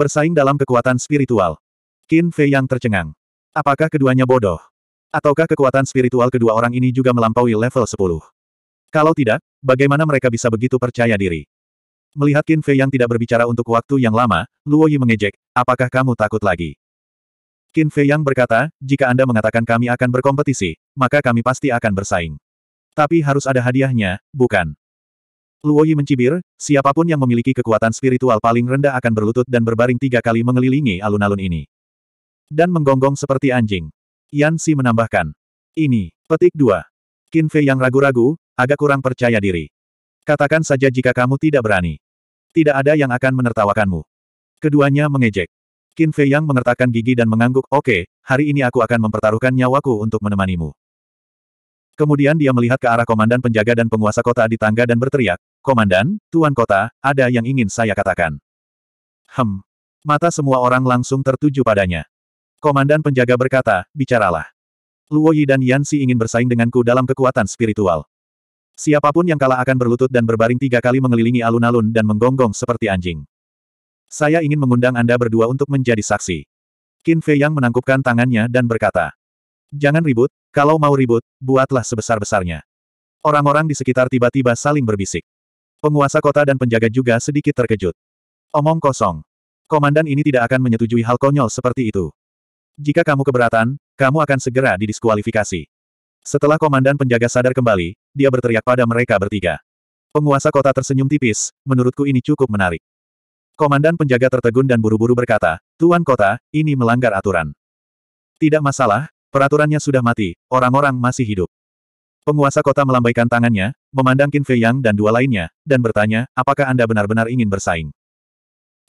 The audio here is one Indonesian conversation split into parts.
bersaing dalam kekuatan spiritual. Qin Fei yang tercengang. Apakah keduanya bodoh? Ataukah kekuatan spiritual kedua orang ini juga melampaui level 10? Kalau tidak, bagaimana mereka bisa begitu percaya diri? Melihat Qin Fei yang tidak berbicara untuk waktu yang lama, Luo Yi mengejek, apakah kamu takut lagi? Qin Fei yang berkata, jika Anda mengatakan kami akan berkompetisi, maka kami pasti akan bersaing. Tapi harus ada hadiahnya, bukan? Luo Yi mencibir, siapapun yang memiliki kekuatan spiritual paling rendah akan berlutut dan berbaring tiga kali mengelilingi alun-alun ini. Dan menggonggong seperti anjing. Yan Si menambahkan. Ini, petik dua. Qin Fei yang ragu-ragu, agak kurang percaya diri. Katakan saja jika kamu tidak berani. Tidak ada yang akan menertawakanmu. Keduanya mengejek. Qin Fei yang mengertakkan gigi dan mengangguk, oke, okay, hari ini aku akan mempertaruhkan nyawaku untuk menemanimu. Kemudian dia melihat ke arah komandan penjaga dan penguasa kota di tangga dan berteriak, Komandan, Tuan Kota, ada yang ingin saya katakan. Hem. Mata semua orang langsung tertuju padanya. Komandan penjaga berkata, bicaralah. Luo Yi dan Yan Si ingin bersaing denganku dalam kekuatan spiritual. Siapapun yang kalah akan berlutut dan berbaring tiga kali mengelilingi alun-alun dan menggonggong seperti anjing. Saya ingin mengundang Anda berdua untuk menjadi saksi. Qin Fei Yang menangkupkan tangannya dan berkata, Jangan ribut, kalau mau ribut, buatlah sebesar-besarnya. Orang-orang di sekitar tiba-tiba saling berbisik. Penguasa kota dan penjaga juga sedikit terkejut. Omong kosong. Komandan ini tidak akan menyetujui hal konyol seperti itu. Jika kamu keberatan, kamu akan segera didiskualifikasi. Setelah komandan penjaga sadar kembali, dia berteriak pada mereka bertiga. Penguasa kota tersenyum tipis, menurutku ini cukup menarik. Komandan penjaga tertegun dan buru-buru berkata, Tuan kota, ini melanggar aturan. Tidak masalah, peraturannya sudah mati, orang-orang masih hidup. Penguasa kota melambaikan tangannya, memandang Qin Fei Yang dan dua lainnya, dan bertanya, apakah Anda benar-benar ingin bersaing?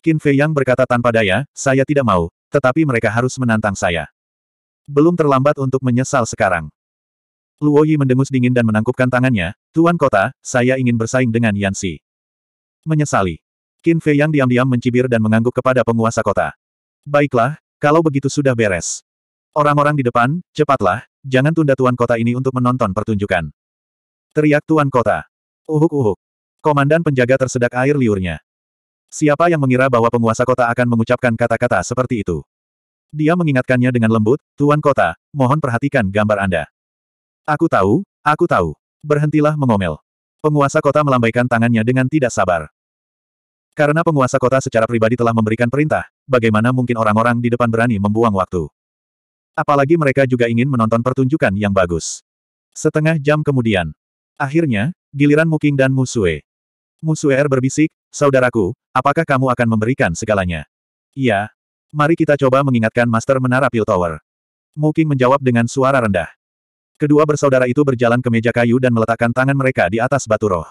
Qin Fei Yang berkata tanpa daya, saya tidak mau, tetapi mereka harus menantang saya. Belum terlambat untuk menyesal sekarang. Luo Yi mendengus dingin dan menangkupkan tangannya, Tuan Kota, saya ingin bersaing dengan Yan Xi. Menyesali. Qin Fei Yang diam-diam mencibir dan mengangguk kepada penguasa kota. Baiklah, kalau begitu sudah beres. Orang-orang di depan, cepatlah, jangan tunda Tuan Kota ini untuk menonton pertunjukan. Teriak Tuan Kota. Uhuk-uhuk. Komandan penjaga tersedak air liurnya. Siapa yang mengira bahwa penguasa kota akan mengucapkan kata-kata seperti itu? Dia mengingatkannya dengan lembut, Tuan Kota, mohon perhatikan gambar Anda. Aku tahu, aku tahu. Berhentilah mengomel. Penguasa kota melambaikan tangannya dengan tidak sabar. Karena penguasa kota secara pribadi telah memberikan perintah, bagaimana mungkin orang-orang di depan berani membuang waktu? Apalagi mereka juga ingin menonton pertunjukan yang bagus. Setengah jam kemudian, Akhirnya, giliran Muking dan Musue. er berbisik, saudaraku, apakah kamu akan memberikan segalanya? Iya. Mari kita coba mengingatkan Master Menara Pil Tower. Muking menjawab dengan suara rendah. Kedua bersaudara itu berjalan ke meja kayu dan meletakkan tangan mereka di atas batu roh.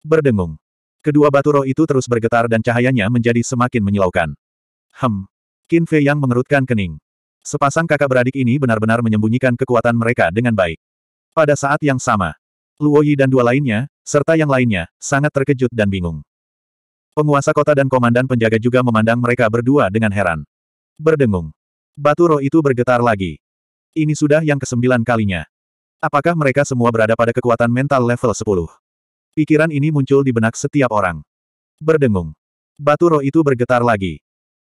Berdengung. Kedua batu roh itu terus bergetar dan cahayanya menjadi semakin menyilaukan. Hem. Qin Fei yang mengerutkan kening. Sepasang kakak beradik ini benar-benar menyembunyikan kekuatan mereka dengan baik. Pada saat yang sama, Luoyi dan dua lainnya, serta yang lainnya, sangat terkejut dan bingung. Penguasa kota dan komandan penjaga juga memandang mereka berdua dengan heran. Berdengung. Batu roh itu bergetar lagi. Ini sudah yang kesembilan kalinya. Apakah mereka semua berada pada kekuatan mental level 10? Pikiran ini muncul di benak setiap orang. Berdengung. Batu roh itu bergetar lagi.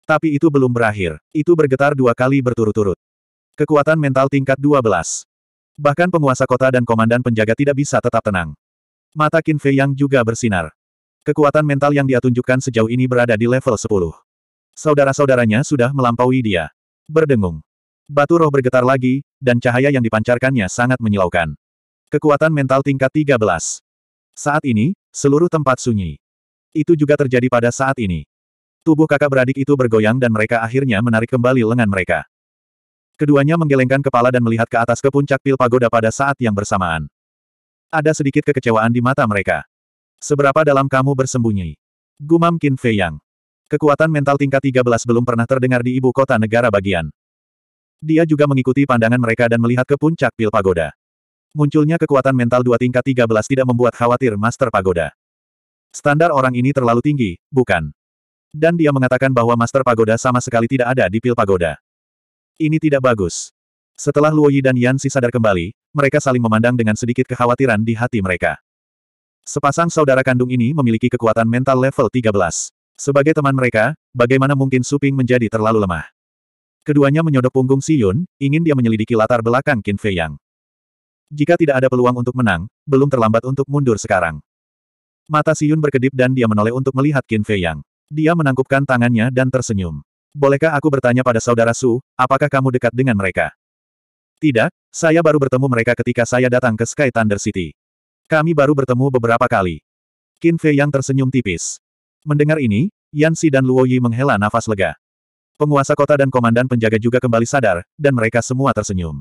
Tapi itu belum berakhir. Itu bergetar dua kali berturut-turut. Kekuatan mental tingkat 12. Bahkan penguasa kota dan komandan penjaga tidak bisa tetap tenang. Mata Qin Fei Yang juga bersinar. Kekuatan mental yang dia tunjukkan sejauh ini berada di level 10. Saudara-saudaranya sudah melampaui dia. Berdengung. Batu roh bergetar lagi, dan cahaya yang dipancarkannya sangat menyilaukan. Kekuatan mental tingkat 13. Saat ini, seluruh tempat sunyi. Itu juga terjadi pada saat ini. Tubuh kakak beradik itu bergoyang dan mereka akhirnya menarik kembali lengan mereka. Keduanya menggelengkan kepala dan melihat ke atas ke puncak pil pagoda pada saat yang bersamaan. Ada sedikit kekecewaan di mata mereka. Seberapa dalam kamu bersembunyi? Gumam Qin Fei Yang. Kekuatan mental tingkat 13 belum pernah terdengar di ibu kota negara bagian. Dia juga mengikuti pandangan mereka dan melihat ke puncak pil pagoda. Munculnya kekuatan mental dua tingkat 13 tidak membuat khawatir Master Pagoda. Standar orang ini terlalu tinggi, bukan? Dan dia mengatakan bahwa Master Pagoda sama sekali tidak ada di pil pagoda. Ini tidak bagus. Setelah Luo Yi dan Yan Si sadar kembali, mereka saling memandang dengan sedikit kekhawatiran di hati mereka. Sepasang saudara kandung ini memiliki kekuatan mental level 13. Sebagai teman mereka, bagaimana mungkin Suping menjadi terlalu lemah? Keduanya menyodok punggung Si Yun, ingin dia menyelidiki latar belakang Qin Fei Yang. Jika tidak ada peluang untuk menang, belum terlambat untuk mundur sekarang. Mata Si Yun berkedip dan dia menoleh untuk melihat Qin Fei Yang. Dia menangkupkan tangannya dan tersenyum. Bolehkah aku bertanya pada saudara Su, apakah kamu dekat dengan mereka? Tidak, saya baru bertemu mereka ketika saya datang ke Sky Thunder City. Kami baru bertemu beberapa kali. Qin Fei yang tersenyum tipis. Mendengar ini, Yan Si dan Luo Yi menghela nafas lega. Penguasa kota dan komandan penjaga juga kembali sadar, dan mereka semua tersenyum.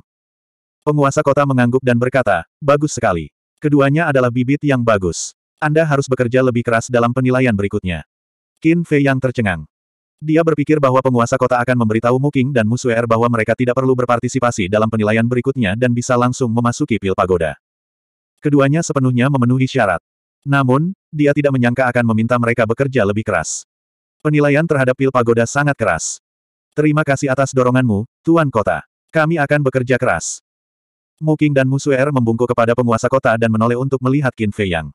Penguasa kota mengangguk dan berkata, bagus sekali. Keduanya adalah bibit yang bagus. Anda harus bekerja lebih keras dalam penilaian berikutnya. Qin Fei yang tercengang. Dia berpikir bahwa penguasa kota akan memberitahu Muking dan Musuer er bahwa mereka tidak perlu berpartisipasi dalam penilaian berikutnya dan bisa langsung memasuki pil pagoda. Keduanya sepenuhnya memenuhi syarat. Namun, dia tidak menyangka akan meminta mereka bekerja lebih keras. Penilaian terhadap pil pagoda sangat keras. Terima kasih atas doronganmu, Tuan Kota. Kami akan bekerja keras. Muking dan Musuer er membungkuk kepada penguasa kota dan menoleh untuk melihat Qin Fei Yang.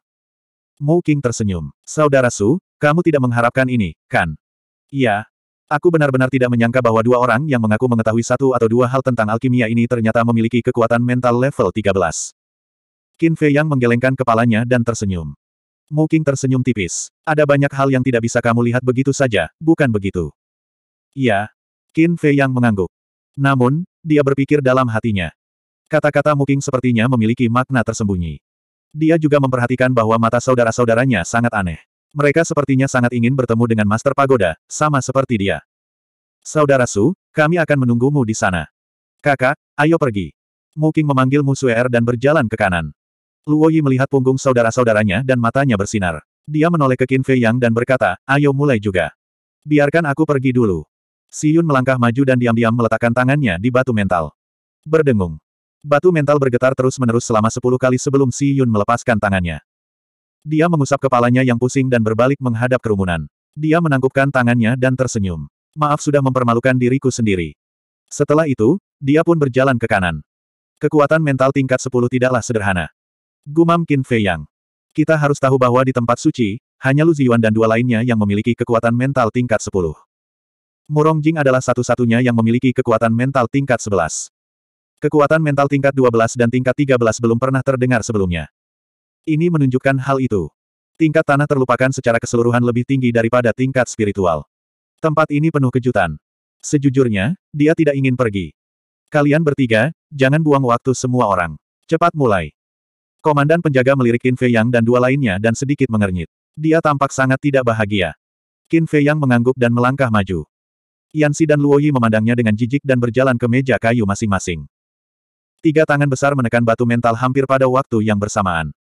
Mu tersenyum. Saudara Su, kamu tidak mengharapkan ini, kan? Iya. Aku benar-benar tidak menyangka bahwa dua orang yang mengaku mengetahui satu atau dua hal tentang alkimia ini ternyata memiliki kekuatan mental level 13. Qin Fei Yang menggelengkan kepalanya dan tersenyum. Mu tersenyum tipis. Ada banyak hal yang tidak bisa kamu lihat begitu saja, bukan begitu? Iya. Qin Fei Yang mengangguk. Namun, dia berpikir dalam hatinya. Kata-kata Mu sepertinya memiliki makna tersembunyi. Dia juga memperhatikan bahwa mata saudara-saudaranya sangat aneh. Mereka sepertinya sangat ingin bertemu dengan Master Pagoda, sama seperti dia. Saudara Su, kami akan menunggumu di sana. Kakak, ayo pergi. Muking memanggil Er dan berjalan ke kanan. Luo Yi melihat punggung saudara-saudaranya dan matanya bersinar. Dia menoleh ke Qin Fei Yang dan berkata, ayo mulai juga. Biarkan aku pergi dulu. Si Yun melangkah maju dan diam-diam meletakkan tangannya di batu mental. Berdengung. Batu mental bergetar terus-menerus selama sepuluh kali sebelum Si Yun melepaskan tangannya. Dia mengusap kepalanya yang pusing dan berbalik menghadap kerumunan. Dia menangkupkan tangannya dan tersenyum. Maaf sudah mempermalukan diriku sendiri. Setelah itu, dia pun berjalan ke kanan. Kekuatan mental tingkat 10 tidaklah sederhana. Gumam Qin Fei Yang. Kita harus tahu bahwa di tempat suci, hanya Lu Ziyuan dan dua lainnya yang memiliki kekuatan mental tingkat 10. Murong Jing adalah satu-satunya yang memiliki kekuatan mental tingkat 11. Kekuatan mental tingkat 12 dan tingkat 13 belum pernah terdengar sebelumnya. Ini menunjukkan hal itu. Tingkat tanah terlupakan secara keseluruhan lebih tinggi daripada tingkat spiritual. Tempat ini penuh kejutan. Sejujurnya, dia tidak ingin pergi. Kalian bertiga, jangan buang waktu semua orang. Cepat mulai. Komandan penjaga melirik Qin Fei Yang dan dua lainnya dan sedikit mengernyit. Dia tampak sangat tidak bahagia. Qin Fei Yang mengangguk dan melangkah maju. Yansi dan Luoyi memandangnya dengan jijik dan berjalan ke meja kayu masing-masing. Tiga tangan besar menekan batu mental hampir pada waktu yang bersamaan.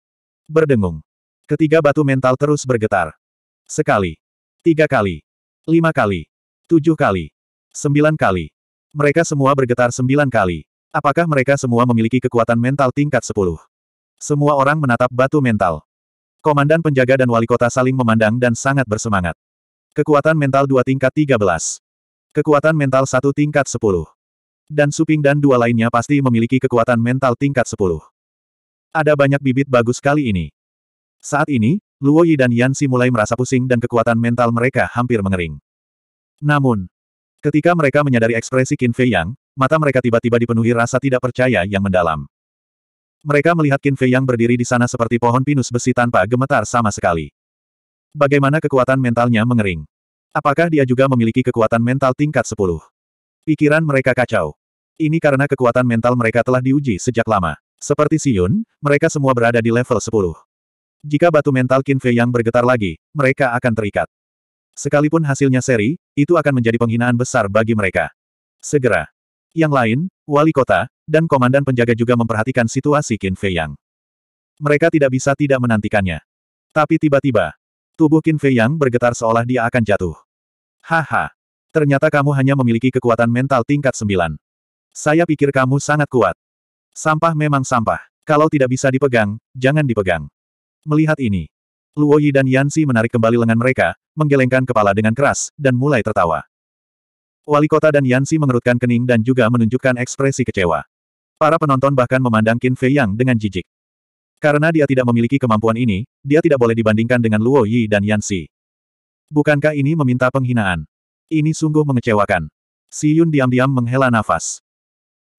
Berdengung. Ketiga batu mental terus bergetar. Sekali. Tiga kali. Lima kali. Tujuh kali. Sembilan kali. Mereka semua bergetar sembilan kali. Apakah mereka semua memiliki kekuatan mental tingkat sepuluh? Semua orang menatap batu mental. Komandan penjaga dan wali kota saling memandang dan sangat bersemangat. Kekuatan mental dua tingkat tiga belas, Kekuatan mental satu tingkat sepuluh, Dan Suping dan dua lainnya pasti memiliki kekuatan mental tingkat sepuluh. Ada banyak bibit bagus kali ini. Saat ini, Luo Yi dan Yansi mulai merasa pusing dan kekuatan mental mereka hampir mengering. Namun, ketika mereka menyadari ekspresi Qin Fei Yang, mata mereka tiba-tiba dipenuhi rasa tidak percaya yang mendalam. Mereka melihat Qin Fei Yang berdiri di sana seperti pohon pinus besi tanpa gemetar sama sekali. Bagaimana kekuatan mentalnya mengering? Apakah dia juga memiliki kekuatan mental tingkat 10? Pikiran mereka kacau. Ini karena kekuatan mental mereka telah diuji sejak lama. Seperti Siyun, mereka semua berada di level 10. Jika batu mental Qin Fei yang bergetar lagi, mereka akan terikat. Sekalipun hasilnya seri, itu akan menjadi penghinaan besar bagi mereka. Segera. Yang lain, wali kota, dan komandan penjaga juga memperhatikan situasi Qin Fei Yang. Mereka tidak bisa tidak menantikannya. Tapi tiba-tiba, tubuh Qin Fei Yang bergetar seolah dia akan jatuh. Haha. Ternyata kamu hanya memiliki kekuatan mental tingkat sembilan. Saya pikir kamu sangat kuat. Sampah memang sampah. Kalau tidak bisa dipegang, jangan dipegang. Melihat ini, Luo Yi dan Yansi menarik kembali lengan mereka, menggelengkan kepala dengan keras, dan mulai tertawa. Wali kota dan Yansi mengerutkan kening dan juga menunjukkan ekspresi kecewa. Para penonton bahkan memandang Qin Fei Yang dengan jijik. Karena dia tidak memiliki kemampuan ini, dia tidak boleh dibandingkan dengan Luo Yi dan Yansi. Bukankah ini meminta penghinaan? Ini sungguh mengecewakan. Si Yun diam-diam menghela nafas.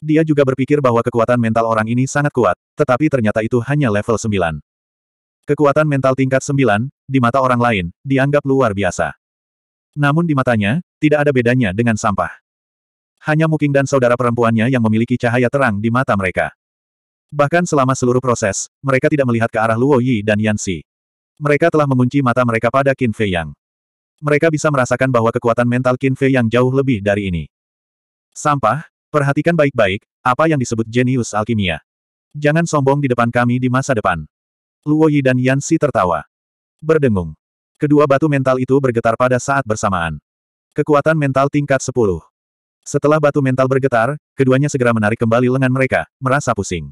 Dia juga berpikir bahwa kekuatan mental orang ini sangat kuat, tetapi ternyata itu hanya level 9. Kekuatan mental tingkat 9, di mata orang lain, dianggap luar biasa. Namun di matanya, tidak ada bedanya dengan sampah. Hanya Muking dan saudara perempuannya yang memiliki cahaya terang di mata mereka. Bahkan selama seluruh proses, mereka tidak melihat ke arah Luo Yi dan Yan Xi. Mereka telah mengunci mata mereka pada Qin Fei Yang. Mereka bisa merasakan bahwa kekuatan mental Qin Fei Yang jauh lebih dari ini. Sampah, Perhatikan baik-baik, apa yang disebut jenius alkimia. Jangan sombong di depan kami di masa depan. Luo Yi dan Yan Si tertawa. Berdengung. Kedua batu mental itu bergetar pada saat bersamaan. Kekuatan mental tingkat 10. Setelah batu mental bergetar, keduanya segera menarik kembali lengan mereka, merasa pusing.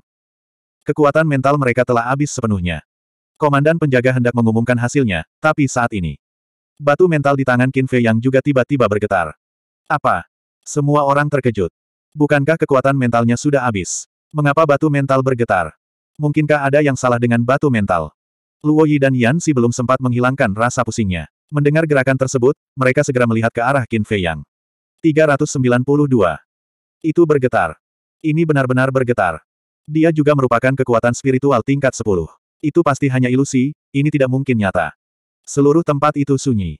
Kekuatan mental mereka telah habis sepenuhnya. Komandan penjaga hendak mengumumkan hasilnya, tapi saat ini. Batu mental di tangan Qin Fei yang juga tiba-tiba bergetar. Apa? Semua orang terkejut. Bukankah kekuatan mentalnya sudah habis? Mengapa batu mental bergetar? Mungkinkah ada yang salah dengan batu mental? Luo Yi dan Yan Si belum sempat menghilangkan rasa pusingnya. Mendengar gerakan tersebut, mereka segera melihat ke arah Qin Fei Yang. 392. Itu bergetar. Ini benar-benar bergetar. Dia juga merupakan kekuatan spiritual tingkat 10. Itu pasti hanya ilusi, ini tidak mungkin nyata. Seluruh tempat itu sunyi.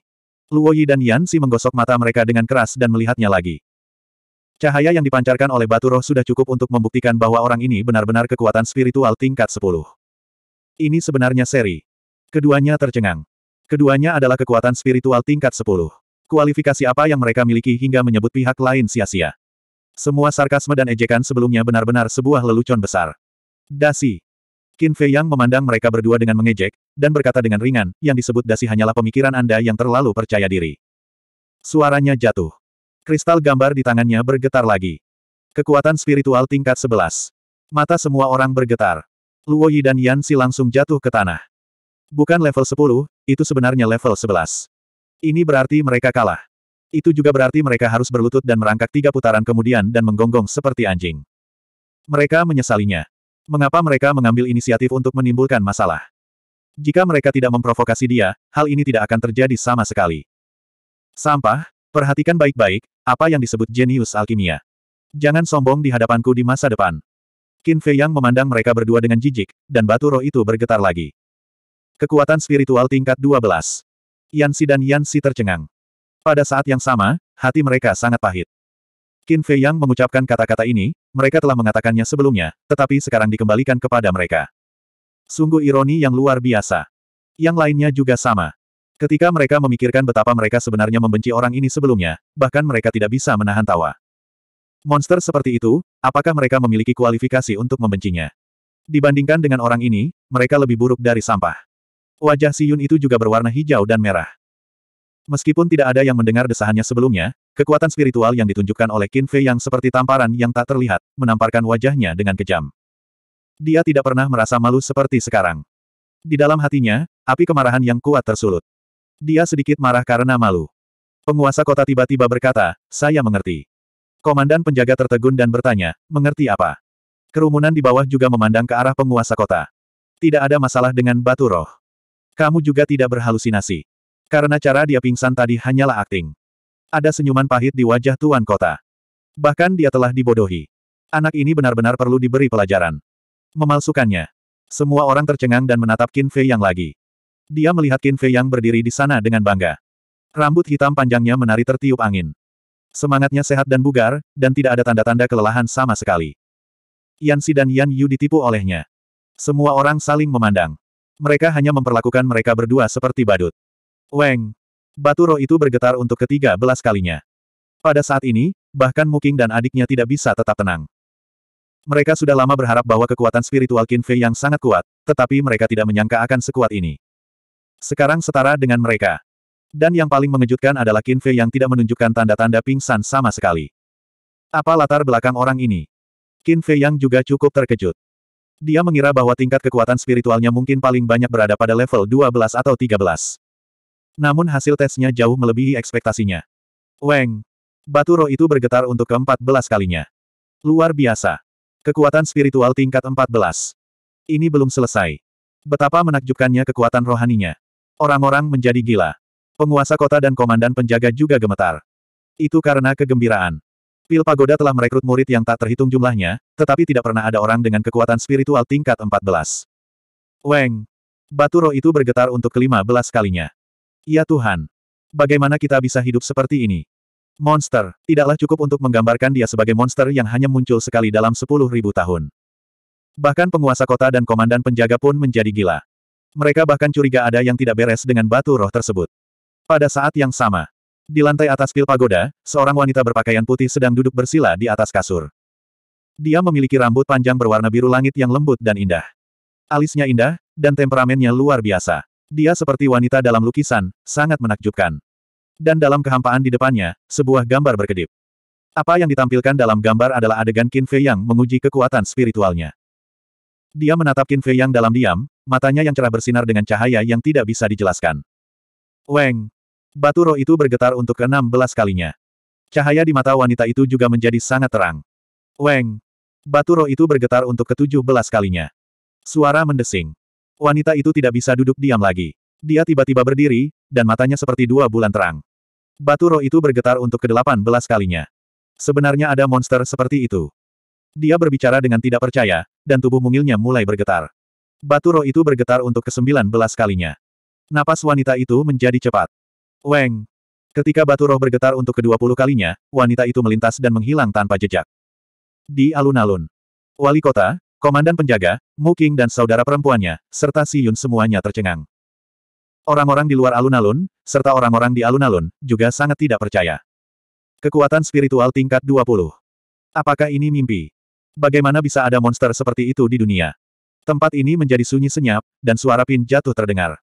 Luo Yi dan Yan Si menggosok mata mereka dengan keras dan melihatnya lagi. Cahaya yang dipancarkan oleh batu roh sudah cukup untuk membuktikan bahwa orang ini benar-benar kekuatan spiritual tingkat 10. Ini sebenarnya seri. Keduanya tercengang. Keduanya adalah kekuatan spiritual tingkat 10. Kualifikasi apa yang mereka miliki hingga menyebut pihak lain sia-sia. Semua sarkasme dan ejekan sebelumnya benar-benar sebuah lelucon besar. Dasi. Qin Fei Yang memandang mereka berdua dengan mengejek, dan berkata dengan ringan, yang disebut dasi hanyalah pemikiran Anda yang terlalu percaya diri. Suaranya jatuh. Kristal gambar di tangannya bergetar lagi. Kekuatan spiritual tingkat 11. Mata semua orang bergetar. Luo Yi dan Yan Si langsung jatuh ke tanah. Bukan level 10, itu sebenarnya level 11. Ini berarti mereka kalah. Itu juga berarti mereka harus berlutut dan merangkak tiga putaran kemudian dan menggonggong seperti anjing. Mereka menyesalinya. Mengapa mereka mengambil inisiatif untuk menimbulkan masalah? Jika mereka tidak memprovokasi dia, hal ini tidak akan terjadi sama sekali. Sampah, Perhatikan baik-baik, apa yang disebut jenius alkimia. Jangan sombong di hadapanku di masa depan. Qin Fei Yang memandang mereka berdua dengan jijik, dan batu roh itu bergetar lagi. Kekuatan spiritual tingkat 12. Si dan Yan Si tercengang. Pada saat yang sama, hati mereka sangat pahit. Qin Fei Yang mengucapkan kata-kata ini, mereka telah mengatakannya sebelumnya, tetapi sekarang dikembalikan kepada mereka. Sungguh ironi yang luar biasa. Yang lainnya juga sama. Ketika mereka memikirkan betapa mereka sebenarnya membenci orang ini sebelumnya, bahkan mereka tidak bisa menahan tawa. Monster seperti itu, apakah mereka memiliki kualifikasi untuk membencinya? Dibandingkan dengan orang ini, mereka lebih buruk dari sampah. Wajah Si Yun itu juga berwarna hijau dan merah. Meskipun tidak ada yang mendengar desahannya sebelumnya, kekuatan spiritual yang ditunjukkan oleh Qin Fei yang seperti tamparan yang tak terlihat, menamparkan wajahnya dengan kejam. Dia tidak pernah merasa malu seperti sekarang. Di dalam hatinya, api kemarahan yang kuat tersulut. Dia sedikit marah karena malu. Penguasa kota tiba-tiba berkata, saya mengerti. Komandan penjaga tertegun dan bertanya, mengerti apa? Kerumunan di bawah juga memandang ke arah penguasa kota. Tidak ada masalah dengan batu roh. Kamu juga tidak berhalusinasi. Karena cara dia pingsan tadi hanyalah akting. Ada senyuman pahit di wajah tuan kota. Bahkan dia telah dibodohi. Anak ini benar-benar perlu diberi pelajaran. Memalsukannya. Semua orang tercengang dan menatap Qin Fei yang lagi. Dia melihat Qin Fei yang berdiri di sana dengan bangga. Rambut hitam panjangnya menari tertiup angin. Semangatnya sehat dan bugar, dan tidak ada tanda-tanda kelelahan sama sekali. Yan Si dan Yan Yu ditipu olehnya. Semua orang saling memandang. Mereka hanya memperlakukan mereka berdua seperti badut. Weng! Batu roh itu bergetar untuk ketiga belas kalinya. Pada saat ini, bahkan Muking dan adiknya tidak bisa tetap tenang. Mereka sudah lama berharap bahwa kekuatan spiritual Qin Fei yang sangat kuat, tetapi mereka tidak menyangka akan sekuat ini. Sekarang setara dengan mereka. Dan yang paling mengejutkan adalah Qin Fei yang tidak menunjukkan tanda-tanda pingsan sama sekali. Apa latar belakang orang ini? Qin Fei yang juga cukup terkejut. Dia mengira bahwa tingkat kekuatan spiritualnya mungkin paling banyak berada pada level 12 atau 13. Namun hasil tesnya jauh melebihi ekspektasinya. Weng! Batu roh itu bergetar untuk ke-14 kalinya. Luar biasa. Kekuatan spiritual tingkat 14. Ini belum selesai. Betapa menakjubkannya kekuatan rohaninya. Orang-orang menjadi gila. Penguasa kota dan komandan penjaga juga gemetar. Itu karena kegembiraan. Pil Pagoda telah merekrut murid yang tak terhitung jumlahnya, tetapi tidak pernah ada orang dengan kekuatan spiritual tingkat 14. Weng! Batu roh itu bergetar untuk kelima belas kalinya. Ya Tuhan! Bagaimana kita bisa hidup seperti ini? Monster, tidaklah cukup untuk menggambarkan dia sebagai monster yang hanya muncul sekali dalam sepuluh ribu tahun. Bahkan penguasa kota dan komandan penjaga pun menjadi gila. Mereka bahkan curiga ada yang tidak beres dengan batu roh tersebut. Pada saat yang sama, di lantai atas pil pagoda, seorang wanita berpakaian putih sedang duduk bersila di atas kasur. Dia memiliki rambut panjang berwarna biru langit yang lembut dan indah. Alisnya indah, dan temperamennya luar biasa. Dia seperti wanita dalam lukisan, sangat menakjubkan. Dan dalam kehampaan di depannya, sebuah gambar berkedip. Apa yang ditampilkan dalam gambar adalah adegan Qin Fei yang menguji kekuatan spiritualnya. Dia menatap Qin Fei yang dalam diam, Matanya yang cerah bersinar dengan cahaya yang tidak bisa dijelaskan. Weng! Batu roh itu bergetar untuk ke belas kalinya. Cahaya di mata wanita itu juga menjadi sangat terang. Weng! Batu roh itu bergetar untuk ketujuh belas kalinya. Suara mendesing. Wanita itu tidak bisa duduk diam lagi. Dia tiba-tiba berdiri, dan matanya seperti dua bulan terang. Batu roh itu bergetar untuk kedelapan belas kalinya. Sebenarnya ada monster seperti itu. Dia berbicara dengan tidak percaya, dan tubuh mungilnya mulai bergetar. Batu roh itu bergetar untuk kesembilan belas kalinya. Napas wanita itu menjadi cepat. Weng! Ketika batu roh bergetar untuk kedua puluh kalinya, wanita itu melintas dan menghilang tanpa jejak. Di alun-alun. Wali kota, komandan penjaga, Muking dan saudara perempuannya, serta Si Yun semuanya tercengang. Orang-orang di luar alun-alun, serta orang-orang di alun-alun, juga sangat tidak percaya. Kekuatan spiritual tingkat 20. Apakah ini mimpi? Bagaimana bisa ada monster seperti itu di dunia? Tempat ini menjadi sunyi senyap, dan suara pin jatuh terdengar.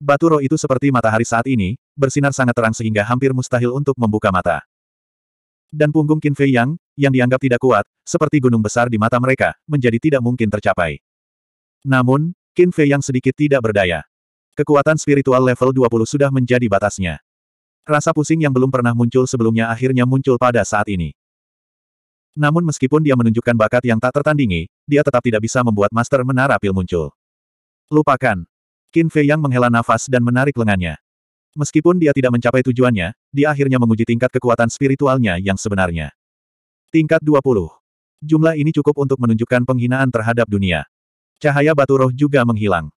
Batu roh itu seperti matahari saat ini, bersinar sangat terang sehingga hampir mustahil untuk membuka mata. Dan punggung Qin Fei Yang, yang dianggap tidak kuat, seperti gunung besar di mata mereka, menjadi tidak mungkin tercapai. Namun, Qin Fei Yang sedikit tidak berdaya. Kekuatan spiritual level 20 sudah menjadi batasnya. Rasa pusing yang belum pernah muncul sebelumnya akhirnya muncul pada saat ini. Namun meskipun dia menunjukkan bakat yang tak tertandingi, dia tetap tidak bisa membuat Master Menara Pil muncul. Lupakan. Qin Fei Yang menghela nafas dan menarik lengannya. Meskipun dia tidak mencapai tujuannya, dia akhirnya menguji tingkat kekuatan spiritualnya yang sebenarnya. Tingkat 20. Jumlah ini cukup untuk menunjukkan penghinaan terhadap dunia. Cahaya batu roh juga menghilang.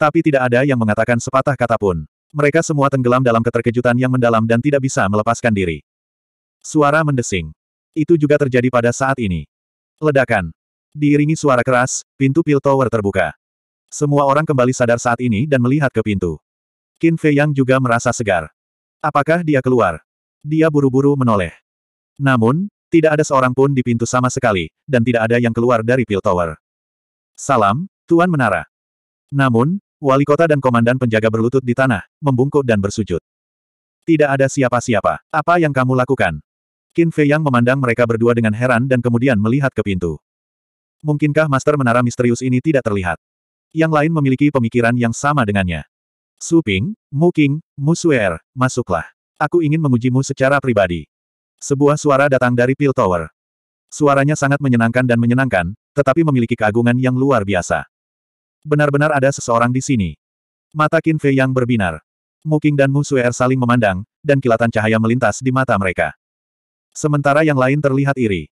Tapi tidak ada yang mengatakan sepatah kata pun. Mereka semua tenggelam dalam keterkejutan yang mendalam dan tidak bisa melepaskan diri. Suara mendesing. Itu juga terjadi pada saat ini. Ledakan. Diiringi suara keras, pintu pil tower terbuka. Semua orang kembali sadar saat ini dan melihat ke pintu. Qin Fei Yang juga merasa segar. Apakah dia keluar? Dia buru-buru menoleh. Namun, tidak ada seorang pun di pintu sama sekali, dan tidak ada yang keluar dari pil tower. Salam, Tuan Menara. Namun, wali kota dan komandan penjaga berlutut di tanah, membungkuk dan bersujud. Tidak ada siapa-siapa. Apa yang kamu lakukan? Qin Fei Yang memandang mereka berdua dengan heran dan kemudian melihat ke pintu. Mungkinkah Master Menara Misterius ini tidak terlihat? Yang lain memiliki pemikiran yang sama dengannya. Su Ping, Mu King, Mu Suer, masuklah. Aku ingin mengujimu secara pribadi. Sebuah suara datang dari Pil Tower. Suaranya sangat menyenangkan dan menyenangkan, tetapi memiliki keagungan yang luar biasa. Benar-benar ada seseorang di sini. Mata Qin Fei Yang berbinar. Mu King dan Mu Suer saling memandang, dan kilatan cahaya melintas di mata mereka. Sementara yang lain terlihat iri.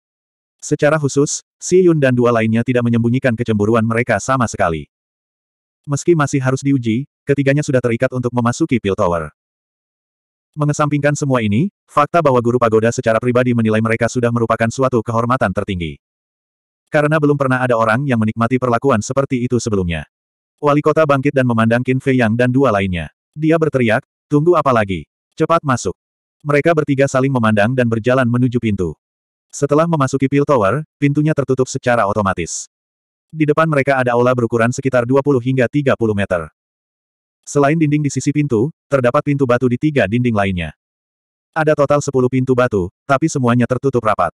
Secara khusus, Si Yun dan dua lainnya tidak menyembunyikan kecemburuan mereka sama sekali. Meski masih harus diuji, ketiganya sudah terikat untuk memasuki Pill Tower. Mengesampingkan semua ini, fakta bahwa Guru Pagoda secara pribadi menilai mereka sudah merupakan suatu kehormatan tertinggi. Karena belum pernah ada orang yang menikmati perlakuan seperti itu sebelumnya. Wali kota bangkit dan memandang Qin Fei Yang dan dua lainnya. Dia berteriak, tunggu apa lagi? Cepat masuk. Mereka bertiga saling memandang dan berjalan menuju pintu. Setelah memasuki Pill Tower, pintunya tertutup secara otomatis. Di depan mereka ada aula berukuran sekitar 20 hingga 30 meter. Selain dinding di sisi pintu, terdapat pintu batu di tiga dinding lainnya. Ada total 10 pintu batu, tapi semuanya tertutup rapat.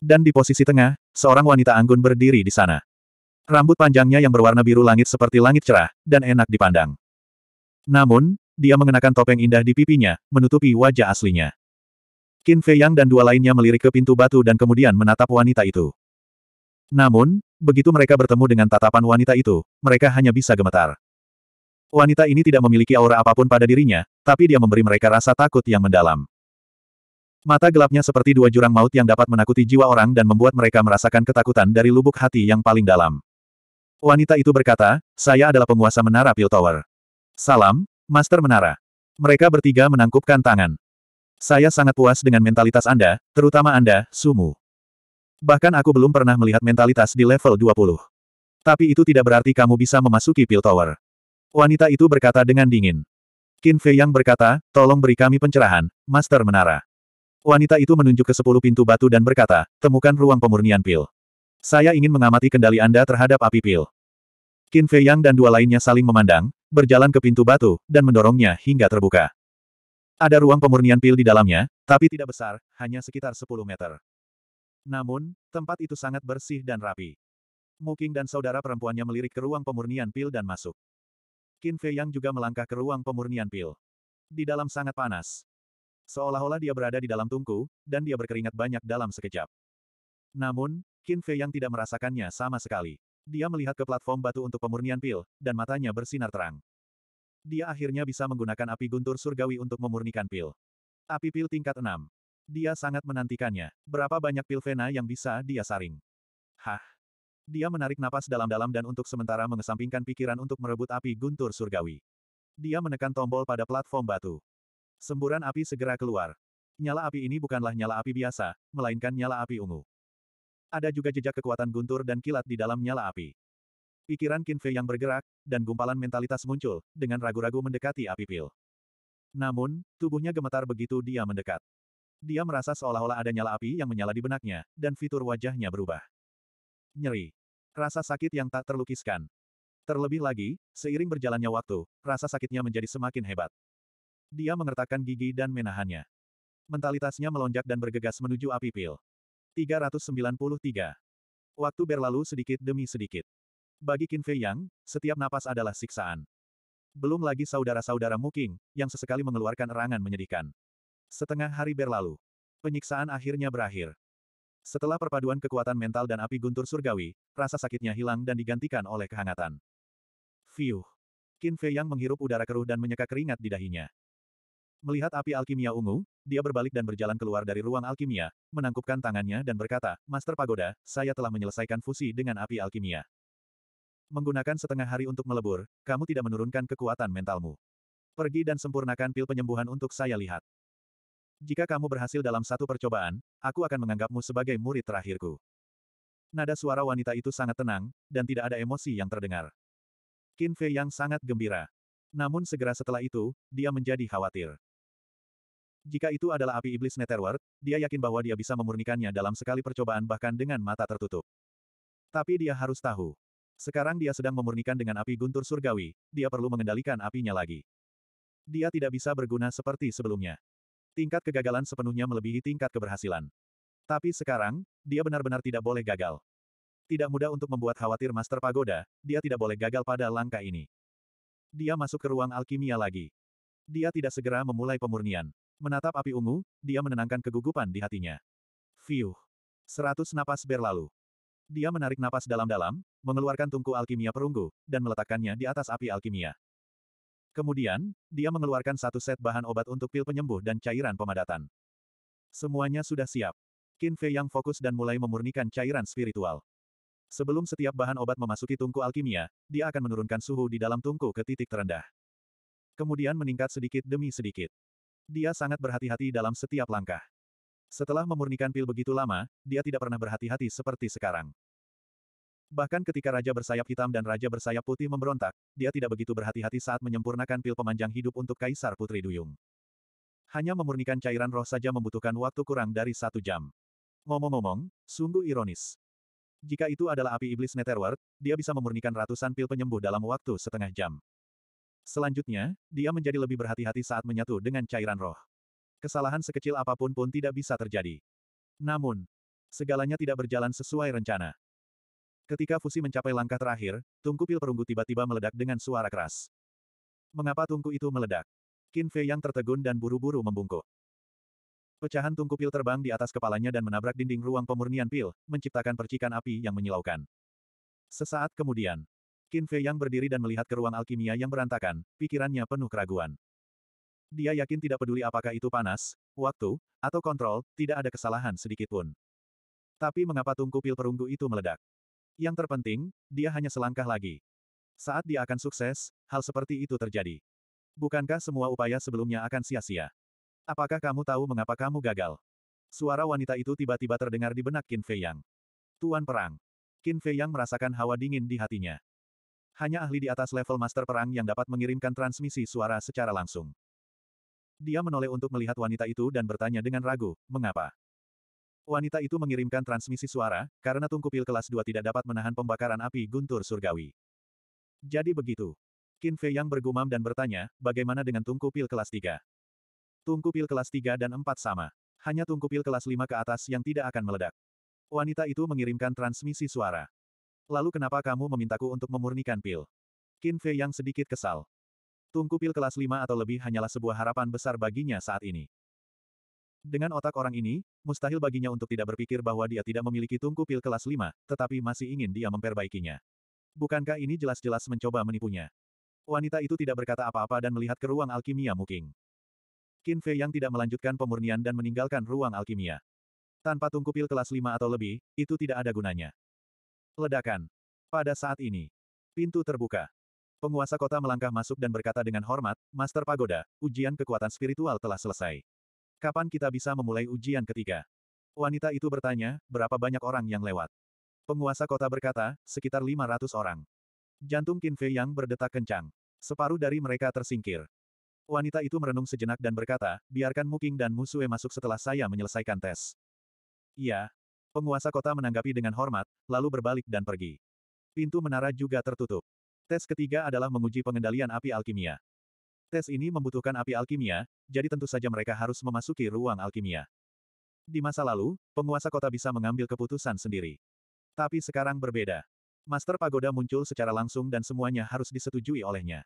Dan di posisi tengah, seorang wanita anggun berdiri di sana. Rambut panjangnya yang berwarna biru langit seperti langit cerah, dan enak dipandang. Namun, dia mengenakan topeng indah di pipinya, menutupi wajah aslinya. Qin Fei Yang dan dua lainnya melirik ke pintu batu dan kemudian menatap wanita itu. Namun, begitu mereka bertemu dengan tatapan wanita itu, mereka hanya bisa gemetar. Wanita ini tidak memiliki aura apapun pada dirinya, tapi dia memberi mereka rasa takut yang mendalam. Mata gelapnya seperti dua jurang maut yang dapat menakuti jiwa orang dan membuat mereka merasakan ketakutan dari lubuk hati yang paling dalam. Wanita itu berkata, saya adalah penguasa menara Pil Tower. Salam, Master Menara. Mereka bertiga menangkupkan tangan. Saya sangat puas dengan mentalitas Anda, terutama Anda, Sumu. Bahkan aku belum pernah melihat mentalitas di level 20. Tapi itu tidak berarti kamu bisa memasuki Pil Tower. Wanita itu berkata dengan dingin. Qin Fei yang berkata, tolong beri kami pencerahan, Master Menara. Wanita itu menunjuk ke sepuluh pintu batu dan berkata, temukan ruang pemurnian pil. Saya ingin mengamati kendali Anda terhadap api pil. Qin Fei Yang dan dua lainnya saling memandang, berjalan ke pintu batu, dan mendorongnya hingga terbuka. Ada ruang pemurnian pil di dalamnya, tapi tidak besar, hanya sekitar 10 meter. Namun, tempat itu sangat bersih dan rapi. Muking dan saudara perempuannya melirik ke ruang pemurnian pil dan masuk. Qin Fei Yang juga melangkah ke ruang pemurnian pil. Di dalam sangat panas. Seolah-olah dia berada di dalam tungku, dan dia berkeringat banyak dalam sekejap. Namun, Qin Fei Yang tidak merasakannya sama sekali. Dia melihat ke platform batu untuk pemurnian pil, dan matanya bersinar terang. Dia akhirnya bisa menggunakan api guntur surgawi untuk memurnikan pil. Api pil tingkat 6. Dia sangat menantikannya. Berapa banyak pil vena yang bisa dia saring? Hah? Dia menarik napas dalam-dalam dan untuk sementara mengesampingkan pikiran untuk merebut api guntur surgawi. Dia menekan tombol pada platform batu. Semburan api segera keluar. Nyala api ini bukanlah nyala api biasa, melainkan nyala api ungu. Ada juga jejak kekuatan guntur dan kilat di dalam nyala api. Pikiran Kinfe yang bergerak, dan gumpalan mentalitas muncul, dengan ragu-ragu mendekati api pil. Namun, tubuhnya gemetar begitu dia mendekat. Dia merasa seolah-olah ada nyala api yang menyala di benaknya, dan fitur wajahnya berubah. Nyeri. Rasa sakit yang tak terlukiskan. Terlebih lagi, seiring berjalannya waktu, rasa sakitnya menjadi semakin hebat. Dia mengertakkan gigi dan menahannya. Mentalitasnya melonjak dan bergegas menuju api pil. 393. Waktu berlalu sedikit demi sedikit. Bagi Qin Fei Yang, setiap napas adalah siksaan. Belum lagi saudara-saudara Muking, yang sesekali mengeluarkan erangan menyedihkan. Setengah hari berlalu. Penyiksaan akhirnya berakhir. Setelah perpaduan kekuatan mental dan api guntur surgawi, rasa sakitnya hilang dan digantikan oleh kehangatan. Fiuh. Qin Fei Yang menghirup udara keruh dan menyeka keringat di dahinya. Melihat api alkimia ungu, dia berbalik dan berjalan keluar dari ruang alkimia, menangkupkan tangannya dan berkata, Master Pagoda, saya telah menyelesaikan fusi dengan api alkimia. Menggunakan setengah hari untuk melebur, kamu tidak menurunkan kekuatan mentalmu. Pergi dan sempurnakan pil penyembuhan untuk saya lihat. Jika kamu berhasil dalam satu percobaan, aku akan menganggapmu sebagai murid terakhirku. Nada suara wanita itu sangat tenang, dan tidak ada emosi yang terdengar. Qin Fei yang sangat gembira. Namun segera setelah itu, dia menjadi khawatir. Jika itu adalah api iblis Netherworld, dia yakin bahwa dia bisa memurnikannya dalam sekali percobaan bahkan dengan mata tertutup. Tapi dia harus tahu. Sekarang dia sedang memurnikan dengan api guntur surgawi, dia perlu mengendalikan apinya lagi. Dia tidak bisa berguna seperti sebelumnya. Tingkat kegagalan sepenuhnya melebihi tingkat keberhasilan. Tapi sekarang, dia benar-benar tidak boleh gagal. Tidak mudah untuk membuat khawatir Master Pagoda, dia tidak boleh gagal pada langkah ini. Dia masuk ke ruang alkimia lagi. Dia tidak segera memulai pemurnian. Menatap api ungu, dia menenangkan kegugupan di hatinya. Fiuh. Seratus napas berlalu. Dia menarik napas dalam-dalam, mengeluarkan tungku alkimia perunggu, dan meletakkannya di atas api alkimia. Kemudian, dia mengeluarkan satu set bahan obat untuk pil penyembuh dan cairan pemadatan. Semuanya sudah siap. Qin Fei yang fokus dan mulai memurnikan cairan spiritual. Sebelum setiap bahan obat memasuki tungku alkimia, dia akan menurunkan suhu di dalam tungku ke titik terendah. Kemudian meningkat sedikit demi sedikit. Dia sangat berhati-hati dalam setiap langkah. Setelah memurnikan pil begitu lama, dia tidak pernah berhati-hati seperti sekarang. Bahkan ketika Raja Bersayap Hitam dan Raja Bersayap Putih memberontak, dia tidak begitu berhati-hati saat menyempurnakan pil pemanjang hidup untuk Kaisar Putri Duyung. Hanya memurnikan cairan roh saja membutuhkan waktu kurang dari satu jam. Ngomong-ngomong, sungguh ironis. Jika itu adalah api iblis Netherworld, dia bisa memurnikan ratusan pil penyembuh dalam waktu setengah jam. Selanjutnya, dia menjadi lebih berhati-hati saat menyatu dengan cairan roh. Kesalahan sekecil apapun pun tidak bisa terjadi. Namun, segalanya tidak berjalan sesuai rencana. Ketika fusi mencapai langkah terakhir, tungku pil perunggu tiba-tiba meledak dengan suara keras. Mengapa tungku itu meledak? Qin Fei yang tertegun dan buru-buru membungkuk. Pecahan tungku pil terbang di atas kepalanya dan menabrak dinding ruang pemurnian pil, menciptakan percikan api yang menyilaukan. Sesaat kemudian, Qin Fei yang berdiri dan melihat ke ruang alkimia yang berantakan, pikirannya penuh keraguan. Dia yakin tidak peduli apakah itu panas, waktu, atau kontrol, tidak ada kesalahan sedikitpun. Tapi mengapa tungku pil perunggu itu meledak? Yang terpenting, dia hanya selangkah lagi. Saat dia akan sukses, hal seperti itu terjadi. Bukankah semua upaya sebelumnya akan sia-sia? Apakah kamu tahu mengapa kamu gagal? Suara wanita itu tiba-tiba terdengar di benak Qin Fei Yang. Tuan Perang. Qin Fei Yang merasakan hawa dingin di hatinya. Hanya ahli di atas level master perang yang dapat mengirimkan transmisi suara secara langsung. Dia menoleh untuk melihat wanita itu dan bertanya dengan ragu, mengapa? Wanita itu mengirimkan transmisi suara, karena tungku pil kelas 2 tidak dapat menahan pembakaran api guntur surgawi. Jadi begitu. Qin Fei yang bergumam dan bertanya, bagaimana dengan tungku pil kelas 3? pil kelas 3 dan 4 sama. Hanya tungku pil kelas 5 ke atas yang tidak akan meledak. Wanita itu mengirimkan transmisi suara. Lalu kenapa kamu memintaku untuk memurnikan pil? Qin Fei yang sedikit kesal. Tungku pil kelas 5 atau lebih hanyalah sebuah harapan besar baginya saat ini. Dengan otak orang ini, mustahil baginya untuk tidak berpikir bahwa dia tidak memiliki tungku pil kelas 5, tetapi masih ingin dia memperbaikinya. Bukankah ini jelas-jelas mencoba menipunya? Wanita itu tidak berkata apa-apa dan melihat ke ruang alkimia Muking. Qin Fei yang tidak melanjutkan pemurnian dan meninggalkan ruang alkimia. Tanpa tungku pil kelas 5 atau lebih, itu tidak ada gunanya. Ledakan. Pada saat ini, pintu terbuka. Penguasa kota melangkah masuk dan berkata dengan hormat, Master Pagoda, ujian kekuatan spiritual telah selesai. Kapan kita bisa memulai ujian ketiga? Wanita itu bertanya, berapa banyak orang yang lewat? Penguasa kota berkata, sekitar 500 orang. Jantung Qin Fei yang berdetak kencang. Separuh dari mereka tersingkir. Wanita itu merenung sejenak dan berkata, biarkan Muking dan Musue masuk setelah saya menyelesaikan tes. Iya, Penguasa kota menanggapi dengan hormat, lalu berbalik dan pergi. Pintu menara juga tertutup. Tes ketiga adalah menguji pengendalian api alkimia. Tes ini membutuhkan api alkimia, jadi tentu saja mereka harus memasuki ruang alkimia. Di masa lalu, penguasa kota bisa mengambil keputusan sendiri. Tapi sekarang berbeda. Master Pagoda muncul secara langsung dan semuanya harus disetujui olehnya.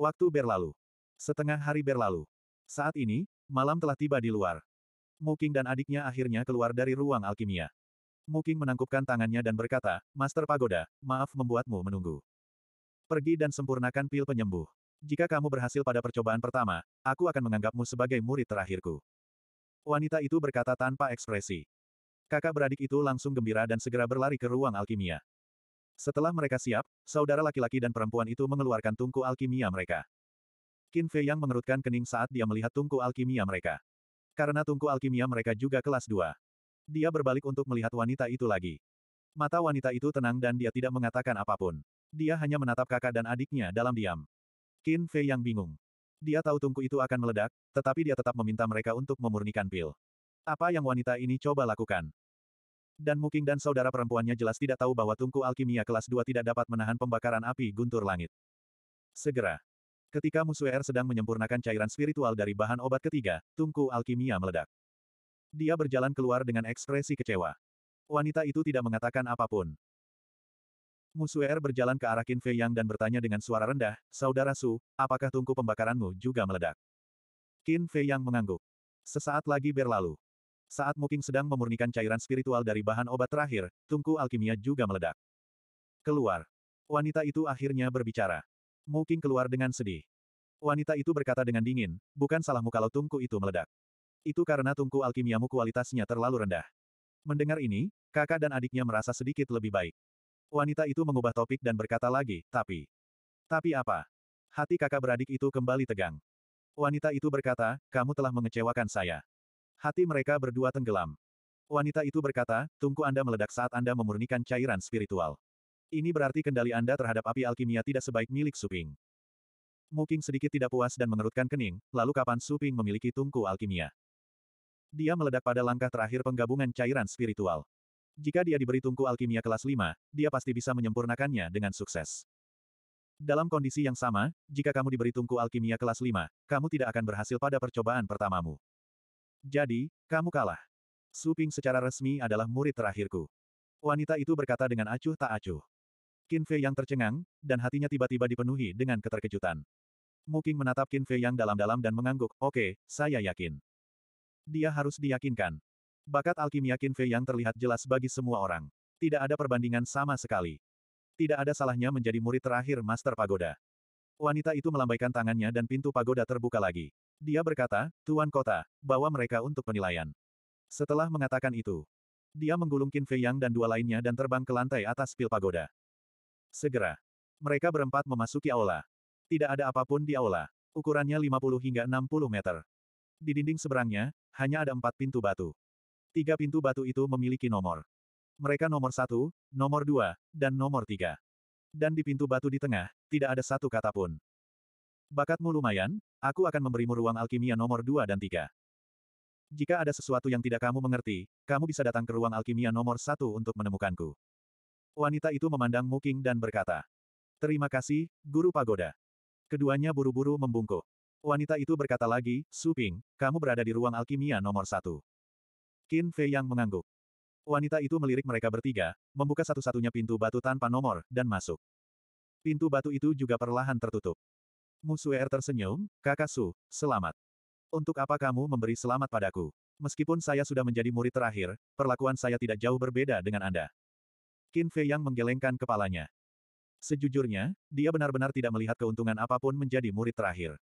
Waktu berlalu. Setengah hari berlalu. Saat ini, malam telah tiba di luar. Muking dan adiknya akhirnya keluar dari ruang alkimia. Muking menangkupkan tangannya dan berkata, Master Pagoda, maaf membuatmu menunggu. Pergi dan sempurnakan pil penyembuh. Jika kamu berhasil pada percobaan pertama, aku akan menganggapmu sebagai murid terakhirku. Wanita itu berkata tanpa ekspresi. Kakak beradik itu langsung gembira dan segera berlari ke ruang alkimia. Setelah mereka siap, saudara laki-laki dan perempuan itu mengeluarkan tungku alkimia mereka. Qin Fei yang mengerutkan kening saat dia melihat tungku alkimia mereka. Karena tungku alkimia mereka juga kelas 2. Dia berbalik untuk melihat wanita itu lagi. Mata wanita itu tenang dan dia tidak mengatakan apapun. Dia hanya menatap kakak dan adiknya dalam diam. Qin Fei yang bingung. Dia tahu tungku itu akan meledak, tetapi dia tetap meminta mereka untuk memurnikan pil. Apa yang wanita ini coba lakukan? Dan Muking dan saudara perempuannya jelas tidak tahu bahwa tungku alkimia kelas 2 tidak dapat menahan pembakaran api guntur langit. Segera. Ketika Musuer er sedang menyempurnakan cairan spiritual dari bahan obat ketiga, tungku alkimia meledak. Dia berjalan keluar dengan ekspresi kecewa. Wanita itu tidak mengatakan apapun. Musuer berjalan ke arah Qin Fei Yang dan bertanya dengan suara rendah, Saudara Su, apakah tungku pembakaranmu juga meledak? Qin Fei Yang mengangguk. Sesaat lagi berlalu. Saat Muking sedang memurnikan cairan spiritual dari bahan obat terakhir, tungku alkimia juga meledak. Keluar. Wanita itu akhirnya berbicara. Muking keluar dengan sedih. Wanita itu berkata dengan dingin, bukan salahmu kalau tungku itu meledak. Itu karena tungku alkimiamu kualitasnya terlalu rendah. Mendengar ini, kakak dan adiknya merasa sedikit lebih baik. Wanita itu mengubah topik dan berkata lagi, tapi... Tapi apa? Hati kakak beradik itu kembali tegang. Wanita itu berkata, kamu telah mengecewakan saya. Hati mereka berdua tenggelam. Wanita itu berkata, tungku Anda meledak saat Anda memurnikan cairan spiritual. Ini berarti kendali Anda terhadap api alkimia tidak sebaik milik Suping. Muking sedikit tidak puas dan mengerutkan kening, lalu kapan Suping memiliki tungku alkimia? dia meledak pada langkah terakhir penggabungan cairan spiritual. Jika dia diberi tungku alkimia kelas 5, dia pasti bisa menyempurnakannya dengan sukses. Dalam kondisi yang sama, jika kamu diberi tungku alkimia kelas 5, kamu tidak akan berhasil pada percobaan pertamamu. Jadi, kamu kalah. Su secara resmi adalah murid terakhirku. Wanita itu berkata dengan acuh tak acuh. Qin Fei yang tercengang, dan hatinya tiba-tiba dipenuhi dengan keterkejutan. Muking menatap Qin Fei yang dalam-dalam dan mengangguk, oke, okay, saya yakin. Dia harus diyakinkan. Bakat alkimia Qin yang terlihat jelas bagi semua orang. Tidak ada perbandingan sama sekali. Tidak ada salahnya menjadi murid terakhir Master Pagoda. Wanita itu melambaikan tangannya dan pintu pagoda terbuka lagi. Dia berkata, Tuan Kota, bawa mereka untuk penilaian. Setelah mengatakan itu, dia menggulung Qin Fei Yang dan dua lainnya dan terbang ke lantai atas pil pagoda. Segera, mereka berempat memasuki aula. Tidak ada apapun di aula. Ukurannya 50 hingga 60 meter. Di dinding seberangnya, hanya ada empat pintu batu. Tiga pintu batu itu memiliki nomor. Mereka nomor satu, nomor dua, dan nomor tiga. Dan di pintu batu di tengah, tidak ada satu kata pun. Bakatmu lumayan, aku akan memberimu ruang alkimia nomor dua dan tiga. Jika ada sesuatu yang tidak kamu mengerti, kamu bisa datang ke ruang alkimia nomor satu untuk menemukanku. Wanita itu memandang Muking dan berkata, Terima kasih, Guru Pagoda. Keduanya buru-buru membungkuk. Wanita itu berkata lagi, Suping, kamu berada di ruang alkimia nomor satu. Qin Fei yang mengangguk. Wanita itu melirik mereka bertiga, membuka satu-satunya pintu batu tanpa nomor, dan masuk. Pintu batu itu juga perlahan tertutup. Musuer er tersenyum, kakak Su, selamat. Untuk apa kamu memberi selamat padaku? Meskipun saya sudah menjadi murid terakhir, perlakuan saya tidak jauh berbeda dengan Anda. Qin Fei yang menggelengkan kepalanya. Sejujurnya, dia benar-benar tidak melihat keuntungan apapun menjadi murid terakhir.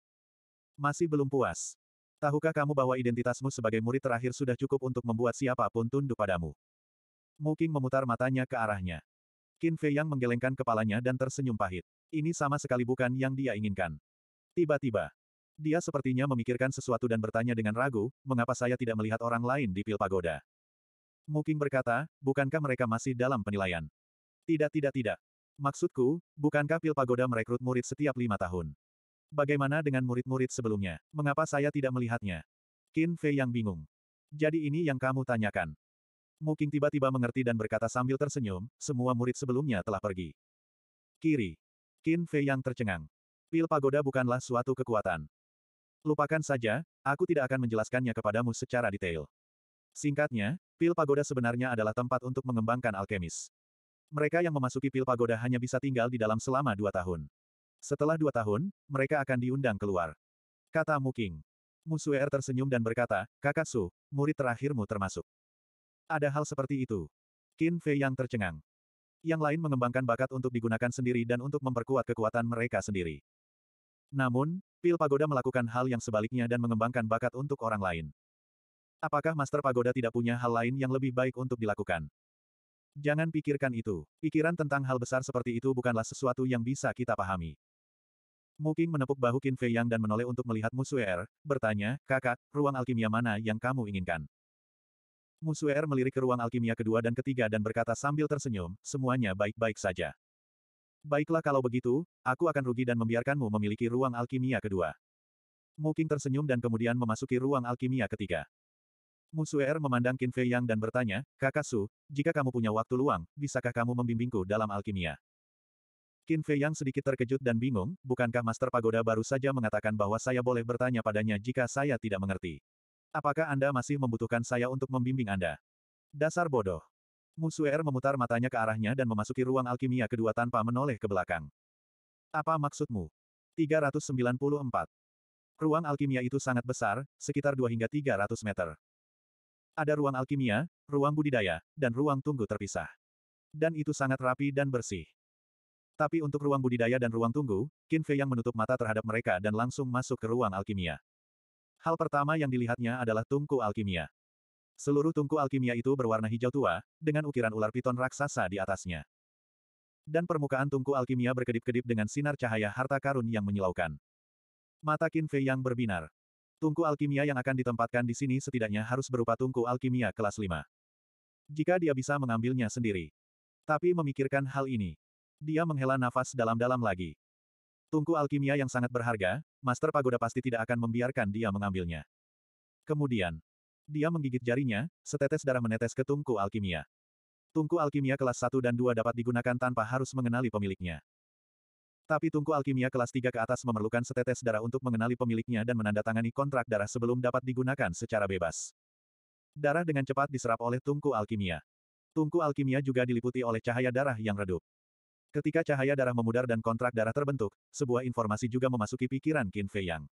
Masih belum puas. Tahukah kamu bahwa identitasmu sebagai murid terakhir sudah cukup untuk membuat siapapun tunduk padamu? Muking memutar matanya ke arahnya. Qin Fei yang menggelengkan kepalanya dan tersenyum pahit. Ini sama sekali bukan yang dia inginkan. Tiba-tiba, dia sepertinya memikirkan sesuatu dan bertanya dengan ragu, mengapa saya tidak melihat orang lain di pil pagoda? Muking berkata, bukankah mereka masih dalam penilaian? Tidak tidak tidak. Maksudku, bukankah pil pagoda merekrut murid setiap lima tahun? Bagaimana dengan murid-murid sebelumnya? Mengapa saya tidak melihatnya? Qin Fei yang bingung. Jadi ini yang kamu tanyakan. Muking tiba-tiba mengerti dan berkata sambil tersenyum, semua murid sebelumnya telah pergi. Kiri. Qin Fei yang tercengang. Pil pagoda bukanlah suatu kekuatan. Lupakan saja, aku tidak akan menjelaskannya kepadamu secara detail. Singkatnya, pil pagoda sebenarnya adalah tempat untuk mengembangkan alkemis. Mereka yang memasuki pil pagoda hanya bisa tinggal di dalam selama dua tahun. Setelah dua tahun, mereka akan diundang keluar. Kata Muking. Er tersenyum dan berkata, Kakak Su, murid terakhirmu termasuk. Ada hal seperti itu. Qin Fei yang tercengang. Yang lain mengembangkan bakat untuk digunakan sendiri dan untuk memperkuat kekuatan mereka sendiri. Namun, Pil Pagoda melakukan hal yang sebaliknya dan mengembangkan bakat untuk orang lain. Apakah Master Pagoda tidak punya hal lain yang lebih baik untuk dilakukan? Jangan pikirkan itu. Pikiran tentang hal besar seperti itu bukanlah sesuatu yang bisa kita pahami. Muking menepuk bahu Qin Fei Yang dan menoleh untuk melihat Er, bertanya, kakak, ruang alkimia mana yang kamu inginkan? Er melirik ke ruang alkimia kedua dan ketiga dan berkata sambil tersenyum, semuanya baik-baik saja. Baiklah kalau begitu, aku akan rugi dan membiarkanmu memiliki ruang alkimia kedua. Muking tersenyum dan kemudian memasuki ruang alkimia ketiga. Er memandang Qin Fei Yang dan bertanya, Kakak Su, jika kamu punya waktu luang, bisakah kamu membimbingku dalam alkimia? Qin Fei yang sedikit terkejut dan bingung, bukankah Master Pagoda baru saja mengatakan bahwa saya boleh bertanya padanya jika saya tidak mengerti? Apakah Anda masih membutuhkan saya untuk membimbing Anda? Dasar bodoh. Musuer er memutar matanya ke arahnya dan memasuki ruang alkimia kedua tanpa menoleh ke belakang. Apa maksudmu? 394. Ruang alkimia itu sangat besar, sekitar 2 hingga 300 meter. Ada ruang alkimia, ruang budidaya, dan ruang tunggu terpisah. Dan itu sangat rapi dan bersih. Tapi untuk ruang budidaya dan ruang tunggu, Qin Fei yang menutup mata terhadap mereka dan langsung masuk ke ruang alkimia. Hal pertama yang dilihatnya adalah tungku alkimia. Seluruh tungku alkimia itu berwarna hijau tua, dengan ukiran ular piton raksasa di atasnya. Dan permukaan tungku alkimia berkedip-kedip dengan sinar cahaya harta karun yang menyilaukan. Mata Qin Fei yang berbinar. Tungku alkimia yang akan ditempatkan di sini setidaknya harus berupa tungku alkimia kelas 5. Jika dia bisa mengambilnya sendiri. Tapi memikirkan hal ini, dia menghela nafas dalam-dalam lagi. Tungku alkimia yang sangat berharga, Master Pagoda pasti tidak akan membiarkan dia mengambilnya. Kemudian, dia menggigit jarinya, setetes darah menetes ke tungku alkimia. Tungku alkimia kelas 1 dan 2 dapat digunakan tanpa harus mengenali pemiliknya. Tapi tungku alkimia kelas 3 ke atas memerlukan setetes darah untuk mengenali pemiliknya dan menandatangani kontrak darah sebelum dapat digunakan secara bebas. Darah dengan cepat diserap oleh tungku alkimia. Tungku alkimia juga diliputi oleh cahaya darah yang redup. Ketika cahaya darah memudar dan kontrak darah terbentuk, sebuah informasi juga memasuki pikiran Qin Fei Yang.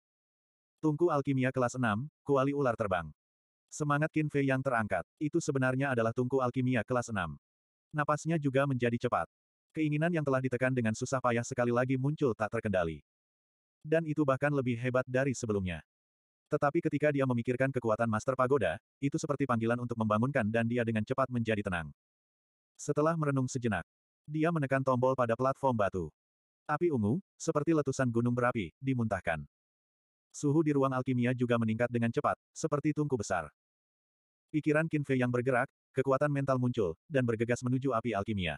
Tungku alkimia kelas 6, kuali ular terbang. Semangat Qin Fei Yang terangkat, itu sebenarnya adalah tungku alkimia kelas 6. Napasnya juga menjadi cepat. Keinginan yang telah ditekan dengan susah payah sekali lagi muncul tak terkendali. Dan itu bahkan lebih hebat dari sebelumnya. Tetapi ketika dia memikirkan kekuatan Master Pagoda, itu seperti panggilan untuk membangunkan dan dia dengan cepat menjadi tenang. Setelah merenung sejenak, dia menekan tombol pada platform batu. Api ungu, seperti letusan gunung berapi, dimuntahkan. Suhu di ruang alkimia juga meningkat dengan cepat, seperti tungku besar. Pikiran Kinfei yang bergerak, kekuatan mental muncul, dan bergegas menuju api alkimia.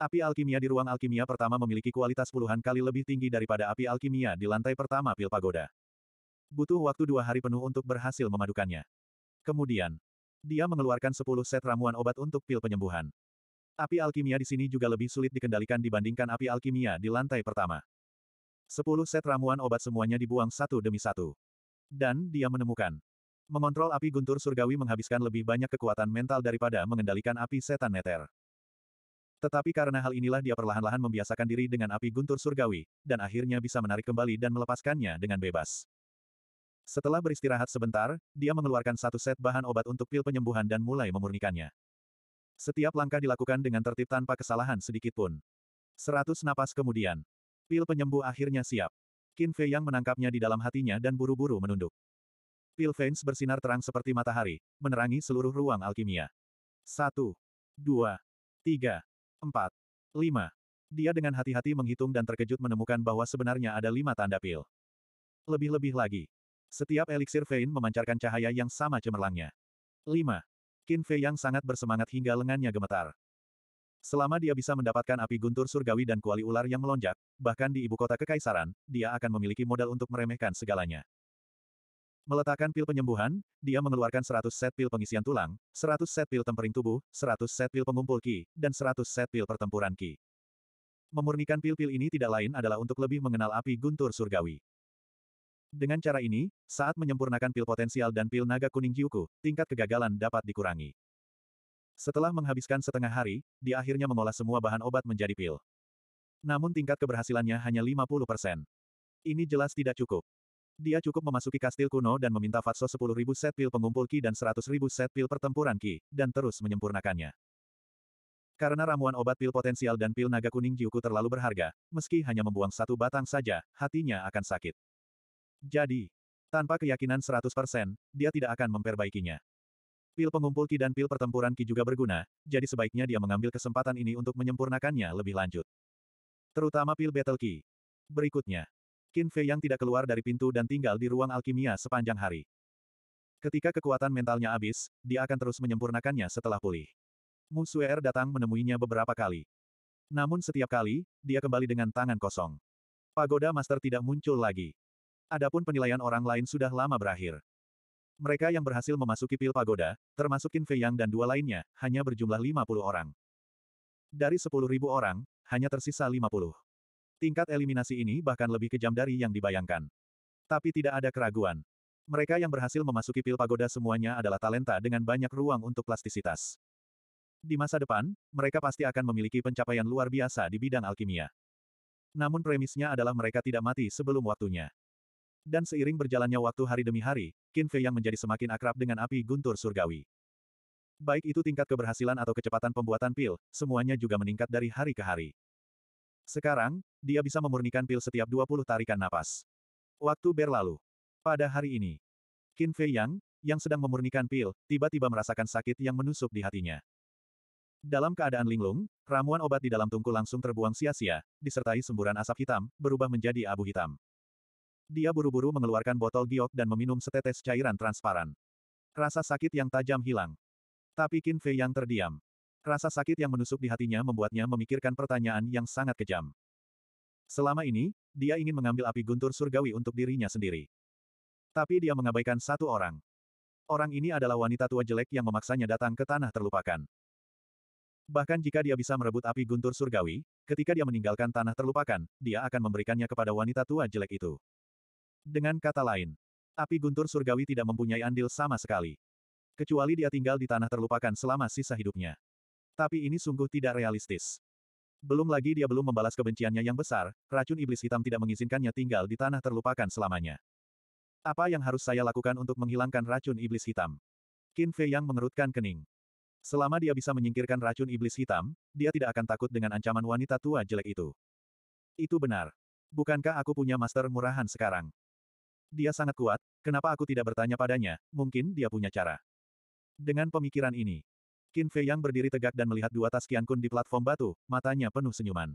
Api alkimia di ruang alkimia pertama memiliki kualitas puluhan kali lebih tinggi daripada api alkimia di lantai pertama pil pagoda. Butuh waktu dua hari penuh untuk berhasil memadukannya. Kemudian, dia mengeluarkan sepuluh set ramuan obat untuk pil penyembuhan. Api alkimia di sini juga lebih sulit dikendalikan dibandingkan api alkimia di lantai pertama. Sepuluh set ramuan obat semuanya dibuang satu demi satu. Dan dia menemukan. Mengontrol api guntur surgawi menghabiskan lebih banyak kekuatan mental daripada mengendalikan api setan neter. Tetapi karena hal inilah dia perlahan-lahan membiasakan diri dengan api guntur surgawi, dan akhirnya bisa menarik kembali dan melepaskannya dengan bebas. Setelah beristirahat sebentar, dia mengeluarkan satu set bahan obat untuk pil penyembuhan dan mulai memurnikannya. Setiap langkah dilakukan dengan tertib tanpa kesalahan sedikit pun. Seratus napas kemudian. Pil penyembuh akhirnya siap. Qin Fei yang menangkapnya di dalam hatinya dan buru-buru menunduk. Pil Veins bersinar terang seperti matahari, menerangi seluruh ruang alkimia. Satu, dua, tiga, empat, lima. Dia dengan hati-hati menghitung dan terkejut menemukan bahwa sebenarnya ada lima tanda pil. Lebih-lebih lagi. Setiap eliksir Vein memancarkan cahaya yang sama cemerlangnya. Lima, Qin Fei yang sangat bersemangat hingga lengannya gemetar. Selama dia bisa mendapatkan api guntur surgawi dan kuali ular yang melonjak, bahkan di ibu kota kekaisaran, dia akan memiliki modal untuk meremehkan segalanya. Meletakkan pil penyembuhan, dia mengeluarkan 100 set pil pengisian tulang, 100 set pil tempering tubuh, 100 set pil pengumpul ki, dan 100 set pil pertempuran ki. Memurnikan pil-pil ini tidak lain adalah untuk lebih mengenal api guntur surgawi. Dengan cara ini, saat menyempurnakan pil potensial dan pil naga kuning Gyuku, tingkat kegagalan dapat dikurangi. Setelah menghabiskan setengah hari, dia akhirnya mengolah semua bahan obat menjadi pil. Namun tingkat keberhasilannya hanya 50%. Ini jelas tidak cukup. Dia cukup memasuki kastil kuno dan meminta Fatso 10.000 set pil pengumpul Ki dan 100.000 set pil pertempuran Ki, dan terus menyempurnakannya. Karena ramuan obat pil potensial dan pil naga kuning Jiuku terlalu berharga, meski hanya membuang satu batang saja, hatinya akan sakit. Jadi, tanpa keyakinan 100%, dia tidak akan memperbaikinya. Pil pengumpul Ki dan pil pertempuran Ki juga berguna, jadi sebaiknya dia mengambil kesempatan ini untuk menyempurnakannya lebih lanjut. Terutama pil Battle Ki. Berikutnya, Qin Fei yang tidak keluar dari pintu dan tinggal di ruang alkimia sepanjang hari. Ketika kekuatan mentalnya habis, dia akan terus menyempurnakannya setelah pulih. Mu Suer datang menemuinya beberapa kali. Namun setiap kali, dia kembali dengan tangan kosong. Pagoda Master tidak muncul lagi. Adapun penilaian orang lain sudah lama berakhir. Mereka yang berhasil memasuki pil pagoda, termasuk Qin Fei Yang dan dua lainnya, hanya berjumlah 50 orang. Dari 10.000 orang, hanya tersisa 50. Tingkat eliminasi ini bahkan lebih kejam dari yang dibayangkan. Tapi tidak ada keraguan. Mereka yang berhasil memasuki pil pagoda semuanya adalah talenta dengan banyak ruang untuk plastisitas. Di masa depan, mereka pasti akan memiliki pencapaian luar biasa di bidang alkimia. Namun premisnya adalah mereka tidak mati sebelum waktunya. Dan seiring berjalannya waktu hari demi hari, Qin Fei yang menjadi semakin akrab dengan api guntur surgawi. Baik itu tingkat keberhasilan atau kecepatan pembuatan pil, semuanya juga meningkat dari hari ke hari. Sekarang, dia bisa memurnikan pil setiap 20 tarikan napas. Waktu berlalu. Pada hari ini, Qin Fei Yang, yang sedang memurnikan pil, tiba-tiba merasakan sakit yang menusuk di hatinya. Dalam keadaan linglung, ramuan obat di dalam tungku langsung terbuang sia-sia, disertai semburan asap hitam, berubah menjadi abu hitam. Dia buru-buru mengeluarkan botol giok dan meminum setetes cairan transparan. Rasa sakit yang tajam hilang. Tapi Qin Fei yang terdiam. Rasa sakit yang menusuk di hatinya membuatnya memikirkan pertanyaan yang sangat kejam. Selama ini, dia ingin mengambil api guntur surgawi untuk dirinya sendiri. Tapi dia mengabaikan satu orang. Orang ini adalah wanita tua jelek yang memaksanya datang ke tanah terlupakan. Bahkan jika dia bisa merebut api guntur surgawi, ketika dia meninggalkan tanah terlupakan, dia akan memberikannya kepada wanita tua jelek itu. Dengan kata lain, api guntur surgawi tidak mempunyai andil sama sekali. Kecuali dia tinggal di tanah terlupakan selama sisa hidupnya. Tapi ini sungguh tidak realistis. Belum lagi dia belum membalas kebenciannya yang besar, racun iblis hitam tidak mengizinkannya tinggal di tanah terlupakan selamanya. Apa yang harus saya lakukan untuk menghilangkan racun iblis hitam? Qin Fei yang mengerutkan kening. Selama dia bisa menyingkirkan racun iblis hitam, dia tidak akan takut dengan ancaman wanita tua jelek itu. Itu benar. Bukankah aku punya master murahan sekarang? Dia sangat kuat, kenapa aku tidak bertanya padanya, mungkin dia punya cara. Dengan pemikiran ini, Qin Fei yang berdiri tegak dan melihat dua tas Qian Kun di platform batu, matanya penuh senyuman.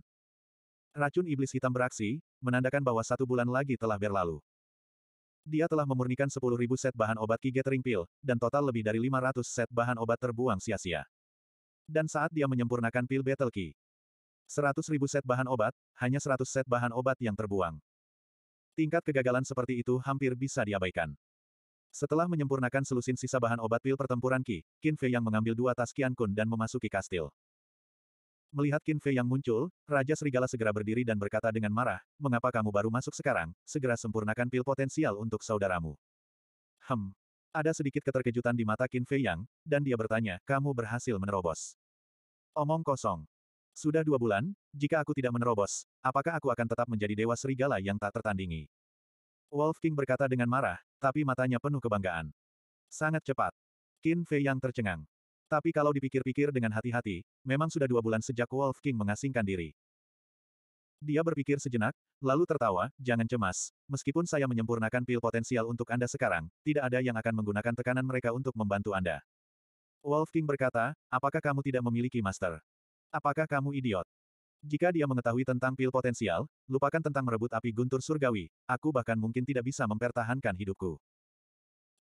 Racun iblis hitam beraksi, menandakan bahwa satu bulan lagi telah berlalu. Dia telah memurnikan 10.000 set bahan obat Ki Gathering Pill, dan total lebih dari 500 set bahan obat terbuang sia-sia. Dan saat dia menyempurnakan pil Battle Ki, 100.000 set bahan obat, hanya 100 set bahan obat yang terbuang. Tingkat kegagalan seperti itu hampir bisa diabaikan. Setelah menyempurnakan selusin sisa bahan obat pil pertempuran Ki, Qin Fei yang mengambil dua tas Qian Kun dan memasuki kastil. Melihat Qin Fei yang muncul, Raja Serigala segera berdiri dan berkata dengan marah, mengapa kamu baru masuk sekarang, segera sempurnakan pil potensial untuk saudaramu. Hem. Ada sedikit keterkejutan di mata Qin Fei Yang, dan dia bertanya, kamu berhasil menerobos. Omong kosong. Sudah dua bulan, jika aku tidak menerobos, apakah aku akan tetap menjadi dewa serigala yang tak tertandingi? Wolf King berkata dengan marah, tapi matanya penuh kebanggaan. Sangat cepat. Qin Fei yang tercengang. Tapi kalau dipikir-pikir dengan hati-hati, memang sudah dua bulan sejak Wolf King mengasingkan diri. Dia berpikir sejenak, lalu tertawa, jangan cemas. Meskipun saya menyempurnakan pil potensial untuk Anda sekarang, tidak ada yang akan menggunakan tekanan mereka untuk membantu Anda. Wolf King berkata, apakah kamu tidak memiliki master? Apakah kamu idiot? Jika dia mengetahui tentang pil potensial, lupakan tentang merebut api guntur surgawi, aku bahkan mungkin tidak bisa mempertahankan hidupku.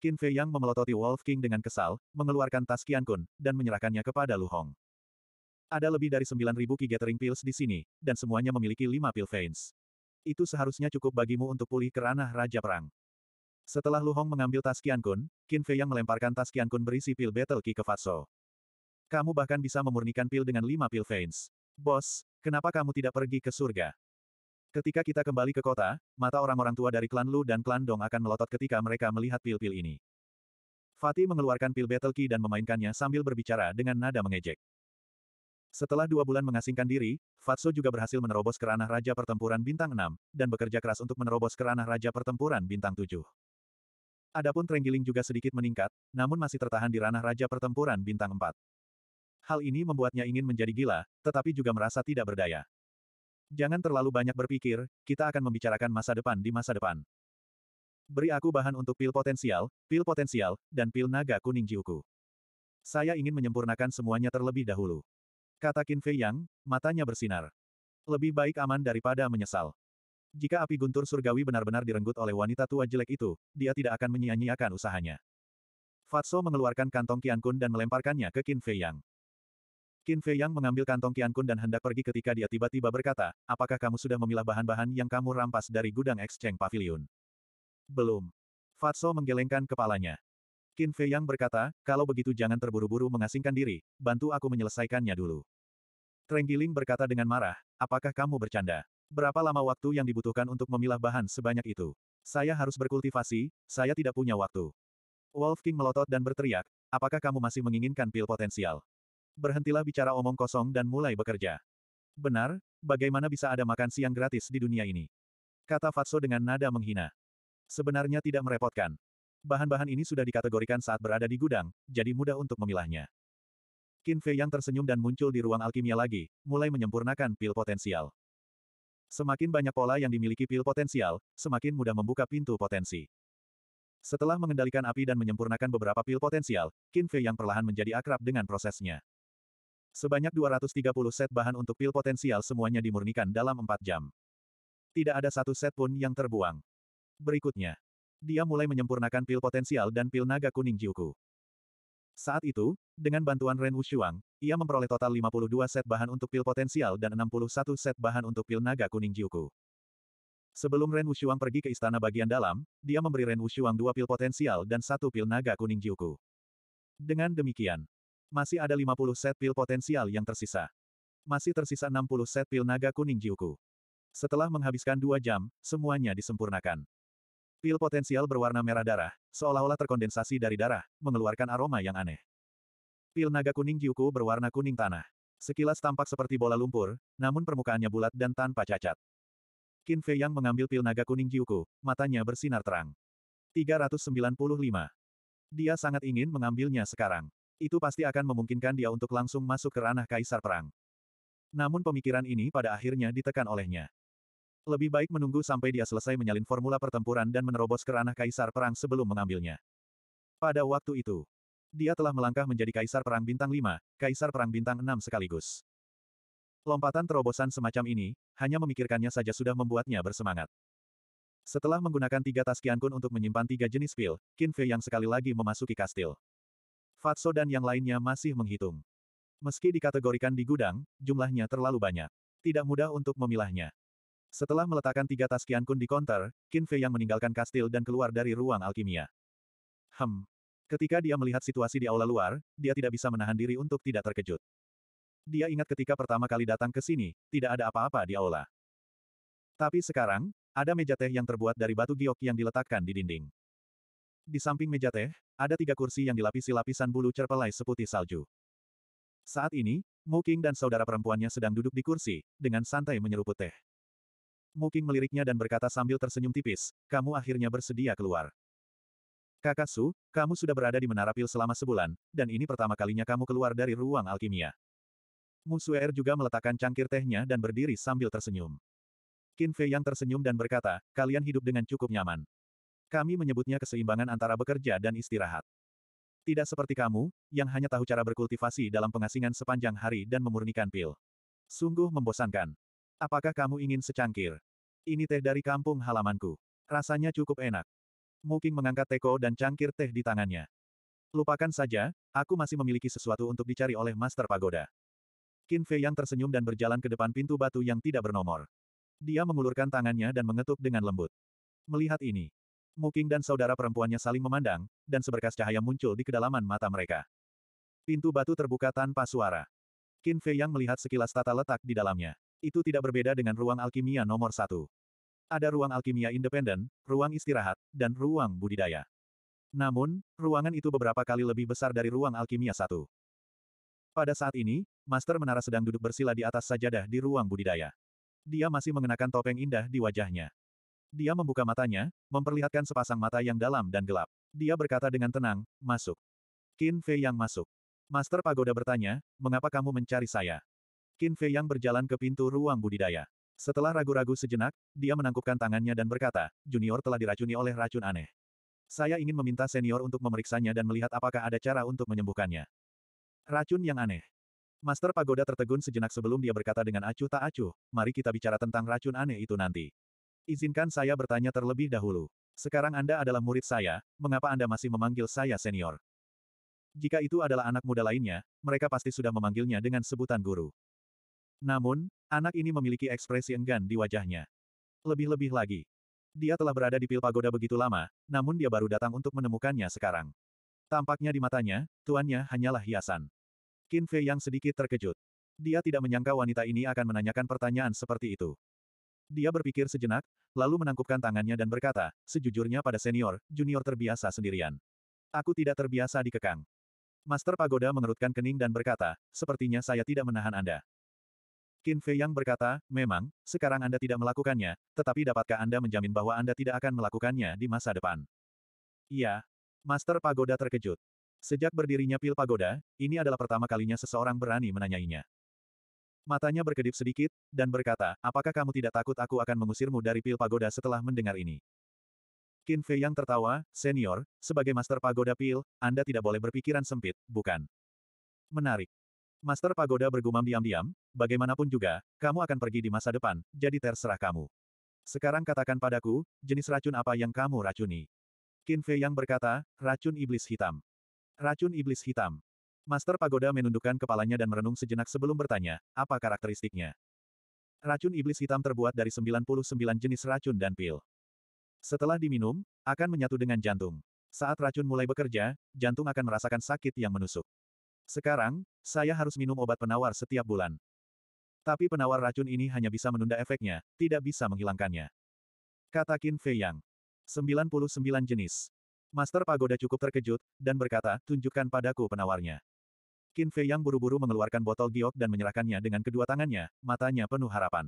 Qin Fei Yang memelototi Wolf King dengan kesal, mengeluarkan tas Qian Kun, dan menyerahkannya kepada Lu Hong. Ada lebih dari 9.000 Ki Gathering Pills di sini, dan semuanya memiliki 5 pil veins. Itu seharusnya cukup bagimu untuk pulih ke ranah Raja Perang. Setelah Lu Hong mengambil tas Qian Kun, Qin Fei Yang melemparkan tas Qian Kun berisi pil Battle Ki ke Fatso. Kamu bahkan bisa memurnikan pil dengan lima pil veins. Bos, kenapa kamu tidak pergi ke surga? Ketika kita kembali ke kota, mata orang-orang tua dari klan Lu dan klan Dong akan melotot ketika mereka melihat pil-pil ini. Fatih mengeluarkan pil Battle Key dan memainkannya sambil berbicara dengan nada mengejek. Setelah dua bulan mengasingkan diri, Fatso juga berhasil menerobos ke ranah Raja Pertempuran Bintang 6, dan bekerja keras untuk menerobos ke ranah Raja Pertempuran Bintang 7. Adapun Trenggiling juga sedikit meningkat, namun masih tertahan di ranah Raja Pertempuran Bintang 4. Hal ini membuatnya ingin menjadi gila, tetapi juga merasa tidak berdaya. Jangan terlalu banyak berpikir, kita akan membicarakan masa depan di masa depan. Beri aku bahan untuk pil potensial, pil potensial, dan pil naga kuning jiuku. Saya ingin menyempurnakan semuanya terlebih dahulu. Kata Qin Fei Yang, matanya bersinar. Lebih baik aman daripada menyesal. Jika api guntur surgawi benar-benar direnggut oleh wanita tua jelek itu, dia tidak akan menyia-nyiakan usahanya. Fatso mengeluarkan kantong Kun dan melemparkannya ke Qin Fei Yang. Qin Fei Yang mengambil kantong Qian Kun dan hendak pergi ketika dia tiba-tiba berkata, apakah kamu sudah memilah bahan-bahan yang kamu rampas dari gudang exchange pavilion? Belum. Fatso menggelengkan kepalanya. Qin Fei Yang berkata, kalau begitu jangan terburu-buru mengasingkan diri, bantu aku menyelesaikannya dulu. Trenggiling berkata dengan marah, apakah kamu bercanda? Berapa lama waktu yang dibutuhkan untuk memilah bahan sebanyak itu? Saya harus berkultivasi, saya tidak punya waktu. Wolf King melotot dan berteriak, apakah kamu masih menginginkan pil potensial? berhentilah bicara omong kosong dan mulai bekerja. Benar, bagaimana bisa ada makan siang gratis di dunia ini? Kata Fatso dengan nada menghina. Sebenarnya tidak merepotkan. Bahan-bahan ini sudah dikategorikan saat berada di gudang, jadi mudah untuk memilahnya. Qin Fei yang tersenyum dan muncul di ruang alkimia lagi, mulai menyempurnakan pil potensial. Semakin banyak pola yang dimiliki pil potensial, semakin mudah membuka pintu potensi. Setelah mengendalikan api dan menyempurnakan beberapa pil potensial, Qin Fei yang perlahan menjadi akrab dengan prosesnya. Sebanyak 230 set bahan untuk pil potensial semuanya dimurnikan dalam 4 jam. Tidak ada satu set pun yang terbuang. Berikutnya, dia mulai menyempurnakan pil potensial dan pil naga kuning Jiuku. Saat itu, dengan bantuan Ren Wushuang, ia memperoleh total 52 set bahan untuk pil potensial dan 61 set bahan untuk pil naga kuning Jiuku. Sebelum Ren Wushuang pergi ke istana bagian dalam, dia memberi Ren Wushuang dua pil potensial dan satu pil naga kuning Jiuku. Dengan demikian, masih ada 50 set pil potensial yang tersisa. Masih tersisa 60 set pil naga kuning Jiuku. Setelah menghabiskan dua jam, semuanya disempurnakan. Pil potensial berwarna merah darah, seolah-olah terkondensasi dari darah, mengeluarkan aroma yang aneh. Pil naga kuning Jiuku berwarna kuning tanah. Sekilas tampak seperti bola lumpur, namun permukaannya bulat dan tanpa cacat. Qin Fei Yang mengambil pil naga kuning Jiuku, matanya bersinar terang. 395. Dia sangat ingin mengambilnya sekarang. Itu pasti akan memungkinkan dia untuk langsung masuk ke ranah kaisar perang. Namun pemikiran ini pada akhirnya ditekan olehnya. Lebih baik menunggu sampai dia selesai menyalin formula pertempuran dan menerobos ke ranah kaisar perang sebelum mengambilnya. Pada waktu itu, dia telah melangkah menjadi kaisar perang bintang 5, kaisar perang bintang 6 sekaligus. Lompatan terobosan semacam ini, hanya memikirkannya saja sudah membuatnya bersemangat. Setelah menggunakan tiga tas Qiankun untuk menyimpan tiga jenis pil, Qin Fei yang sekali lagi memasuki kastil. Fatso dan yang lainnya masih menghitung. Meski dikategorikan di gudang, jumlahnya terlalu banyak. Tidak mudah untuk memilahnya. Setelah meletakkan tiga tas kian Kun di konter, Qin yang meninggalkan kastil dan keluar dari ruang alkimia. Hmm. Ketika dia melihat situasi di aula luar, dia tidak bisa menahan diri untuk tidak terkejut. Dia ingat ketika pertama kali datang ke sini, tidak ada apa-apa di aula. Tapi sekarang, ada meja teh yang terbuat dari batu giok yang diletakkan di dinding. Di samping meja teh, ada tiga kursi yang dilapisi lapisan bulu cerpelai seputih salju. Saat ini, Muking dan saudara perempuannya sedang duduk di kursi, dengan santai menyeruput teh. Muking meliriknya dan berkata sambil tersenyum tipis, kamu akhirnya bersedia keluar. Kakak Su, kamu sudah berada di Menara Pil selama sebulan, dan ini pertama kalinya kamu keluar dari ruang alkimia. Musuer juga meletakkan cangkir tehnya dan berdiri sambil tersenyum. Qin Fei yang tersenyum dan berkata, kalian hidup dengan cukup nyaman. Kami menyebutnya keseimbangan antara bekerja dan istirahat. Tidak seperti kamu, yang hanya tahu cara berkultivasi dalam pengasingan sepanjang hari dan memurnikan pil. Sungguh membosankan. Apakah kamu ingin secangkir? Ini teh dari kampung halamanku. Rasanya cukup enak. Muking mengangkat teko dan cangkir teh di tangannya. Lupakan saja, aku masih memiliki sesuatu untuk dicari oleh Master Pagoda. Qin Fei yang tersenyum dan berjalan ke depan pintu batu yang tidak bernomor. Dia mengulurkan tangannya dan mengetuk dengan lembut. Melihat ini, Muking dan saudara perempuannya saling memandang, dan seberkas cahaya muncul di kedalaman mata mereka. Pintu batu terbuka tanpa suara. Qin Fei Yang melihat sekilas tata letak di dalamnya. Itu tidak berbeda dengan ruang alkimia nomor satu. Ada ruang alkimia independen, ruang istirahat, dan ruang budidaya. Namun, ruangan itu beberapa kali lebih besar dari ruang alkimia satu. Pada saat ini, Master Menara sedang duduk bersila di atas sajadah di ruang budidaya. Dia masih mengenakan topeng indah di wajahnya. Dia membuka matanya, memperlihatkan sepasang mata yang dalam dan gelap. Dia berkata dengan tenang, masuk. Qin Fei yang masuk. Master Pagoda bertanya, mengapa kamu mencari saya? Qin Fei yang berjalan ke pintu ruang budidaya. Setelah ragu-ragu sejenak, dia menangkupkan tangannya dan berkata, junior telah diracuni oleh racun aneh. Saya ingin meminta senior untuk memeriksanya dan melihat apakah ada cara untuk menyembuhkannya. Racun yang aneh. Master Pagoda tertegun sejenak sebelum dia berkata dengan acuh tak acuh, mari kita bicara tentang racun aneh itu nanti. Izinkan saya bertanya terlebih dahulu. Sekarang Anda adalah murid saya, mengapa Anda masih memanggil saya senior? Jika itu adalah anak muda lainnya, mereka pasti sudah memanggilnya dengan sebutan guru. Namun, anak ini memiliki ekspresi enggan di wajahnya. Lebih-lebih lagi, dia telah berada di pil pagoda begitu lama, namun dia baru datang untuk menemukannya sekarang. Tampaknya di matanya, tuannya hanyalah hiasan. Qin Fei yang sedikit terkejut. Dia tidak menyangka wanita ini akan menanyakan pertanyaan seperti itu. Dia berpikir sejenak, lalu menangkupkan tangannya dan berkata, sejujurnya pada senior, junior terbiasa sendirian. Aku tidak terbiasa dikekang. Master Pagoda mengerutkan kening dan berkata, sepertinya saya tidak menahan Anda. Qin Fei Yang berkata, memang, sekarang Anda tidak melakukannya, tetapi dapatkah Anda menjamin bahwa Anda tidak akan melakukannya di masa depan? Iya. Master Pagoda terkejut. Sejak berdirinya Pil Pagoda, ini adalah pertama kalinya seseorang berani menanyainya. Matanya berkedip sedikit, dan berkata, apakah kamu tidak takut aku akan mengusirmu dari pil pagoda setelah mendengar ini? Qin Fei yang tertawa, senior, sebagai master pagoda pil, Anda tidak boleh berpikiran sempit, bukan? Menarik. Master pagoda bergumam diam-diam, bagaimanapun juga, kamu akan pergi di masa depan, jadi terserah kamu. Sekarang katakan padaku, jenis racun apa yang kamu racuni? Qin Fei yang berkata, racun iblis hitam. Racun iblis hitam. Master Pagoda menundukkan kepalanya dan merenung sejenak sebelum bertanya, apa karakteristiknya? Racun iblis hitam terbuat dari 99 jenis racun dan pil. Setelah diminum, akan menyatu dengan jantung. Saat racun mulai bekerja, jantung akan merasakan sakit yang menusuk. Sekarang, saya harus minum obat penawar setiap bulan. Tapi penawar racun ini hanya bisa menunda efeknya, tidak bisa menghilangkannya. Kata Qin Fei Yang. 99 jenis. Master Pagoda cukup terkejut, dan berkata, tunjukkan padaku penawarnya. Qin Fei yang buru-buru mengeluarkan botol giok dan menyerahkannya dengan kedua tangannya, matanya penuh harapan.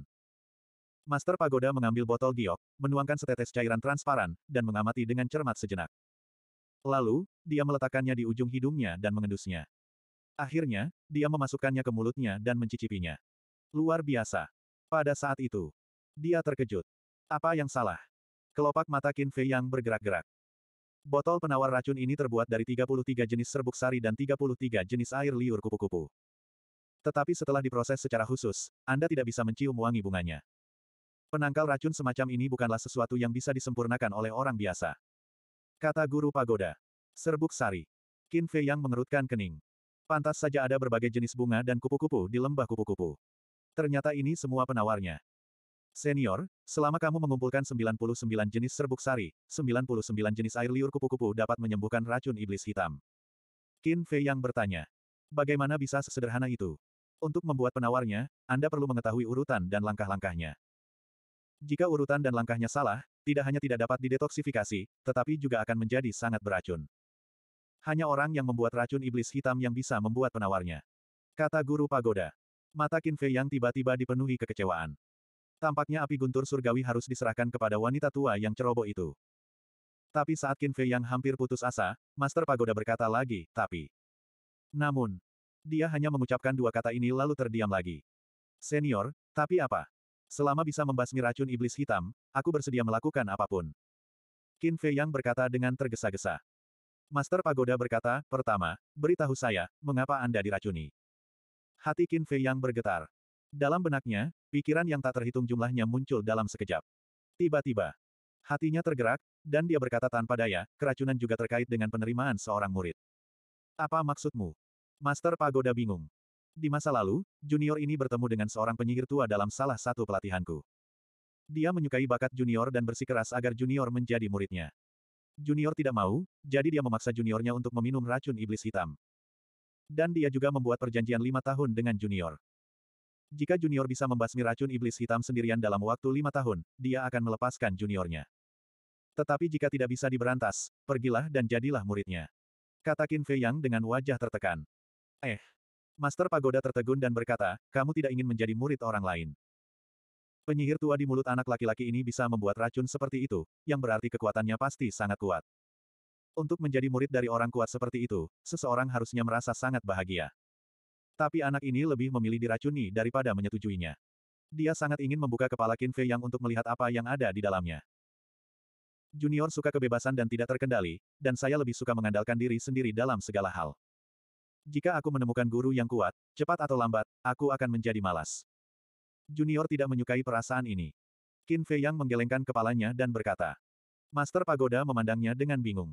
Master Pagoda mengambil botol giok, menuangkan setetes cairan transparan, dan mengamati dengan cermat sejenak. Lalu, dia meletakkannya di ujung hidungnya dan mengendusnya. Akhirnya, dia memasukkannya ke mulutnya dan mencicipinya. Luar biasa. Pada saat itu, dia terkejut. Apa yang salah? Kelopak mata Qin Fei yang bergerak-gerak. Botol penawar racun ini terbuat dari 33 jenis serbuk sari dan 33 jenis air liur kupu-kupu. Tetapi setelah diproses secara khusus, Anda tidak bisa mencium wangi bunganya. Penangkal racun semacam ini bukanlah sesuatu yang bisa disempurnakan oleh orang biasa. Kata Guru Pagoda. Serbuk sari. Qin Fei yang mengerutkan kening. Pantas saja ada berbagai jenis bunga dan kupu-kupu di lembah kupu-kupu. Ternyata ini semua penawarnya. Senior, selama kamu mengumpulkan 99 jenis serbuk sari, 99 jenis air liur kupu-kupu dapat menyembuhkan racun iblis hitam. Qin Fei yang bertanya. Bagaimana bisa sesederhana itu? Untuk membuat penawarnya, Anda perlu mengetahui urutan dan langkah-langkahnya. Jika urutan dan langkahnya salah, tidak hanya tidak dapat didetoksifikasi, tetapi juga akan menjadi sangat beracun. Hanya orang yang membuat racun iblis hitam yang bisa membuat penawarnya. Kata guru pagoda. Mata Qin Fei yang tiba-tiba dipenuhi kekecewaan. Tampaknya api guntur surgawi harus diserahkan kepada wanita tua yang ceroboh itu. Tapi saat Qin Fei yang hampir putus asa, Master Pagoda berkata lagi, tapi... Namun, dia hanya mengucapkan dua kata ini lalu terdiam lagi. Senior, tapi apa? Selama bisa membasmi racun iblis hitam, aku bersedia melakukan apapun. Qin Fei yang berkata dengan tergesa-gesa. Master Pagoda berkata, pertama, beritahu saya, mengapa Anda diracuni? Hati Qin Fei yang bergetar. Dalam benaknya, pikiran yang tak terhitung jumlahnya muncul dalam sekejap. Tiba-tiba, hatinya tergerak, dan dia berkata tanpa daya, keracunan juga terkait dengan penerimaan seorang murid. Apa maksudmu? Master Pagoda bingung. Di masa lalu, junior ini bertemu dengan seorang penyihir tua dalam salah satu pelatihanku. Dia menyukai bakat junior dan bersikeras agar junior menjadi muridnya. Junior tidak mau, jadi dia memaksa juniornya untuk meminum racun iblis hitam. Dan dia juga membuat perjanjian lima tahun dengan junior. Jika junior bisa membasmi racun iblis hitam sendirian dalam waktu lima tahun, dia akan melepaskan juniornya. Tetapi jika tidak bisa diberantas, pergilah dan jadilah muridnya. Kata Qin Fei Yang dengan wajah tertekan. Eh. Master Pagoda tertegun dan berkata, kamu tidak ingin menjadi murid orang lain. Penyihir tua di mulut anak laki-laki ini bisa membuat racun seperti itu, yang berarti kekuatannya pasti sangat kuat. Untuk menjadi murid dari orang kuat seperti itu, seseorang harusnya merasa sangat bahagia. Tapi anak ini lebih memilih diracuni daripada menyetujuinya. Dia sangat ingin membuka kepala Qin Fei Yang untuk melihat apa yang ada di dalamnya. Junior suka kebebasan dan tidak terkendali, dan saya lebih suka mengandalkan diri sendiri dalam segala hal. Jika aku menemukan guru yang kuat, cepat atau lambat, aku akan menjadi malas. Junior tidak menyukai perasaan ini. Qin Fei Yang menggelengkan kepalanya dan berkata. Master Pagoda memandangnya dengan bingung.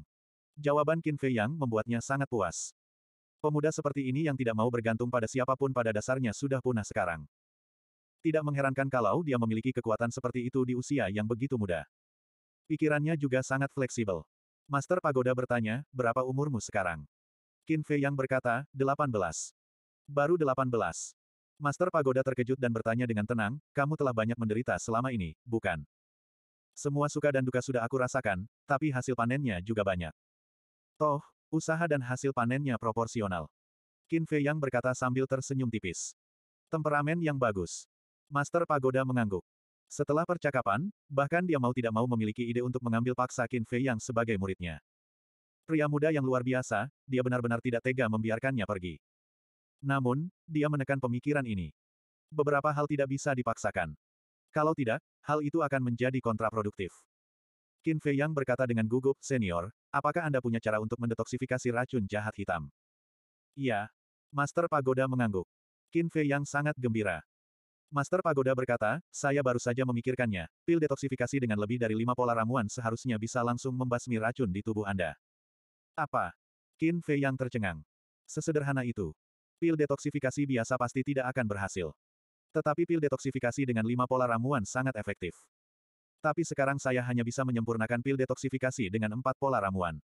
Jawaban Qin Fei Yang membuatnya sangat puas. Pemuda seperti ini yang tidak mau bergantung pada siapapun pada dasarnya sudah punah sekarang. Tidak mengherankan kalau dia memiliki kekuatan seperti itu di usia yang begitu muda. Pikirannya juga sangat fleksibel. Master Pagoda bertanya, berapa umurmu sekarang? Qin Fei yang berkata, 18. Baru 18. Master Pagoda terkejut dan bertanya dengan tenang, kamu telah banyak menderita selama ini, bukan? Semua suka dan duka sudah aku rasakan, tapi hasil panennya juga banyak. Toh, Usaha dan hasil panennya proporsional. Qin Fei Yang berkata sambil tersenyum tipis. Temperamen yang bagus. Master Pagoda mengangguk. Setelah percakapan, bahkan dia mau tidak mau memiliki ide untuk mengambil paksa Qin Fei Yang sebagai muridnya. Pria muda yang luar biasa, dia benar-benar tidak tega membiarkannya pergi. Namun, dia menekan pemikiran ini. Beberapa hal tidak bisa dipaksakan. Kalau tidak, hal itu akan menjadi kontraproduktif. Qin Fei Yang berkata dengan gugup, Senior, apakah Anda punya cara untuk mendetoksifikasi racun jahat hitam? Iya. Master Pagoda mengangguk. Qin Fei Yang sangat gembira. Master Pagoda berkata, saya baru saja memikirkannya, pil detoksifikasi dengan lebih dari lima pola ramuan seharusnya bisa langsung membasmi racun di tubuh Anda. Apa? Qin Fei yang tercengang. Sesederhana itu. Pil detoksifikasi biasa pasti tidak akan berhasil. Tetapi pil detoksifikasi dengan lima pola ramuan sangat efektif. Tapi sekarang saya hanya bisa menyempurnakan pil detoksifikasi dengan empat pola ramuan.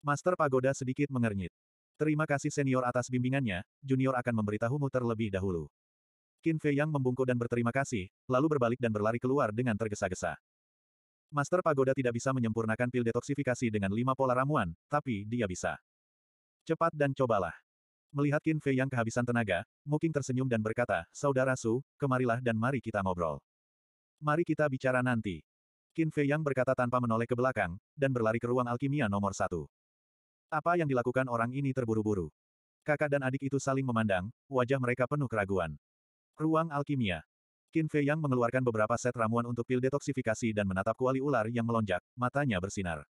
Master Pagoda sedikit mengernyit. Terima kasih senior atas bimbingannya, junior akan memberitahumu terlebih dahulu. Qin Fei Yang membungkuk dan berterima kasih, lalu berbalik dan berlari keluar dengan tergesa-gesa. Master Pagoda tidak bisa menyempurnakan pil detoksifikasi dengan lima pola ramuan, tapi dia bisa. Cepat dan cobalah. Melihat Qin Fei yang kehabisan tenaga, mungkin tersenyum dan berkata, Saudara Su, kemarilah dan mari kita ngobrol. Mari kita bicara nanti. Qin Fei Yang berkata tanpa menoleh ke belakang, dan berlari ke ruang alkimia nomor satu. Apa yang dilakukan orang ini terburu-buru. Kakak dan adik itu saling memandang, wajah mereka penuh keraguan. Ruang alkimia. Qin Fei Yang mengeluarkan beberapa set ramuan untuk pil detoksifikasi dan menatap kuali ular yang melonjak, matanya bersinar.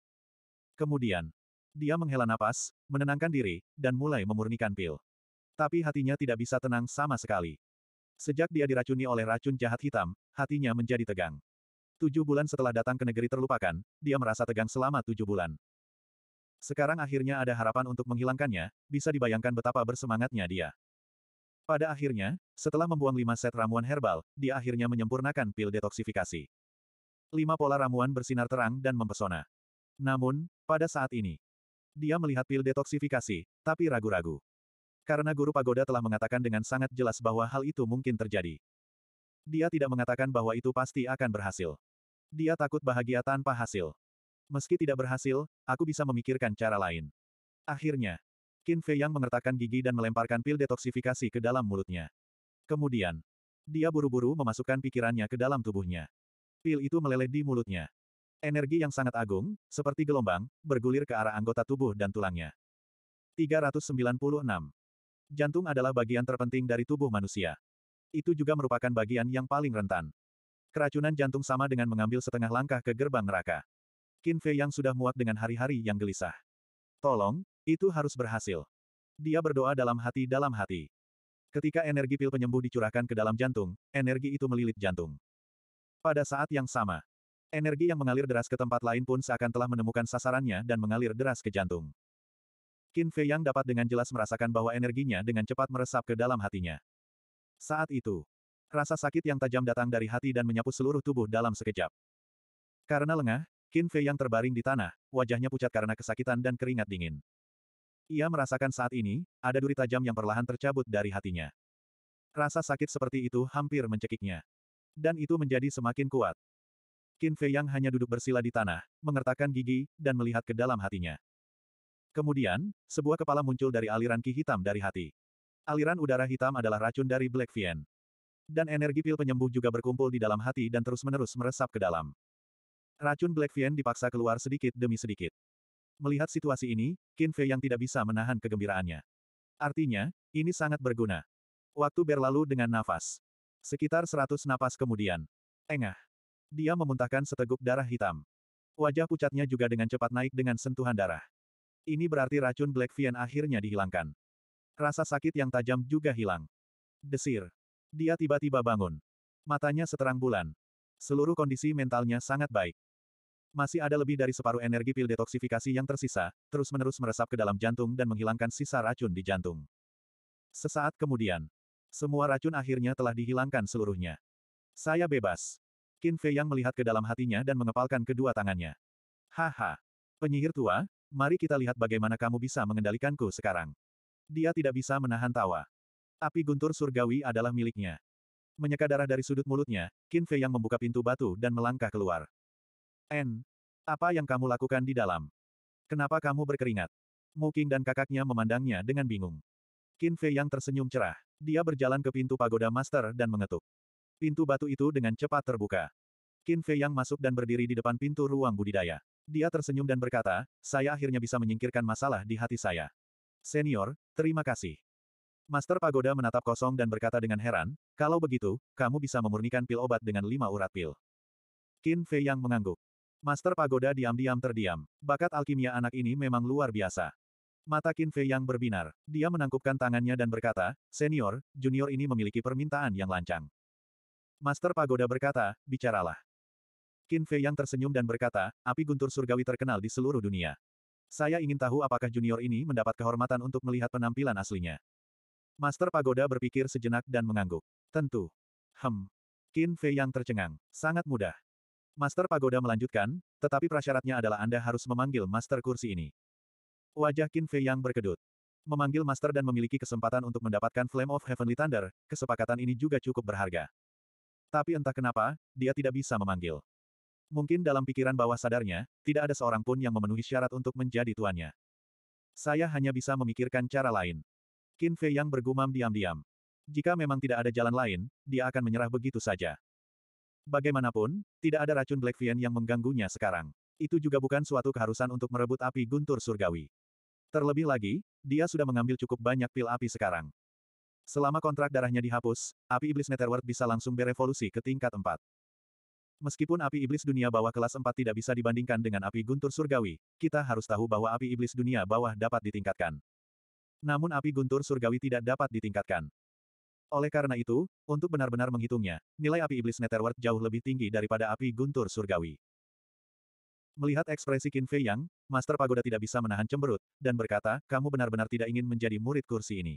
Kemudian, dia menghela napas, menenangkan diri, dan mulai memurnikan pil. Tapi hatinya tidak bisa tenang sama sekali. Sejak dia diracuni oleh racun jahat hitam, hatinya menjadi tegang. Tujuh bulan setelah datang ke negeri terlupakan, dia merasa tegang selama tujuh bulan. Sekarang akhirnya ada harapan untuk menghilangkannya, bisa dibayangkan betapa bersemangatnya dia. Pada akhirnya, setelah membuang lima set ramuan herbal, dia akhirnya menyempurnakan pil detoksifikasi. Lima pola ramuan bersinar terang dan mempesona. Namun, pada saat ini, dia melihat pil detoksifikasi, tapi ragu-ragu. Karena Guru Pagoda telah mengatakan dengan sangat jelas bahwa hal itu mungkin terjadi. Dia tidak mengatakan bahwa itu pasti akan berhasil. Dia takut bahagia tanpa hasil. Meski tidak berhasil, aku bisa memikirkan cara lain. Akhirnya, Qin Fei Yang mengertakkan gigi dan melemparkan pil detoksifikasi ke dalam mulutnya. Kemudian, dia buru-buru memasukkan pikirannya ke dalam tubuhnya. Pil itu meleleh di mulutnya. Energi yang sangat agung, seperti gelombang, bergulir ke arah anggota tubuh dan tulangnya. 396. Jantung adalah bagian terpenting dari tubuh manusia. Itu juga merupakan bagian yang paling rentan. Keracunan jantung sama dengan mengambil setengah langkah ke gerbang neraka. Qin Fei yang sudah muak dengan hari-hari yang gelisah. Tolong, itu harus berhasil. Dia berdoa dalam hati dalam hati. Ketika energi pil penyembuh dicurahkan ke dalam jantung, energi itu melilit jantung. Pada saat yang sama, energi yang mengalir deras ke tempat lain pun seakan telah menemukan sasarannya dan mengalir deras ke jantung. Qin Fei Yang dapat dengan jelas merasakan bahwa energinya dengan cepat meresap ke dalam hatinya. Saat itu, rasa sakit yang tajam datang dari hati dan menyapu seluruh tubuh dalam sekejap. Karena lengah, Qin Fei Yang terbaring di tanah, wajahnya pucat karena kesakitan dan keringat dingin. Ia merasakan saat ini, ada duri tajam yang perlahan tercabut dari hatinya. Rasa sakit seperti itu hampir mencekiknya. Dan itu menjadi semakin kuat. Qin Fei Yang hanya duduk bersila di tanah, mengertakkan gigi, dan melihat ke dalam hatinya. Kemudian, sebuah kepala muncul dari aliran ki hitam dari hati. Aliran udara hitam adalah racun dari Black Vien. Dan energi pil penyembuh juga berkumpul di dalam hati dan terus-menerus meresap ke dalam. Racun Black Vien dipaksa keluar sedikit demi sedikit. Melihat situasi ini, Qin Fei yang tidak bisa menahan kegembiraannya. Artinya, ini sangat berguna. Waktu berlalu dengan nafas. Sekitar seratus napas kemudian. Engah. Dia memuntahkan seteguk darah hitam. Wajah pucatnya juga dengan cepat naik dengan sentuhan darah. Ini berarti racun Black Vian akhirnya dihilangkan. Rasa sakit yang tajam juga hilang. Desir. Dia tiba-tiba bangun. Matanya seterang bulan. Seluruh kondisi mentalnya sangat baik. Masih ada lebih dari separuh energi pil detoksifikasi yang tersisa, terus-menerus meresap ke dalam jantung dan menghilangkan sisa racun di jantung. Sesaat kemudian, semua racun akhirnya telah dihilangkan seluruhnya. Saya bebas. Qin Fei yang melihat ke dalam hatinya dan mengepalkan kedua tangannya. Haha. Penyihir tua, Mari kita lihat bagaimana kamu bisa mengendalikanku sekarang. Dia tidak bisa menahan tawa. Api guntur surgawi adalah miliknya. Menyeka darah dari sudut mulutnya, Qin Fei yang membuka pintu batu dan melangkah keluar. En, apa yang kamu lakukan di dalam? Kenapa kamu berkeringat? Muking dan kakaknya memandangnya dengan bingung. Qin Fei yang tersenyum cerah. Dia berjalan ke pintu pagoda master dan mengetuk. Pintu batu itu dengan cepat terbuka. Qin Fei yang masuk dan berdiri di depan pintu ruang budidaya. Dia tersenyum dan berkata, saya akhirnya bisa menyingkirkan masalah di hati saya. Senior, terima kasih. Master Pagoda menatap kosong dan berkata dengan heran, kalau begitu, kamu bisa memurnikan pil obat dengan lima urat pil. Qin Fei yang mengangguk. Master Pagoda diam-diam terdiam. Bakat alkimia anak ini memang luar biasa. Mata Qin Fei yang berbinar. Dia menangkupkan tangannya dan berkata, Senior, junior ini memiliki permintaan yang lancang. Master Pagoda berkata, bicaralah. Qin Fei yang tersenyum dan berkata, api guntur surgawi terkenal di seluruh dunia. Saya ingin tahu apakah junior ini mendapat kehormatan untuk melihat penampilan aslinya. Master Pagoda berpikir sejenak dan mengangguk. Tentu. Hem. Qin Fei yang tercengang. Sangat mudah. Master Pagoda melanjutkan, tetapi prasyaratnya adalah Anda harus memanggil Master kursi ini. Wajah Qin Fei yang berkedut. Memanggil Master dan memiliki kesempatan untuk mendapatkan Flame of Heavenly Thunder, kesepakatan ini juga cukup berharga. Tapi entah kenapa, dia tidak bisa memanggil. Mungkin dalam pikiran bawah sadarnya, tidak ada seorang pun yang memenuhi syarat untuk menjadi tuannya. Saya hanya bisa memikirkan cara lain. Qin Fei yang bergumam diam-diam. Jika memang tidak ada jalan lain, dia akan menyerah begitu saja. Bagaimanapun, tidak ada racun Black Vian yang mengganggunya sekarang. Itu juga bukan suatu keharusan untuk merebut api guntur surgawi. Terlebih lagi, dia sudah mengambil cukup banyak pil api sekarang. Selama kontrak darahnya dihapus, api iblis Netherworld bisa langsung berevolusi ke tingkat 4. Meskipun api iblis dunia bawah kelas 4 tidak bisa dibandingkan dengan api guntur surgawi, kita harus tahu bahwa api iblis dunia bawah dapat ditingkatkan. Namun api guntur surgawi tidak dapat ditingkatkan. Oleh karena itu, untuk benar-benar menghitungnya, nilai api iblis netherworld jauh lebih tinggi daripada api guntur surgawi. Melihat ekspresi Qin Fei Yang, Master Pagoda tidak bisa menahan cemberut, dan berkata, kamu benar-benar tidak ingin menjadi murid kursi ini.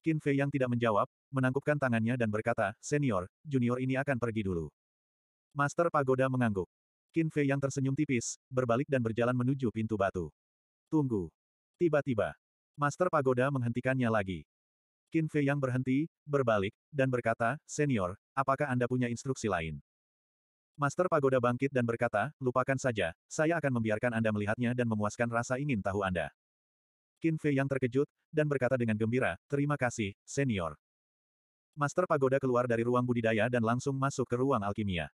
Qin Fei Yang tidak menjawab, menangkupkan tangannya dan berkata, senior, junior ini akan pergi dulu. Master Pagoda mengangguk. Qin Fei yang tersenyum tipis, berbalik dan berjalan menuju pintu batu. Tunggu. Tiba-tiba. Master Pagoda menghentikannya lagi. Qin Fei yang berhenti, berbalik, dan berkata, Senior, apakah Anda punya instruksi lain? Master Pagoda bangkit dan berkata, lupakan saja, saya akan membiarkan Anda melihatnya dan memuaskan rasa ingin tahu Anda. Qin Fei yang terkejut, dan berkata dengan gembira, terima kasih, senior. Master Pagoda keluar dari ruang budidaya dan langsung masuk ke ruang alkimia.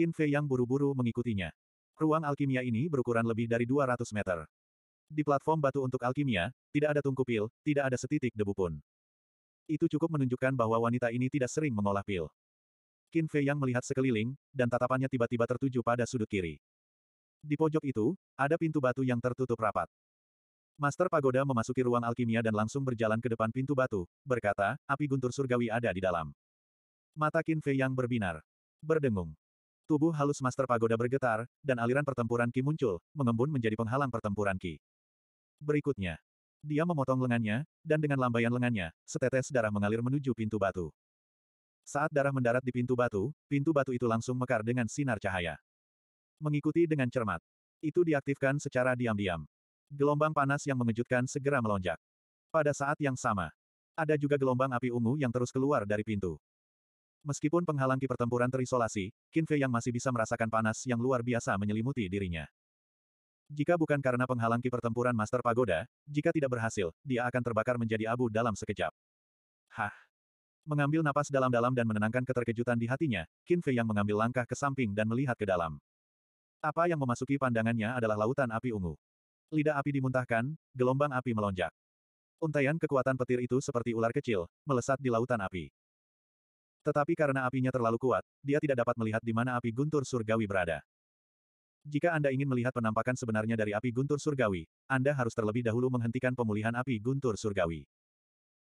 Qin Fei yang buru-buru mengikutinya. Ruang alkimia ini berukuran lebih dari 200 meter. Di platform batu untuk alkimia, tidak ada tungku pil, tidak ada setitik debu pun. Itu cukup menunjukkan bahwa wanita ini tidak sering mengolah pil. Qin Fei yang melihat sekeliling, dan tatapannya tiba-tiba tertuju pada sudut kiri. Di pojok itu, ada pintu batu yang tertutup rapat. Master Pagoda memasuki ruang alkimia dan langsung berjalan ke depan pintu batu, berkata, api guntur surgawi ada di dalam. Mata Qin Fei yang berbinar. Berdengung. Tubuh halus Master Pagoda bergetar, dan aliran pertempuran Ki muncul, mengembun menjadi penghalang pertempuran Ki. Berikutnya. Dia memotong lengannya, dan dengan lambaian lengannya, setetes darah mengalir menuju pintu batu. Saat darah mendarat di pintu batu, pintu batu itu langsung mekar dengan sinar cahaya. Mengikuti dengan cermat. Itu diaktifkan secara diam-diam. Gelombang panas yang mengejutkan segera melonjak. Pada saat yang sama, ada juga gelombang api ungu yang terus keluar dari pintu. Meskipun penghalang ki pertempuran terisolasi, Qin Fei yang masih bisa merasakan panas yang luar biasa menyelimuti dirinya. Jika bukan karena penghalang ki pertempuran Master Pagoda, jika tidak berhasil, dia akan terbakar menjadi abu dalam sekejap. Hah! Mengambil napas dalam-dalam dan menenangkan keterkejutan di hatinya, Qin Fei yang mengambil langkah ke samping dan melihat ke dalam. Apa yang memasuki pandangannya adalah lautan api ungu. Lidah api dimuntahkan, gelombang api melonjak. Untaian kekuatan petir itu seperti ular kecil, melesat di lautan api. Tetapi karena apinya terlalu kuat, dia tidak dapat melihat di mana api guntur surgawi berada. Jika Anda ingin melihat penampakan sebenarnya dari api guntur surgawi, Anda harus terlebih dahulu menghentikan pemulihan api guntur surgawi.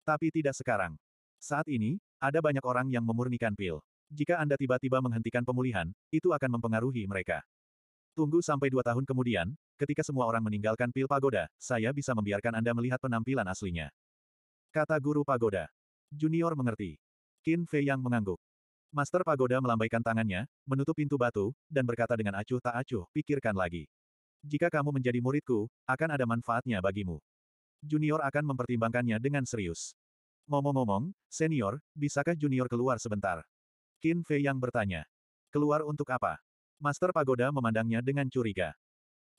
Tapi tidak sekarang. Saat ini, ada banyak orang yang memurnikan pil. Jika Anda tiba-tiba menghentikan pemulihan, itu akan mempengaruhi mereka. Tunggu sampai dua tahun kemudian, ketika semua orang meninggalkan pil pagoda, saya bisa membiarkan Anda melihat penampilan aslinya. Kata guru pagoda. Junior mengerti. Qin Fei yang mengangguk. Master Pagoda melambaikan tangannya, menutup pintu batu, dan berkata dengan acuh tak acuh, pikirkan lagi. Jika kamu menjadi muridku, akan ada manfaatnya bagimu. Junior akan mempertimbangkannya dengan serius. Ngomong-ngomong, senior, bisakah junior keluar sebentar? Qin Fei yang bertanya. Keluar untuk apa? Master Pagoda memandangnya dengan curiga.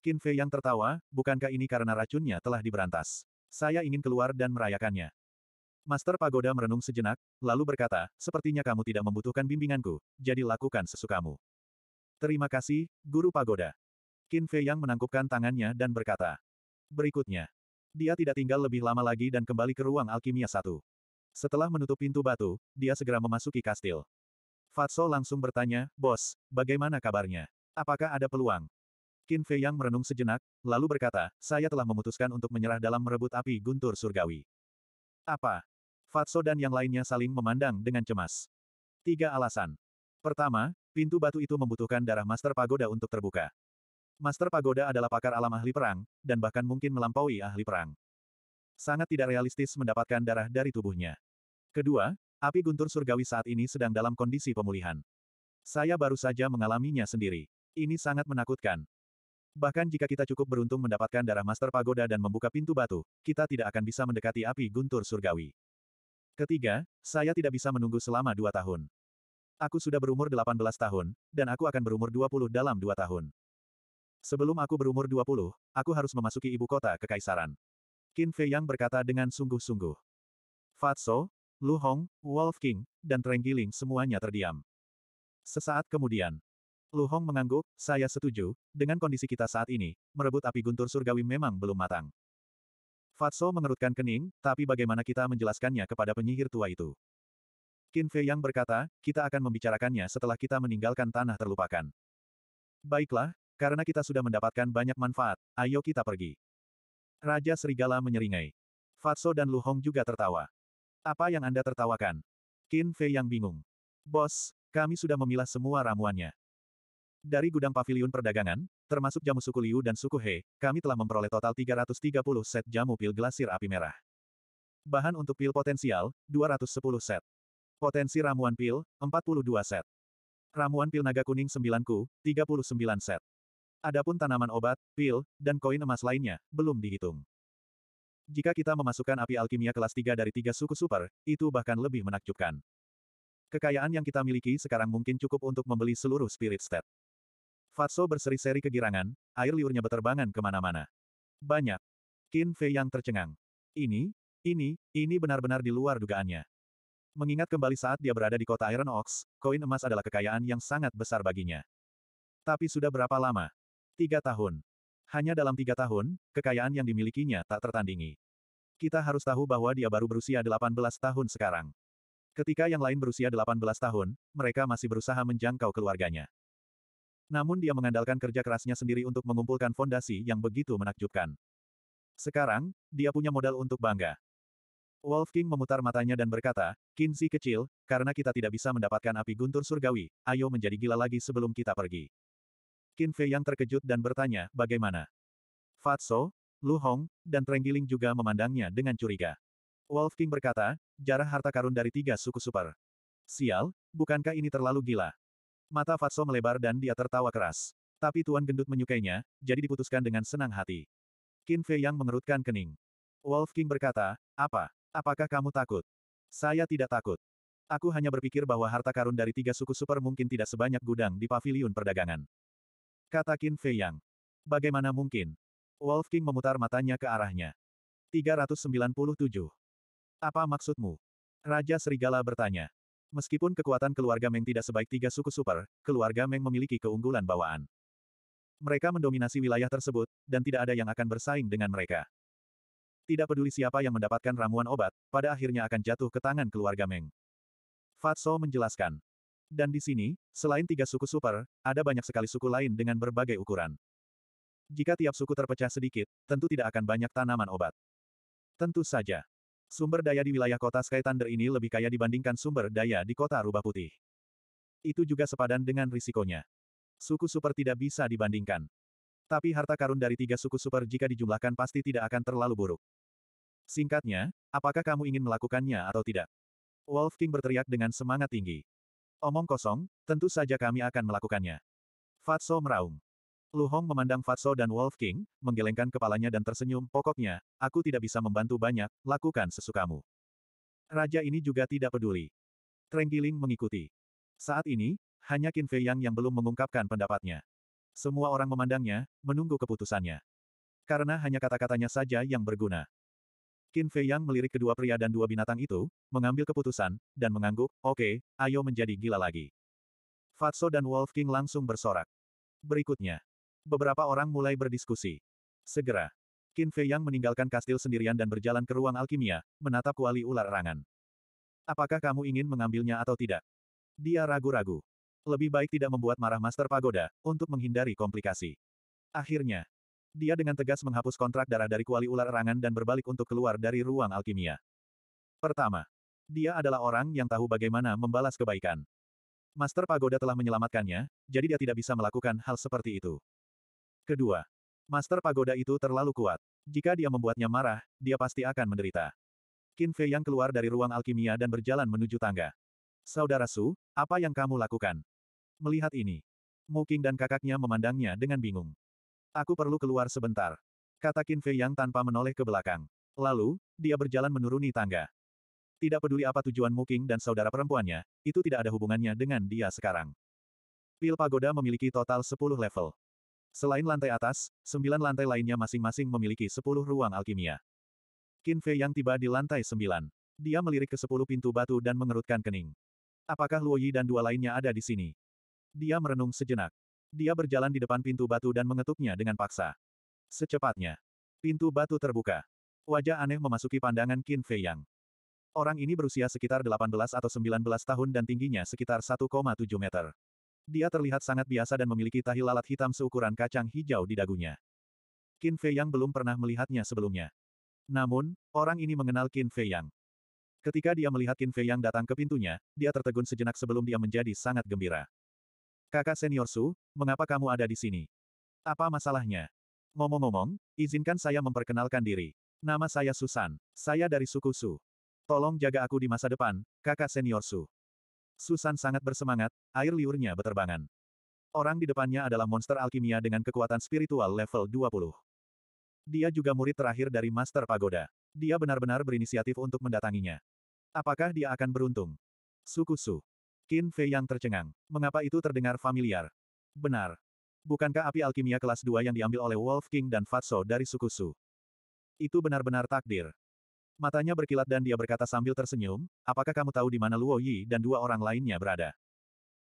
Qin Fei yang tertawa, bukankah ini karena racunnya telah diberantas? Saya ingin keluar dan merayakannya. Master Pagoda merenung sejenak, lalu berkata, sepertinya kamu tidak membutuhkan bimbinganku, jadi lakukan sesukamu. Terima kasih, Guru Pagoda. Qin Fei Yang menangkupkan tangannya dan berkata. Berikutnya. Dia tidak tinggal lebih lama lagi dan kembali ke ruang alkimia satu. Setelah menutup pintu batu, dia segera memasuki kastil. Fatso langsung bertanya, Bos, bagaimana kabarnya? Apakah ada peluang? Qin Fei Yang merenung sejenak, lalu berkata, saya telah memutuskan untuk menyerah dalam merebut api guntur surgawi. Apa? Fatso dan yang lainnya saling memandang dengan cemas. Tiga alasan. Pertama, pintu batu itu membutuhkan darah Master Pagoda untuk terbuka. Master Pagoda adalah pakar alam ahli perang, dan bahkan mungkin melampaui ahli perang. Sangat tidak realistis mendapatkan darah dari tubuhnya. Kedua, api guntur surgawi saat ini sedang dalam kondisi pemulihan. Saya baru saja mengalaminya sendiri. Ini sangat menakutkan. Bahkan jika kita cukup beruntung mendapatkan darah Master Pagoda dan membuka pintu batu, kita tidak akan bisa mendekati api guntur surgawi. Ketiga, saya tidak bisa menunggu selama dua tahun. Aku sudah berumur 18 tahun, dan aku akan berumur 20 dalam dua tahun. Sebelum aku berumur 20, aku harus memasuki ibu kota kekaisaran. Qin Fei Yang berkata dengan sungguh-sungguh. Fatso, Lu Hong, Wolf King, dan Trenggiling semuanya terdiam. Sesaat kemudian, Lu Hong mengangguk, saya setuju, dengan kondisi kita saat ini, merebut api guntur surgawi memang belum matang. Fatso mengerutkan kening, tapi bagaimana kita menjelaskannya kepada penyihir tua itu? Qin Fei yang berkata, kita akan membicarakannya setelah kita meninggalkan tanah terlupakan. Baiklah, karena kita sudah mendapatkan banyak manfaat, ayo kita pergi. Raja Serigala menyeringai. Fatso dan Lu Hong juga tertawa. Apa yang Anda tertawakan? Qin Fei yang bingung. Bos, kami sudah memilah semua ramuannya. Dari gudang pavilion perdagangan, termasuk jamu suku Liu dan suku He, kami telah memperoleh total 330 set jamu pil glasir api merah. Bahan untuk pil potensial, 210 set. Potensi ramuan pil, 42 set. Ramuan pil naga kuning 9ku, 39 set. Adapun tanaman obat, pil, dan koin emas lainnya, belum dihitung. Jika kita memasukkan api alkimia kelas 3 dari tiga suku super, itu bahkan lebih menakjubkan. Kekayaan yang kita miliki sekarang mungkin cukup untuk membeli seluruh spirit Step. Fatso berseri-seri kegirangan, air liurnya beterbangan kemana-mana. Banyak. Qin Fei yang tercengang. Ini, ini, ini benar-benar di luar dugaannya. Mengingat kembali saat dia berada di kota Iron Ox, koin emas adalah kekayaan yang sangat besar baginya. Tapi sudah berapa lama? Tiga tahun. Hanya dalam tiga tahun, kekayaan yang dimilikinya tak tertandingi. Kita harus tahu bahwa dia baru berusia 18 tahun sekarang. Ketika yang lain berusia 18 tahun, mereka masih berusaha menjangkau keluarganya. Namun dia mengandalkan kerja kerasnya sendiri untuk mengumpulkan fondasi yang begitu menakjubkan. Sekarang, dia punya modal untuk bangga. Wolf King memutar matanya dan berkata, Kinsey kecil, karena kita tidak bisa mendapatkan api guntur surgawi, ayo menjadi gila lagi sebelum kita pergi. Qin yang terkejut dan bertanya, bagaimana? Fatso, Lu Hong, dan Trenggiling juga memandangnya dengan curiga. Wolf King berkata, jarah harta karun dari tiga suku super. Sial, bukankah ini terlalu gila? Mata Fatso melebar dan dia tertawa keras. Tapi Tuan Gendut menyukainya, jadi diputuskan dengan senang hati. Qin Fei yang mengerutkan kening. Wolf King berkata, apa? Apakah kamu takut? Saya tidak takut. Aku hanya berpikir bahwa harta karun dari tiga suku super mungkin tidak sebanyak gudang di paviliun perdagangan. Kata Qin Fei Yang. Bagaimana mungkin? Wolf King memutar matanya ke arahnya. 397. Apa maksudmu? Raja Serigala bertanya. Meskipun kekuatan keluarga Meng tidak sebaik tiga suku super, keluarga Meng memiliki keunggulan bawaan. Mereka mendominasi wilayah tersebut, dan tidak ada yang akan bersaing dengan mereka. Tidak peduli siapa yang mendapatkan ramuan obat, pada akhirnya akan jatuh ke tangan keluarga Meng. Fatso menjelaskan. Dan di sini, selain tiga suku super, ada banyak sekali suku lain dengan berbagai ukuran. Jika tiap suku terpecah sedikit, tentu tidak akan banyak tanaman obat. Tentu saja. Sumber daya di wilayah kota Sky Thunder ini lebih kaya dibandingkan sumber daya di kota Rubah Putih. Itu juga sepadan dengan risikonya. Suku super tidak bisa dibandingkan. Tapi harta karun dari tiga suku super jika dijumlahkan pasti tidak akan terlalu buruk. Singkatnya, apakah kamu ingin melakukannya atau tidak? Wolf King berteriak dengan semangat tinggi. Omong kosong, tentu saja kami akan melakukannya. Fatso meraung. Lu Hong memandang Fatso dan Wolf King, menggelengkan kepalanya dan tersenyum, pokoknya, aku tidak bisa membantu banyak, lakukan sesukamu. Raja ini juga tidak peduli. Trenggiling mengikuti. Saat ini, hanya Qin Fei Yang yang belum mengungkapkan pendapatnya. Semua orang memandangnya, menunggu keputusannya. Karena hanya kata-katanya saja yang berguna. Qin Fei Yang melirik kedua pria dan dua binatang itu, mengambil keputusan, dan mengangguk, oke, okay, ayo menjadi gila lagi. Fatso dan Wolf King langsung bersorak. Berikutnya. Beberapa orang mulai berdiskusi. Segera, Qin Fei Yang meninggalkan kastil sendirian dan berjalan ke ruang alkimia, menatap kuali ular erangan. Apakah kamu ingin mengambilnya atau tidak? Dia ragu-ragu. Lebih baik tidak membuat marah Master Pagoda, untuk menghindari komplikasi. Akhirnya, dia dengan tegas menghapus kontrak darah dari kuali ular erangan dan berbalik untuk keluar dari ruang alkimia. Pertama, dia adalah orang yang tahu bagaimana membalas kebaikan. Master Pagoda telah menyelamatkannya, jadi dia tidak bisa melakukan hal seperti itu. Kedua, Master Pagoda itu terlalu kuat. Jika dia membuatnya marah, dia pasti akan menderita. Qin Fei yang keluar dari ruang alkimia dan berjalan menuju tangga. Saudara Su, apa yang kamu lakukan? Melihat ini, Mu Qing dan kakaknya memandangnya dengan bingung. Aku perlu keluar sebentar. Kata Qin Fei yang tanpa menoleh ke belakang. Lalu, dia berjalan menuruni tangga. Tidak peduli apa tujuan Mu Qing dan saudara perempuannya, itu tidak ada hubungannya dengan dia sekarang. Pil Pagoda memiliki total 10 level. Selain lantai atas, sembilan lantai lainnya masing-masing memiliki sepuluh ruang alkimia. Qin Fei yang tiba di lantai sembilan. Dia melirik ke sepuluh pintu batu dan mengerutkan kening. Apakah Luo Yi dan dua lainnya ada di sini? Dia merenung sejenak. Dia berjalan di depan pintu batu dan mengetuknya dengan paksa. Secepatnya, pintu batu terbuka. Wajah aneh memasuki pandangan Qin Fei Yang. Orang ini berusia sekitar 18 atau 19 tahun dan tingginya sekitar 1,7 meter. Dia terlihat sangat biasa dan memiliki tahi lalat hitam seukuran kacang hijau di dagunya. Qin Fei Yang belum pernah melihatnya sebelumnya. Namun, orang ini mengenal Qin Fei Yang. Ketika dia melihat Qin Fei Yang datang ke pintunya, dia tertegun sejenak sebelum dia menjadi sangat gembira. Kakak senior Su, mengapa kamu ada di sini? Apa masalahnya? Ngomong-ngomong, izinkan saya memperkenalkan diri. Nama saya Susan. Saya dari suku Su. Tolong jaga aku di masa depan, kakak senior Su. Susan sangat bersemangat, air liurnya beterbangan. Orang di depannya adalah monster alkimia dengan kekuatan spiritual level 20. Dia juga murid terakhir dari Master Pagoda. Dia benar-benar berinisiatif untuk mendatanginya. Apakah dia akan beruntung? Sukusu. Qin Fei yang tercengang. Mengapa itu terdengar familiar? Benar. Bukankah api alkimia kelas 2 yang diambil oleh Wolf King dan Fatso dari Sukusu? Itu benar-benar takdir. Matanya berkilat dan dia berkata sambil tersenyum, apakah kamu tahu di mana Luo Yi dan dua orang lainnya berada?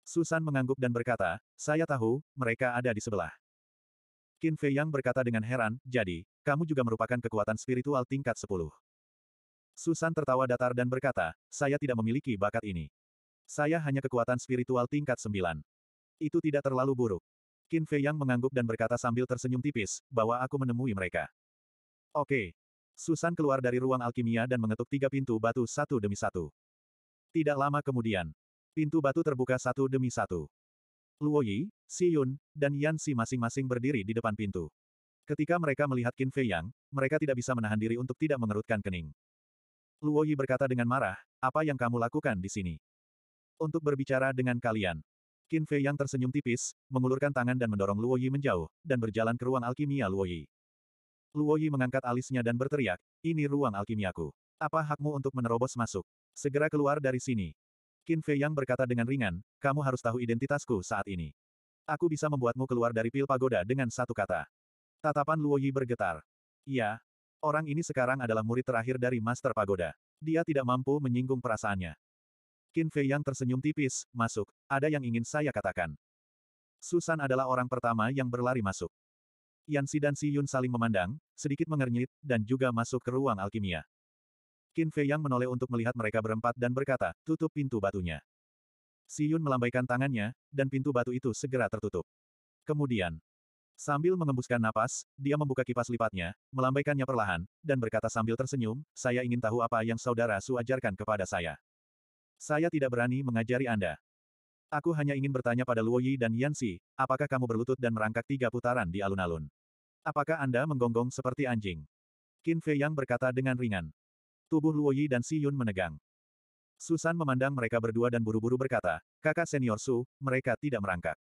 Susan mengangguk dan berkata, saya tahu, mereka ada di sebelah. Qin Fei Yang berkata dengan heran, jadi, kamu juga merupakan kekuatan spiritual tingkat 10. Susan tertawa datar dan berkata, saya tidak memiliki bakat ini. Saya hanya kekuatan spiritual tingkat 9. Itu tidak terlalu buruk. Qin Fei Yang mengangguk dan berkata sambil tersenyum tipis, bahwa aku menemui mereka. Oke, Susan keluar dari ruang alkimia dan mengetuk tiga pintu batu satu demi satu. Tidak lama kemudian, pintu batu terbuka satu demi satu. Luo Yi, Si Yun, dan Yan Si masing-masing berdiri di depan pintu. Ketika mereka melihat Qin Fei Yang, mereka tidak bisa menahan diri untuk tidak mengerutkan kening. Luo Yi berkata dengan marah, apa yang kamu lakukan di sini? Untuk berbicara dengan kalian. Qin Fei Yang tersenyum tipis, mengulurkan tangan dan mendorong Luo Yi menjauh, dan berjalan ke ruang alkimia Luo Yi. Luo Yi mengangkat alisnya dan berteriak, ini ruang alkimiaku. Apa hakmu untuk menerobos masuk? Segera keluar dari sini. Qin Fei Yang berkata dengan ringan, kamu harus tahu identitasku saat ini. Aku bisa membuatmu keluar dari pil pagoda dengan satu kata. Tatapan Luo Yi bergetar. Iya, orang ini sekarang adalah murid terakhir dari Master Pagoda. Dia tidak mampu menyinggung perasaannya. Qin Fei Yang tersenyum tipis, masuk, ada yang ingin saya katakan. Susan adalah orang pertama yang berlari masuk. Yan Si dan Si Yun saling memandang, sedikit mengernyit, dan juga masuk ke ruang alkimia. Qin Fei Yang menoleh untuk melihat mereka berempat dan berkata, tutup pintu batunya. Si Yun melambaikan tangannya, dan pintu batu itu segera tertutup. Kemudian, sambil mengembuskan napas, dia membuka kipas lipatnya, melambaikannya perlahan, dan berkata sambil tersenyum, saya ingin tahu apa yang saudara Su kepada saya. Saya tidak berani mengajari Anda. Aku hanya ingin bertanya pada Luo Yi dan Xi, apakah kamu berlutut dan merangkak tiga putaran di alun-alun? Apakah Anda menggonggong seperti anjing? Qin Fei Yang berkata dengan ringan. Tubuh Luo Yi dan Si Yun menegang. Susan memandang mereka berdua dan buru-buru berkata, kakak senior Su, mereka tidak merangkak.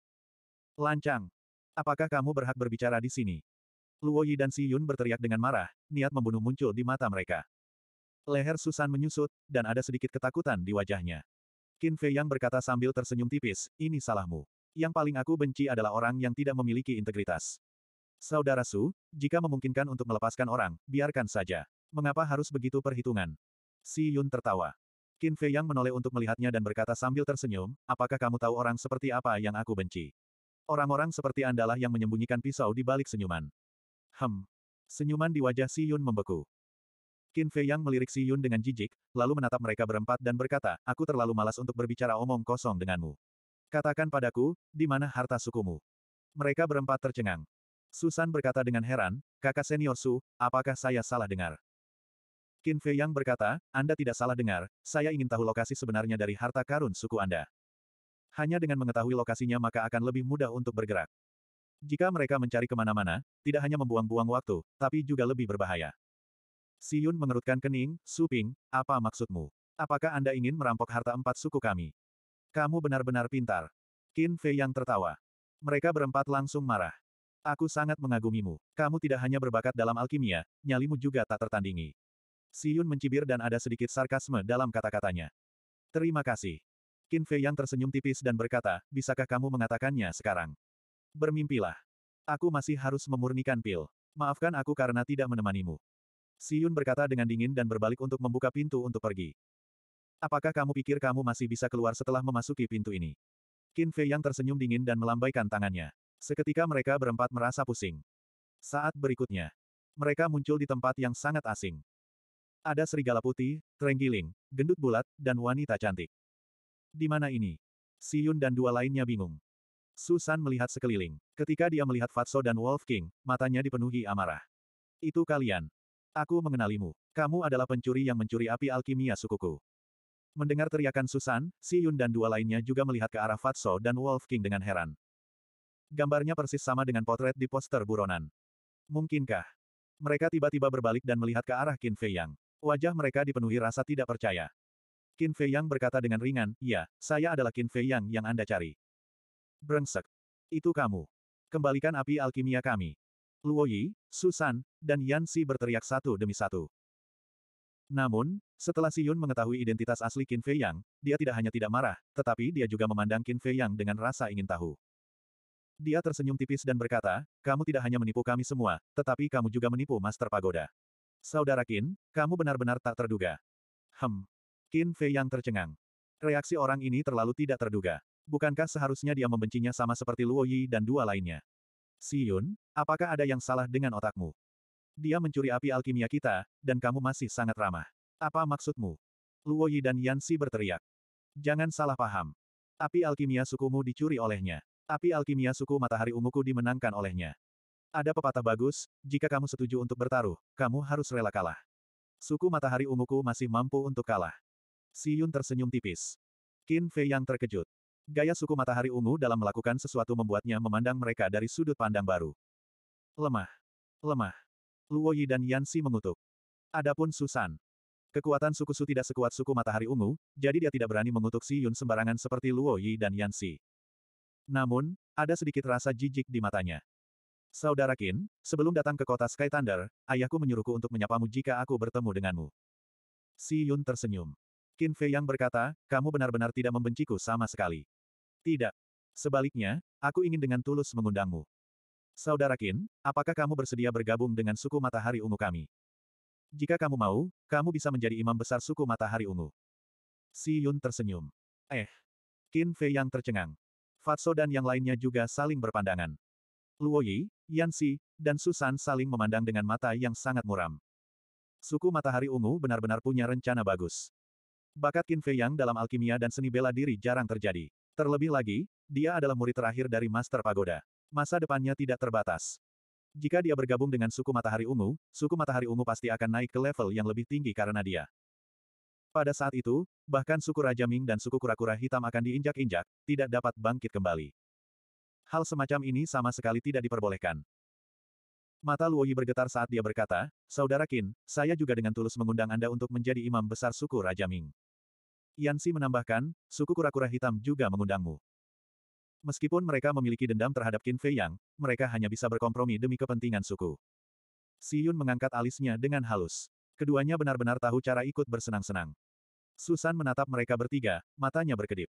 Lancang. Apakah kamu berhak berbicara di sini? Luo Yi dan Si Yun berteriak dengan marah, niat membunuh muncul di mata mereka. Leher Susan menyusut, dan ada sedikit ketakutan di wajahnya. Qin Fei Yang berkata sambil tersenyum tipis, ini salahmu. Yang paling aku benci adalah orang yang tidak memiliki integritas. Saudara Su, jika memungkinkan untuk melepaskan orang, biarkan saja. Mengapa harus begitu perhitungan? Si Yun tertawa. Qin Fei Yang menoleh untuk melihatnya dan berkata sambil tersenyum, apakah kamu tahu orang seperti apa yang aku benci? Orang-orang seperti Andalah yang menyembunyikan pisau di balik senyuman. Hem. Senyuman di wajah Si Yun membeku. Qin Fei Yang melirik Si Yun dengan jijik, lalu menatap mereka berempat dan berkata, aku terlalu malas untuk berbicara omong kosong denganmu. Katakan padaku, di mana harta sukumu? Mereka berempat tercengang. Susan berkata dengan heran, kakak senior Su, apakah saya salah dengar? Qin Fei Yang berkata, Anda tidak salah dengar, saya ingin tahu lokasi sebenarnya dari harta karun suku Anda. Hanya dengan mengetahui lokasinya maka akan lebih mudah untuk bergerak. Jika mereka mencari kemana-mana, tidak hanya membuang-buang waktu, tapi juga lebih berbahaya. Si Yun mengerutkan kening, Suping, apa maksudmu? Apakah Anda ingin merampok harta empat suku kami? Kamu benar-benar pintar. Qin Fei yang tertawa. Mereka berempat langsung marah. Aku sangat mengagumimu. Kamu tidak hanya berbakat dalam alkimia, nyalimu juga tak tertandingi. Si Yun mencibir dan ada sedikit sarkasme dalam kata-katanya. Terima kasih. Qin Fei yang tersenyum tipis dan berkata, bisakah kamu mengatakannya sekarang? Bermimpilah. Aku masih harus memurnikan pil. Maafkan aku karena tidak menemanimu. Si Yun berkata dengan dingin dan berbalik untuk membuka pintu untuk pergi. Apakah kamu pikir kamu masih bisa keluar setelah memasuki pintu ini? Qin Fei yang tersenyum dingin dan melambaikan tangannya. Seketika mereka berempat merasa pusing. Saat berikutnya, mereka muncul di tempat yang sangat asing. Ada serigala putih, terenggiling, gendut bulat, dan wanita cantik. Di mana ini? Si Yun dan dua lainnya bingung. Susan melihat sekeliling. Ketika dia melihat Fatso dan Wolf King, matanya dipenuhi amarah. Itu kalian, Aku mengenalimu. Kamu adalah pencuri yang mencuri api alkimia sukuku. Mendengar teriakan Susan, Si Yun dan dua lainnya juga melihat ke arah Fatso dan Wolf King dengan heran. Gambarnya persis sama dengan potret di poster buronan. Mungkinkah? Mereka tiba-tiba berbalik dan melihat ke arah Qin Fei Yang. Wajah mereka dipenuhi rasa tidak percaya. Qin Fei Yang berkata dengan ringan, Ya, saya adalah Qin Fei Yang yang Anda cari. Brengsek. Itu kamu. Kembalikan api alkimia kami. Luo Yi, Susan, dan Yan Xi berteriak satu demi satu. Namun, setelah Si Yun mengetahui identitas asli Qin Fei Yang, dia tidak hanya tidak marah, tetapi dia juga memandang Qin Fei Yang dengan rasa ingin tahu. Dia tersenyum tipis dan berkata, kamu tidak hanya menipu kami semua, tetapi kamu juga menipu Master Pagoda. Saudara Qin, kamu benar-benar tak terduga. Hem. Qin Fei Yang tercengang. Reaksi orang ini terlalu tidak terduga. Bukankah seharusnya dia membencinya sama seperti Luo Yi dan dua lainnya? Si Yun, apakah ada yang salah dengan otakmu? Dia mencuri api alkimia kita, dan kamu masih sangat ramah. Apa maksudmu? Luo Yi dan Yan Si berteriak. Jangan salah paham. Api alkimia sukumu dicuri olehnya. Api alkimia suku matahari unguku dimenangkan olehnya. Ada pepatah bagus, jika kamu setuju untuk bertaruh, kamu harus rela kalah. Suku matahari unguku masih mampu untuk kalah. Si Yun tersenyum tipis. Qin Fei yang terkejut. Gaya suku matahari ungu dalam melakukan sesuatu membuatnya memandang mereka dari sudut pandang baru. Lemah. Lemah. Luoyi dan Yansi mengutuk. Adapun Susan. Kekuatan suku Su tidak sekuat suku matahari ungu, jadi dia tidak berani mengutuk Si Yun sembarangan seperti Luoyi dan Yansi. Namun, ada sedikit rasa jijik di matanya. Saudara Qin, sebelum datang ke kota Sky Thunder, ayahku menyuruhku untuk menyapamu jika aku bertemu denganmu. Si Yun tersenyum. Qin Fei yang berkata, kamu benar-benar tidak membenciku sama sekali. Tidak. Sebaliknya, aku ingin dengan tulus mengundangmu. Saudara Kin, apakah kamu bersedia bergabung dengan suku matahari ungu kami? Jika kamu mau, kamu bisa menjadi imam besar suku matahari ungu. Si Yun tersenyum. Eh. Kin Fei yang tercengang. Fatso dan yang lainnya juga saling berpandangan. Luo Yi, Yan Si, dan Susan saling memandang dengan mata yang sangat muram. Suku matahari ungu benar-benar punya rencana bagus. Bakat Kin Fei yang dalam alkimia dan seni bela diri jarang terjadi. Terlebih lagi, dia adalah murid terakhir dari Master Pagoda. Masa depannya tidak terbatas. Jika dia bergabung dengan suku matahari ungu, suku matahari ungu pasti akan naik ke level yang lebih tinggi karena dia. Pada saat itu, bahkan suku Raja Ming dan suku kura-kura hitam akan diinjak-injak, tidak dapat bangkit kembali. Hal semacam ini sama sekali tidak diperbolehkan. Mata Luo Yi bergetar saat dia berkata, Saudara Qin, saya juga dengan tulus mengundang Anda untuk menjadi imam besar suku Raja Ming. Yansi menambahkan, suku kura-kura hitam juga mengundangmu. Meskipun mereka memiliki dendam terhadap Qin Fei Yang, mereka hanya bisa berkompromi demi kepentingan suku. Si Yun mengangkat alisnya dengan halus. Keduanya benar-benar tahu cara ikut bersenang-senang. Susan menatap mereka bertiga, matanya berkedip.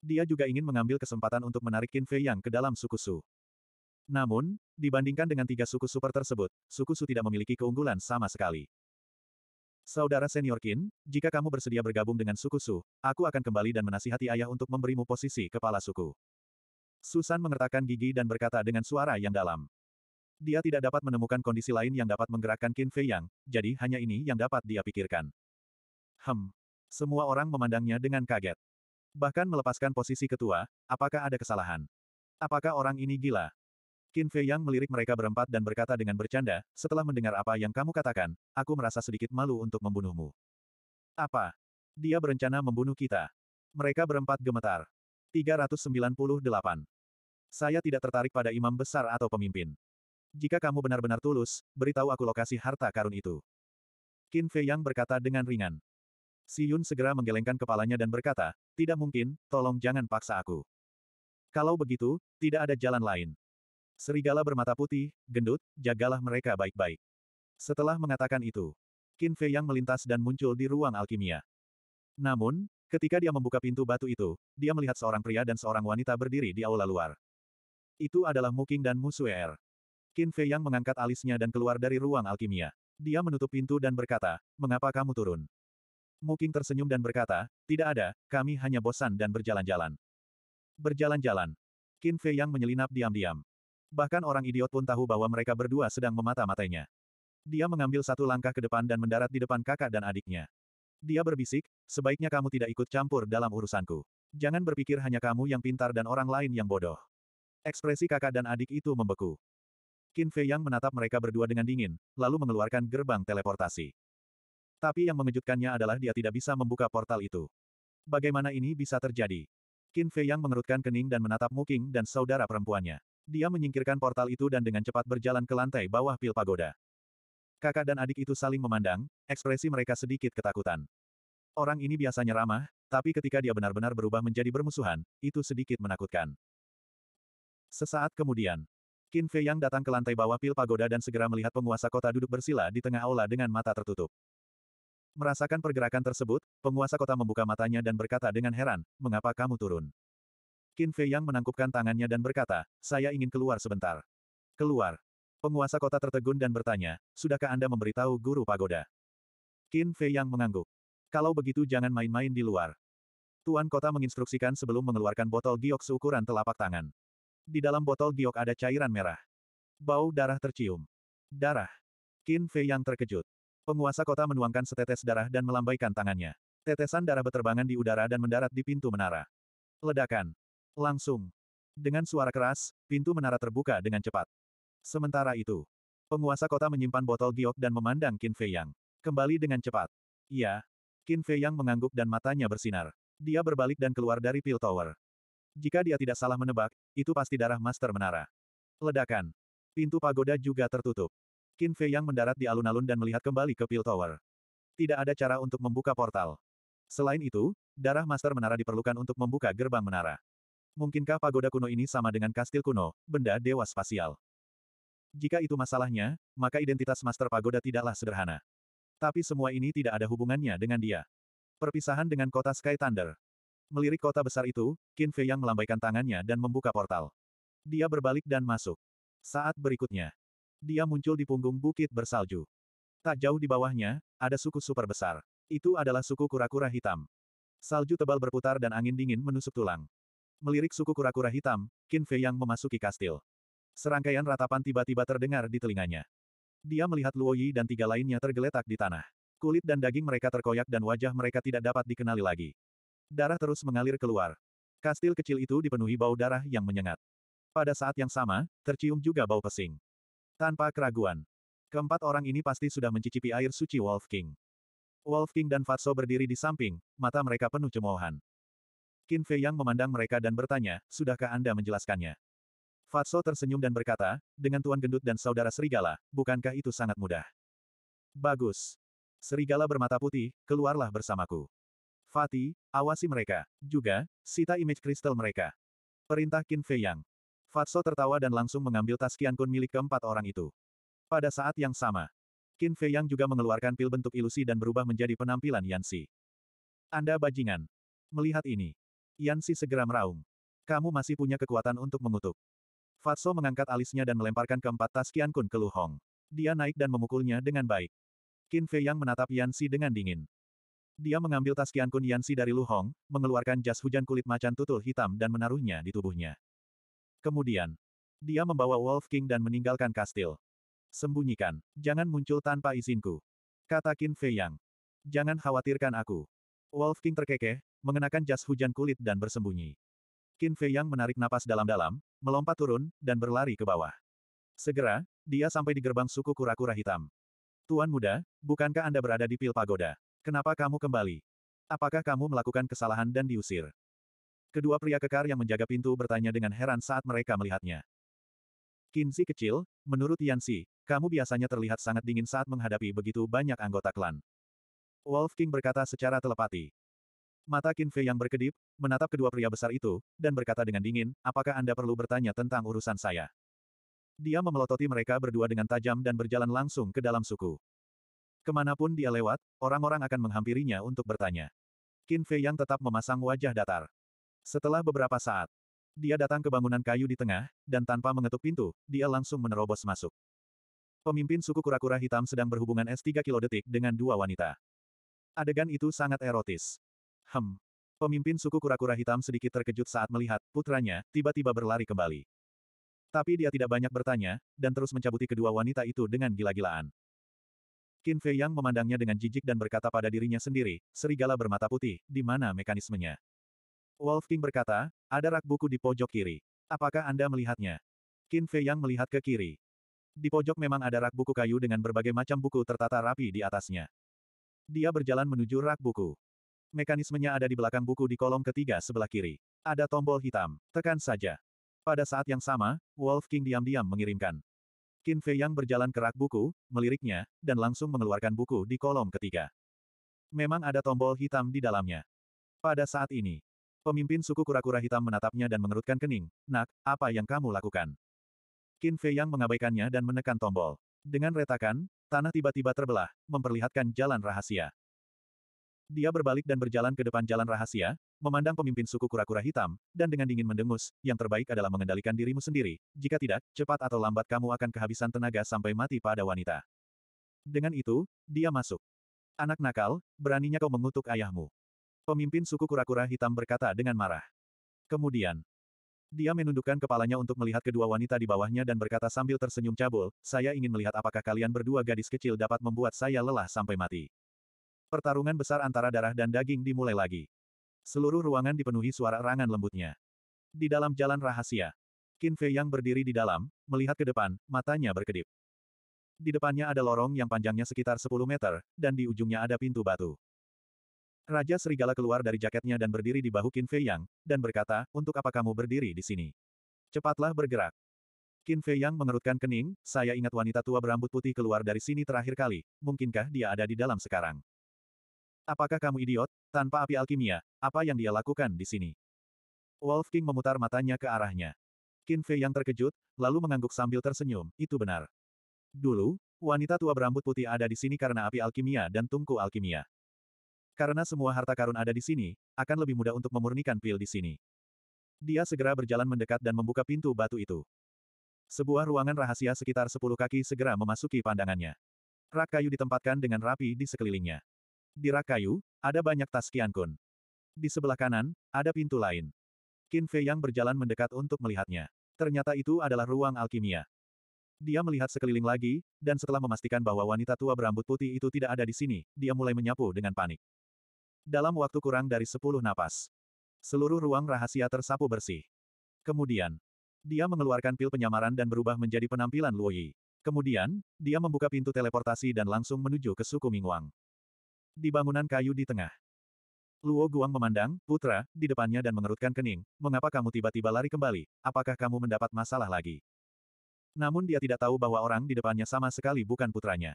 Dia juga ingin mengambil kesempatan untuk menarik Qin Fei Yang ke dalam suku Su. Namun, dibandingkan dengan tiga suku super tersebut, suku Su tidak memiliki keunggulan sama sekali. Saudara senior Kin, jika kamu bersedia bergabung dengan suku Su, aku akan kembali dan menasihati ayah untuk memberimu posisi kepala suku. Susan mengertakkan gigi dan berkata dengan suara yang dalam. Dia tidak dapat menemukan kondisi lain yang dapat menggerakkan Qin Fei Yang, jadi hanya ini yang dapat dia pikirkan. Hem. Semua orang memandangnya dengan kaget. Bahkan melepaskan posisi ketua, apakah ada kesalahan? Apakah orang ini gila? Qin Fei Yang melirik mereka berempat dan berkata dengan bercanda, setelah mendengar apa yang kamu katakan, aku merasa sedikit malu untuk membunuhmu. Apa? Dia berencana membunuh kita. Mereka berempat gemetar. 398. Saya tidak tertarik pada imam besar atau pemimpin. Jika kamu benar-benar tulus, beritahu aku lokasi harta karun itu. Qin Fei Yang berkata dengan ringan. Si Yun segera menggelengkan kepalanya dan berkata, tidak mungkin, tolong jangan paksa aku. Kalau begitu, tidak ada jalan lain. Serigala bermata putih, gendut, jagalah mereka baik-baik. Setelah mengatakan itu, Qin Fei yang melintas dan muncul di ruang alkimia. Namun, ketika dia membuka pintu batu itu, dia melihat seorang pria dan seorang wanita berdiri di aula luar. Itu adalah Muking dan Musuer. Er. Qin Fei yang mengangkat alisnya dan keluar dari ruang alkimia. Dia menutup pintu dan berkata, mengapa kamu turun? Muking tersenyum dan berkata, tidak ada, kami hanya bosan dan berjalan-jalan. Berjalan-jalan. Qin Fei yang menyelinap diam-diam. Bahkan orang idiot pun tahu bahwa mereka berdua sedang memata-matainya. Dia mengambil satu langkah ke depan dan mendarat di depan kakak dan adiknya. Dia berbisik, sebaiknya kamu tidak ikut campur dalam urusanku. Jangan berpikir hanya kamu yang pintar dan orang lain yang bodoh. Ekspresi kakak dan adik itu membeku. Qin Fei Yang menatap mereka berdua dengan dingin, lalu mengeluarkan gerbang teleportasi. Tapi yang mengejutkannya adalah dia tidak bisa membuka portal itu. Bagaimana ini bisa terjadi? Qin Fei Yang mengerutkan kening dan menatap Muking dan saudara perempuannya. Dia menyingkirkan portal itu dan dengan cepat berjalan ke lantai bawah pil pagoda. Kakak dan adik itu saling memandang, ekspresi mereka sedikit ketakutan. Orang ini biasanya ramah, tapi ketika dia benar-benar berubah menjadi bermusuhan, itu sedikit menakutkan. Sesaat kemudian, Qin Fei Yang datang ke lantai bawah pil pagoda dan segera melihat penguasa kota duduk bersila di tengah aula dengan mata tertutup. Merasakan pergerakan tersebut, penguasa kota membuka matanya dan berkata dengan heran, mengapa kamu turun? Qin Fei Yang menangkupkan tangannya dan berkata, saya ingin keluar sebentar. Keluar. Penguasa kota tertegun dan bertanya, sudahkah Anda memberitahu guru pagoda? Qin Fei Yang mengangguk. Kalau begitu jangan main-main di luar. Tuan kota menginstruksikan sebelum mengeluarkan botol giok seukuran telapak tangan. Di dalam botol giok ada cairan merah. Bau darah tercium. Darah. Qin Fei Yang terkejut. Penguasa kota menuangkan setetes darah dan melambaikan tangannya. Tetesan darah beterbangan di udara dan mendarat di pintu menara. Ledakan. Langsung. Dengan suara keras, pintu menara terbuka dengan cepat. Sementara itu, penguasa kota menyimpan botol giok dan memandang Qin Fei Yang. Kembali dengan cepat. Iya. Qin Fei Yang mengangguk dan matanya bersinar. Dia berbalik dan keluar dari Pill Tower. Jika dia tidak salah menebak, itu pasti darah Master Menara. Ledakan. Pintu pagoda juga tertutup. Qin Fei Yang mendarat di alun-alun dan melihat kembali ke Pill Tower. Tidak ada cara untuk membuka portal. Selain itu, darah Master Menara diperlukan untuk membuka gerbang menara. Mungkinkah pagoda kuno ini sama dengan kastil kuno, benda dewa spasial? Jika itu masalahnya, maka identitas Master Pagoda tidaklah sederhana. Tapi semua ini tidak ada hubungannya dengan dia. Perpisahan dengan kota Sky Thunder. Melirik kota besar itu, Qin Fei yang melambaikan tangannya dan membuka portal. Dia berbalik dan masuk. Saat berikutnya, dia muncul di punggung bukit bersalju. Tak jauh di bawahnya, ada suku super besar. Itu adalah suku kura-kura hitam. Salju tebal berputar dan angin dingin menusuk tulang. Melirik suku kura-kura hitam, Qin Fei yang memasuki kastil. Serangkaian ratapan tiba-tiba terdengar di telinganya. Dia melihat Luo Yi dan tiga lainnya tergeletak di tanah. Kulit dan daging mereka terkoyak dan wajah mereka tidak dapat dikenali lagi. Darah terus mengalir keluar. Kastil kecil itu dipenuhi bau darah yang menyengat. Pada saat yang sama, tercium juga bau pesing. Tanpa keraguan. Keempat orang ini pasti sudah mencicipi air suci Wolf King. Wolf King dan Fatso berdiri di samping, mata mereka penuh cemoohan. Qin Fei Yang memandang mereka dan bertanya, sudahkah Anda menjelaskannya? Fatso tersenyum dan berkata, dengan Tuan Gendut dan Saudara Serigala, bukankah itu sangat mudah? Bagus. Serigala bermata putih, keluarlah bersamaku. Fatih, awasi mereka. Juga, sita image kristal mereka. Perintah Qin Fei Yang. Fatso tertawa dan langsung mengambil tas Kun milik keempat orang itu. Pada saat yang sama, Qin Fei Yang juga mengeluarkan pil bentuk ilusi dan berubah menjadi penampilan Yansi. Anda bajingan. Melihat ini, Yansi segera meraung. Kamu masih punya kekuatan untuk mengutuk. Fatso mengangkat alisnya dan melemparkan keempat tas Qian Kun ke Lu Hong. Dia naik dan memukulnya dengan baik. Qin Fei Yang menatap Yansi dengan dingin. Dia mengambil tas Qian Kun Yansi dari Lu Hong, mengeluarkan jas hujan kulit macan tutul hitam dan menaruhnya di tubuhnya. Kemudian, dia membawa Wolf King dan meninggalkan kastil. Sembunyikan, jangan muncul tanpa izinku. Kata Qin Fei Yang. Jangan khawatirkan aku. Wolf King terkekeh, mengenakan jas hujan kulit dan bersembunyi. Qin Fei Yang menarik napas dalam-dalam, melompat turun, dan berlari ke bawah. Segera, dia sampai di gerbang suku kura-kura hitam. Tuan muda, bukankah Anda berada di pil pagoda? Kenapa kamu kembali? Apakah kamu melakukan kesalahan dan diusir? Kedua pria kekar yang menjaga pintu bertanya dengan heran saat mereka melihatnya. Qin Si kecil, menurut Yansi, kamu biasanya terlihat sangat dingin saat menghadapi begitu banyak anggota klan. Wolf King berkata secara telepati. Mata Qin Fei yang berkedip, menatap kedua pria besar itu, dan berkata dengan dingin, apakah Anda perlu bertanya tentang urusan saya? Dia memelototi mereka berdua dengan tajam dan berjalan langsung ke dalam suku. Kemanapun dia lewat, orang-orang akan menghampirinya untuk bertanya. Qin Fei yang tetap memasang wajah datar. Setelah beberapa saat, dia datang ke bangunan kayu di tengah, dan tanpa mengetuk pintu, dia langsung menerobos masuk. Pemimpin suku kura-kura hitam sedang berhubungan S3 kilodetik dengan dua wanita. Adegan itu sangat erotis. Hem. Pemimpin suku kura-kura hitam sedikit terkejut saat melihat putranya tiba-tiba berlari kembali. Tapi dia tidak banyak bertanya, dan terus mencabuti kedua wanita itu dengan gila-gilaan. Qin Fei Yang memandangnya dengan jijik dan berkata pada dirinya sendiri, serigala bermata putih, di mana mekanismenya? Wolf King berkata, ada rak buku di pojok kiri. Apakah Anda melihatnya? Qin Fei Yang melihat ke kiri. Di pojok memang ada rak buku kayu dengan berbagai macam buku tertata rapi di atasnya. Dia berjalan menuju rak buku. Mekanismenya ada di belakang buku di kolom ketiga sebelah kiri. Ada tombol hitam. Tekan saja. Pada saat yang sama, Wolf King diam-diam mengirimkan. Qin Fei yang berjalan ke rak buku, meliriknya, dan langsung mengeluarkan buku di kolom ketiga. Memang ada tombol hitam di dalamnya. Pada saat ini, pemimpin suku kura-kura hitam menatapnya dan mengerutkan kening, Nak, apa yang kamu lakukan? Qin Fei yang mengabaikannya dan menekan tombol. Dengan retakan, tanah tiba-tiba terbelah, memperlihatkan jalan rahasia. Dia berbalik dan berjalan ke depan jalan rahasia, memandang pemimpin suku kura-kura hitam, dan dengan dingin mendengus, yang terbaik adalah mengendalikan dirimu sendiri, jika tidak, cepat atau lambat kamu akan kehabisan tenaga sampai mati pada wanita. Dengan itu, dia masuk. Anak nakal, beraninya kau mengutuk ayahmu. Pemimpin suku kura-kura hitam berkata dengan marah. Kemudian, dia menundukkan kepalanya untuk melihat kedua wanita di bawahnya dan berkata sambil tersenyum cabul, saya ingin melihat apakah kalian berdua gadis kecil dapat membuat saya lelah sampai mati. Pertarungan besar antara darah dan daging dimulai lagi. Seluruh ruangan dipenuhi suara erangan lembutnya. Di dalam jalan rahasia, Qin Fei yang berdiri di dalam, melihat ke depan, matanya berkedip. Di depannya ada lorong yang panjangnya sekitar 10 meter, dan di ujungnya ada pintu batu. Raja Serigala keluar dari jaketnya dan berdiri di bahu Qin Fei Yang, dan berkata, untuk apa kamu berdiri di sini? Cepatlah bergerak. Qin Fei Yang mengerutkan kening, saya ingat wanita tua berambut putih keluar dari sini terakhir kali, mungkinkah dia ada di dalam sekarang? Apakah kamu idiot? Tanpa api alkimia, apa yang dia lakukan di sini? Wolf King memutar matanya ke arahnya. Qin Fei yang terkejut, lalu mengangguk sambil tersenyum, itu benar. Dulu, wanita tua berambut putih ada di sini karena api alkimia dan tungku alkimia. Karena semua harta karun ada di sini, akan lebih mudah untuk memurnikan pil di sini. Dia segera berjalan mendekat dan membuka pintu batu itu. Sebuah ruangan rahasia sekitar 10 kaki segera memasuki pandangannya. Rak kayu ditempatkan dengan rapi di sekelilingnya. Di rak kayu, ada banyak tas kun. Di sebelah kanan, ada pintu lain. Qin Fei yang berjalan mendekat untuk melihatnya. Ternyata itu adalah ruang alkimia. Dia melihat sekeliling lagi, dan setelah memastikan bahwa wanita tua berambut putih itu tidak ada di sini, dia mulai menyapu dengan panik. Dalam waktu kurang dari sepuluh napas, seluruh ruang rahasia tersapu bersih. Kemudian, dia mengeluarkan pil penyamaran dan berubah menjadi penampilan Luo Yi. Kemudian, dia membuka pintu teleportasi dan langsung menuju ke suku Mingwang di bangunan kayu di tengah. Luo Guang memandang, putra, di depannya dan mengerutkan kening, mengapa kamu tiba-tiba lari kembali, apakah kamu mendapat masalah lagi? Namun dia tidak tahu bahwa orang di depannya sama sekali bukan putranya.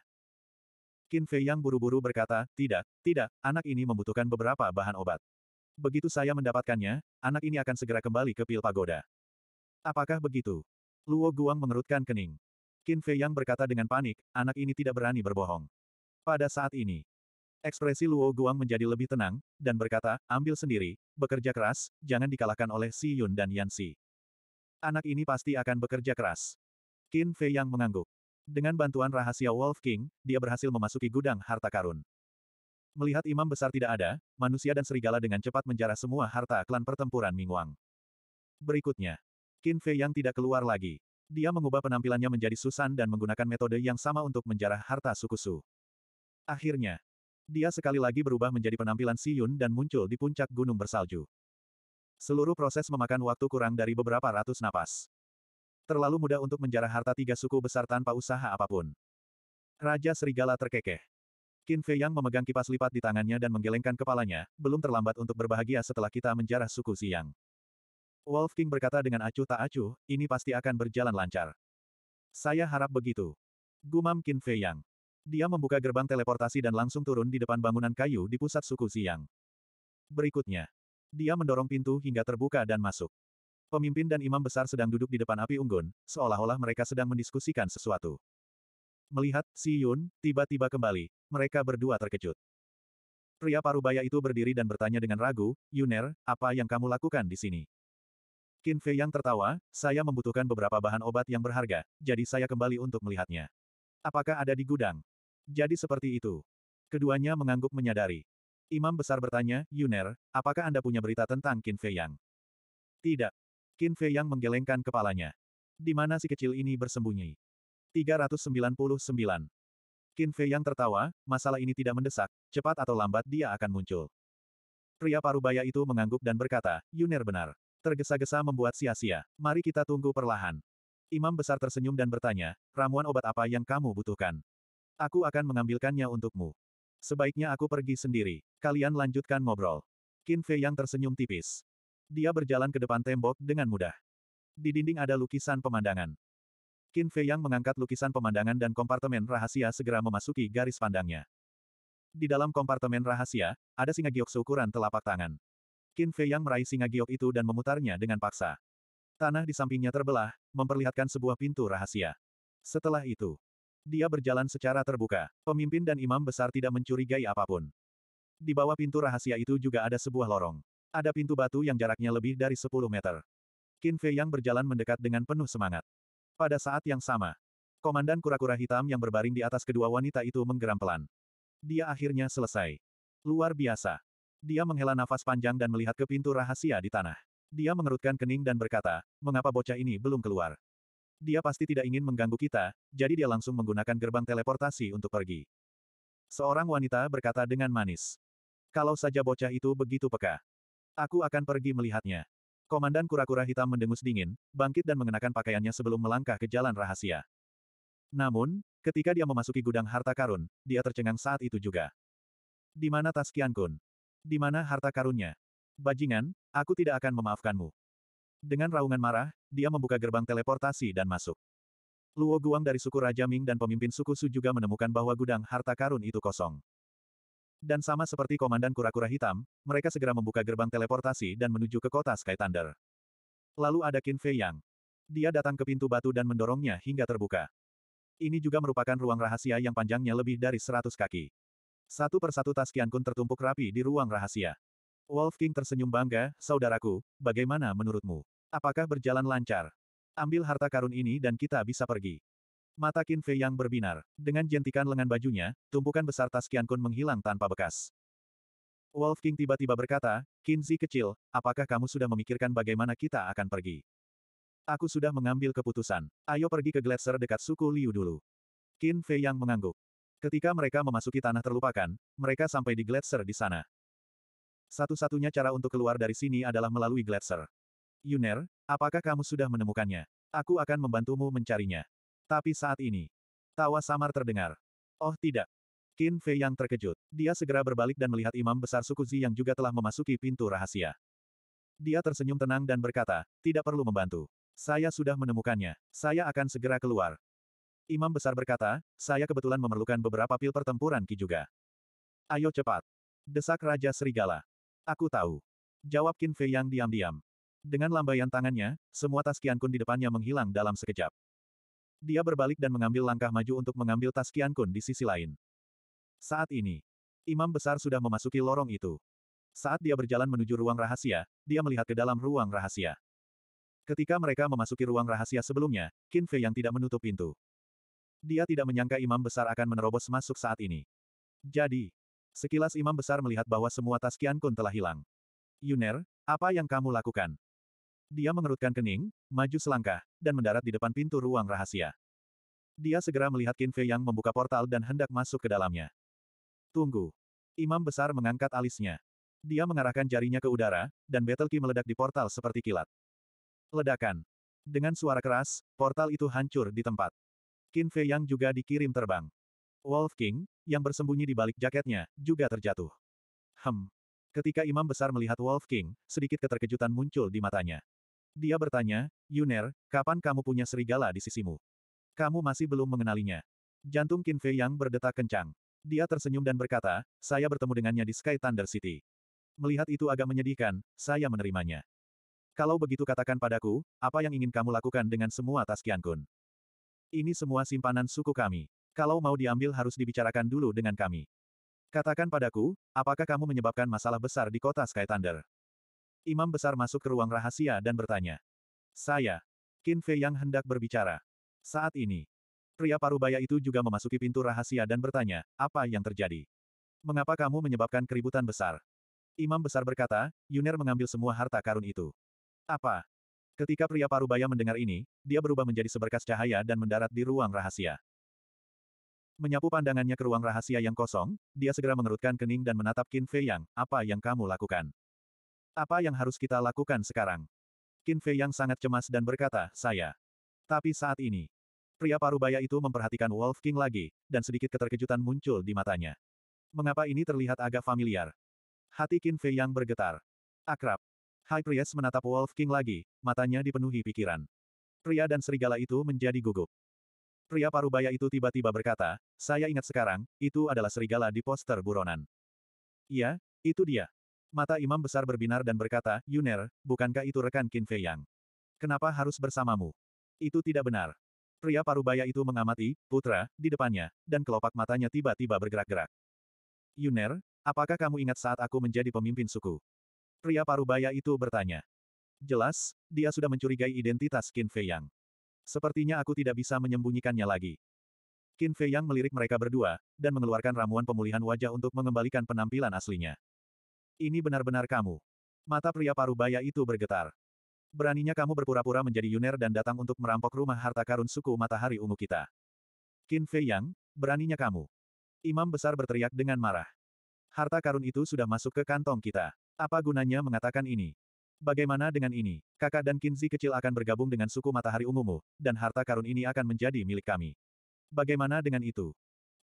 Qin Fei yang buru-buru berkata, tidak, tidak, anak ini membutuhkan beberapa bahan obat. Begitu saya mendapatkannya, anak ini akan segera kembali ke pil pagoda. Apakah begitu? Luo Guang mengerutkan kening. Qin Fei yang berkata dengan panik, anak ini tidak berani berbohong. Pada saat ini, Ekspresi Luo Guang menjadi lebih tenang, dan berkata, ambil sendiri, bekerja keras, jangan dikalahkan oleh Si Yun dan Yan Si. Anak ini pasti akan bekerja keras. Qin Fei yang mengangguk. Dengan bantuan rahasia Wolf King, dia berhasil memasuki gudang harta karun. Melihat imam besar tidak ada, manusia dan serigala dengan cepat menjarah semua harta klan pertempuran Ming Wang. Berikutnya, Qin Fei yang tidak keluar lagi. Dia mengubah penampilannya menjadi Susan dan menggunakan metode yang sama untuk menjarah harta suku Su. Akhirnya, dia sekali lagi berubah menjadi penampilan Si Yun dan muncul di puncak gunung bersalju. Seluruh proses memakan waktu kurang dari beberapa ratus napas. Terlalu mudah untuk menjarah harta tiga suku besar tanpa usaha apapun. Raja Serigala terkekeh. Qin Fei Yang memegang kipas lipat di tangannya dan menggelengkan kepalanya, belum terlambat untuk berbahagia setelah kita menjarah suku Siang. Wolf King berkata dengan acuh tak acuh, ini pasti akan berjalan lancar. Saya harap begitu. Gumam Qin Fei Yang. Dia membuka gerbang teleportasi dan langsung turun di depan bangunan kayu di pusat suku siang. Berikutnya, dia mendorong pintu hingga terbuka dan masuk. Pemimpin dan imam besar sedang duduk di depan api unggun, seolah-olah mereka sedang mendiskusikan sesuatu. Melihat Si Yun tiba-tiba kembali, mereka berdua terkejut. Pria parubaya itu berdiri dan bertanya dengan ragu, Yuner, apa yang kamu lakukan di sini? Qin Fei yang tertawa, saya membutuhkan beberapa bahan obat yang berharga, jadi saya kembali untuk melihatnya. Apakah ada di gudang? Jadi seperti itu. Keduanya mengangguk menyadari. Imam besar bertanya, Yuner, apakah Anda punya berita tentang Qin Fei Yang? Tidak. Qin Fei Yang menggelengkan kepalanya. Di mana si kecil ini bersembunyi? 399. Qin Fei Yang tertawa, masalah ini tidak mendesak, cepat atau lambat dia akan muncul. Pria parubaya itu mengangguk dan berkata, Yuner benar. Tergesa-gesa membuat sia-sia. Mari kita tunggu perlahan. Imam besar tersenyum dan bertanya, ramuan obat apa yang kamu butuhkan? Aku akan mengambilkannya untukmu. Sebaiknya aku pergi sendiri. Kalian lanjutkan ngobrol. Qin Fei yang tersenyum tipis. Dia berjalan ke depan tembok dengan mudah. Di dinding ada lukisan pemandangan. Qin Fei yang mengangkat lukisan pemandangan dan kompartemen rahasia segera memasuki garis pandangnya. Di dalam kompartemen rahasia, ada singa giok seukuran telapak tangan. Qin Fei yang meraih singa giok itu dan memutarnya dengan paksa. Tanah di sampingnya terbelah, memperlihatkan sebuah pintu rahasia. Setelah itu, dia berjalan secara terbuka. Pemimpin dan imam besar tidak mencurigai apapun. Di bawah pintu rahasia itu juga ada sebuah lorong. Ada pintu batu yang jaraknya lebih dari 10 meter. Qin Fei yang berjalan mendekat dengan penuh semangat. Pada saat yang sama, komandan kura-kura hitam yang berbaring di atas kedua wanita itu menggeram pelan. Dia akhirnya selesai. Luar biasa. Dia menghela nafas panjang dan melihat ke pintu rahasia di tanah. Dia mengerutkan kening dan berkata, mengapa bocah ini belum keluar? Dia pasti tidak ingin mengganggu kita, jadi dia langsung menggunakan gerbang teleportasi untuk pergi. Seorang wanita berkata dengan manis. Kalau saja bocah itu begitu peka. Aku akan pergi melihatnya. Komandan kura-kura hitam mendengus dingin, bangkit dan mengenakan pakaiannya sebelum melangkah ke jalan rahasia. Namun, ketika dia memasuki gudang harta karun, dia tercengang saat itu juga. Di mana tas Kun? Di mana harta karunnya? Bajingan, aku tidak akan memaafkanmu. Dengan raungan marah, dia membuka gerbang teleportasi dan masuk. Luo Guang dari suku Raja Ming dan pemimpin suku Su juga menemukan bahwa gudang harta karun itu kosong. Dan sama seperti komandan kura-kura hitam, mereka segera membuka gerbang teleportasi dan menuju ke kota Sky Thunder. Lalu ada Qin Fei Yang. Dia datang ke pintu batu dan mendorongnya hingga terbuka. Ini juga merupakan ruang rahasia yang panjangnya lebih dari 100 kaki. Satu persatu tas Qian Kun tertumpuk rapi di ruang rahasia. Wolf King tersenyum bangga, saudaraku, bagaimana menurutmu? Apakah berjalan lancar? Ambil harta karun ini dan kita bisa pergi. Mata Qin Fei yang berbinar. Dengan jentikan lengan bajunya, tumpukan besar tas Qian Kun menghilang tanpa bekas. Wolf King tiba-tiba berkata, Zi kecil, apakah kamu sudah memikirkan bagaimana kita akan pergi? Aku sudah mengambil keputusan. Ayo pergi ke gletser dekat suku Liu dulu. Qin Fei yang mengangguk. Ketika mereka memasuki tanah terlupakan, mereka sampai di gletser di sana. Satu-satunya cara untuk keluar dari sini adalah melalui gletser. Yuner, apakah kamu sudah menemukannya? Aku akan membantumu mencarinya. Tapi saat ini, tawa samar terdengar. Oh tidak. Qin Fei yang terkejut. Dia segera berbalik dan melihat imam besar suku Zi yang juga telah memasuki pintu rahasia. Dia tersenyum tenang dan berkata, tidak perlu membantu. Saya sudah menemukannya. Saya akan segera keluar. Imam besar berkata, saya kebetulan memerlukan beberapa pil pertempuran Ki juga. Ayo cepat. Desak Raja Serigala. Aku tahu. Jawab Qin Fei yang diam-diam. Dengan lambaian tangannya, semua tas kian Kun di depannya menghilang dalam sekejap. Dia berbalik dan mengambil langkah maju untuk mengambil tas kian Kun di sisi lain. Saat ini, Imam Besar sudah memasuki lorong itu. Saat dia berjalan menuju ruang rahasia, dia melihat ke dalam ruang rahasia. Ketika mereka memasuki ruang rahasia sebelumnya, Qin Fei yang tidak menutup pintu. Dia tidak menyangka Imam Besar akan menerobos masuk saat ini. Jadi, sekilas Imam Besar melihat bahwa semua tas Qian Kun telah hilang. Yuner, apa yang kamu lakukan? Dia mengerutkan kening, maju selangkah, dan mendarat di depan pintu ruang rahasia. Dia segera melihat Qin Fei yang membuka portal dan hendak masuk ke dalamnya. Tunggu. Imam besar mengangkat alisnya. Dia mengarahkan jarinya ke udara, dan Battle Qi meledak di portal seperti kilat. Ledakan. Dengan suara keras, portal itu hancur di tempat. Qin Fei yang juga dikirim terbang. Wolf King, yang bersembunyi di balik jaketnya, juga terjatuh. Hem. Ketika Imam Besar melihat Wolf King, sedikit keterkejutan muncul di matanya. Dia bertanya, Yuner, kapan kamu punya serigala di sisimu? Kamu masih belum mengenalinya. Jantung Qin Fei yang berdetak kencang. Dia tersenyum dan berkata, saya bertemu dengannya di Sky Thunder City. Melihat itu agak menyedihkan, saya menerimanya. Kalau begitu katakan padaku, apa yang ingin kamu lakukan dengan semua tas Qian Kun? Ini semua simpanan suku kami. Kalau mau diambil harus dibicarakan dulu dengan kami. Katakan padaku, apakah kamu menyebabkan masalah besar di kota Sky Thunder? Imam besar masuk ke ruang rahasia dan bertanya. Saya. Qin Fei yang hendak berbicara. Saat ini. Pria parubaya itu juga memasuki pintu rahasia dan bertanya, apa yang terjadi? Mengapa kamu menyebabkan keributan besar? Imam besar berkata, Yuner mengambil semua harta karun itu. Apa? Ketika pria parubaya mendengar ini, dia berubah menjadi seberkas cahaya dan mendarat di ruang rahasia. Menyapu pandangannya ke ruang rahasia yang kosong, dia segera mengerutkan kening dan menatap Qin Fei Yang, apa yang kamu lakukan? Apa yang harus kita lakukan sekarang? Qin Fei yang sangat cemas dan berkata, saya. Tapi saat ini, pria parubaya itu memperhatikan Wolf King lagi, dan sedikit keterkejutan muncul di matanya. Mengapa ini terlihat agak familiar? Hati Qin Fei yang bergetar. Akrab. High Priest menatap Wolf King lagi, matanya dipenuhi pikiran. Pria dan serigala itu menjadi gugup. Pria parubaya itu tiba-tiba berkata, saya ingat sekarang, itu adalah serigala di poster buronan. Iya, itu dia. Mata imam besar berbinar dan berkata, Yuner, bukankah itu rekan Qin Fei Yang? Kenapa harus bersamamu? Itu tidak benar. Pria parubaya itu mengamati, putra, di depannya, dan kelopak matanya tiba-tiba bergerak-gerak. Yuner, apakah kamu ingat saat aku menjadi pemimpin suku? Pria parubaya itu bertanya. Jelas, dia sudah mencurigai identitas Qin Fei Yang. Sepertinya aku tidak bisa menyembunyikannya lagi. Qin Fei Yang melirik mereka berdua, dan mengeluarkan ramuan pemulihan wajah untuk mengembalikan penampilan aslinya. Ini benar-benar kamu. Mata pria parubaya itu bergetar. Beraninya kamu berpura-pura menjadi Yuner dan datang untuk merampok rumah harta karun suku matahari ungu kita. Qin Fei Yang, beraninya kamu. Imam besar berteriak dengan marah. Harta karun itu sudah masuk ke kantong kita. Apa gunanya mengatakan ini? Bagaimana dengan ini? Kakak dan Kinzi kecil akan bergabung dengan suku matahari ungumu, dan harta karun ini akan menjadi milik kami. Bagaimana dengan itu?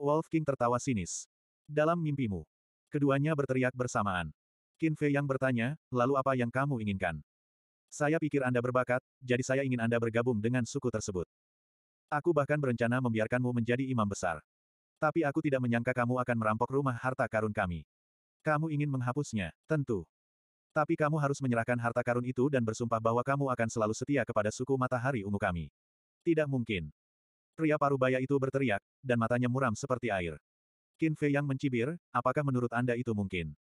Wolf King tertawa sinis. Dalam mimpimu. Keduanya berteriak bersamaan. Qin Fei yang bertanya, lalu apa yang kamu inginkan? Saya pikir Anda berbakat, jadi saya ingin Anda bergabung dengan suku tersebut. Aku bahkan berencana membiarkanmu menjadi imam besar. Tapi aku tidak menyangka kamu akan merampok rumah harta karun kami. Kamu ingin menghapusnya, tentu. Tapi kamu harus menyerahkan harta karun itu dan bersumpah bahwa kamu akan selalu setia kepada suku matahari ungu kami. Tidak mungkin. Pria parubaya itu berteriak, dan matanya muram seperti air. Qin Fei yang mencibir, apakah menurut Anda itu mungkin?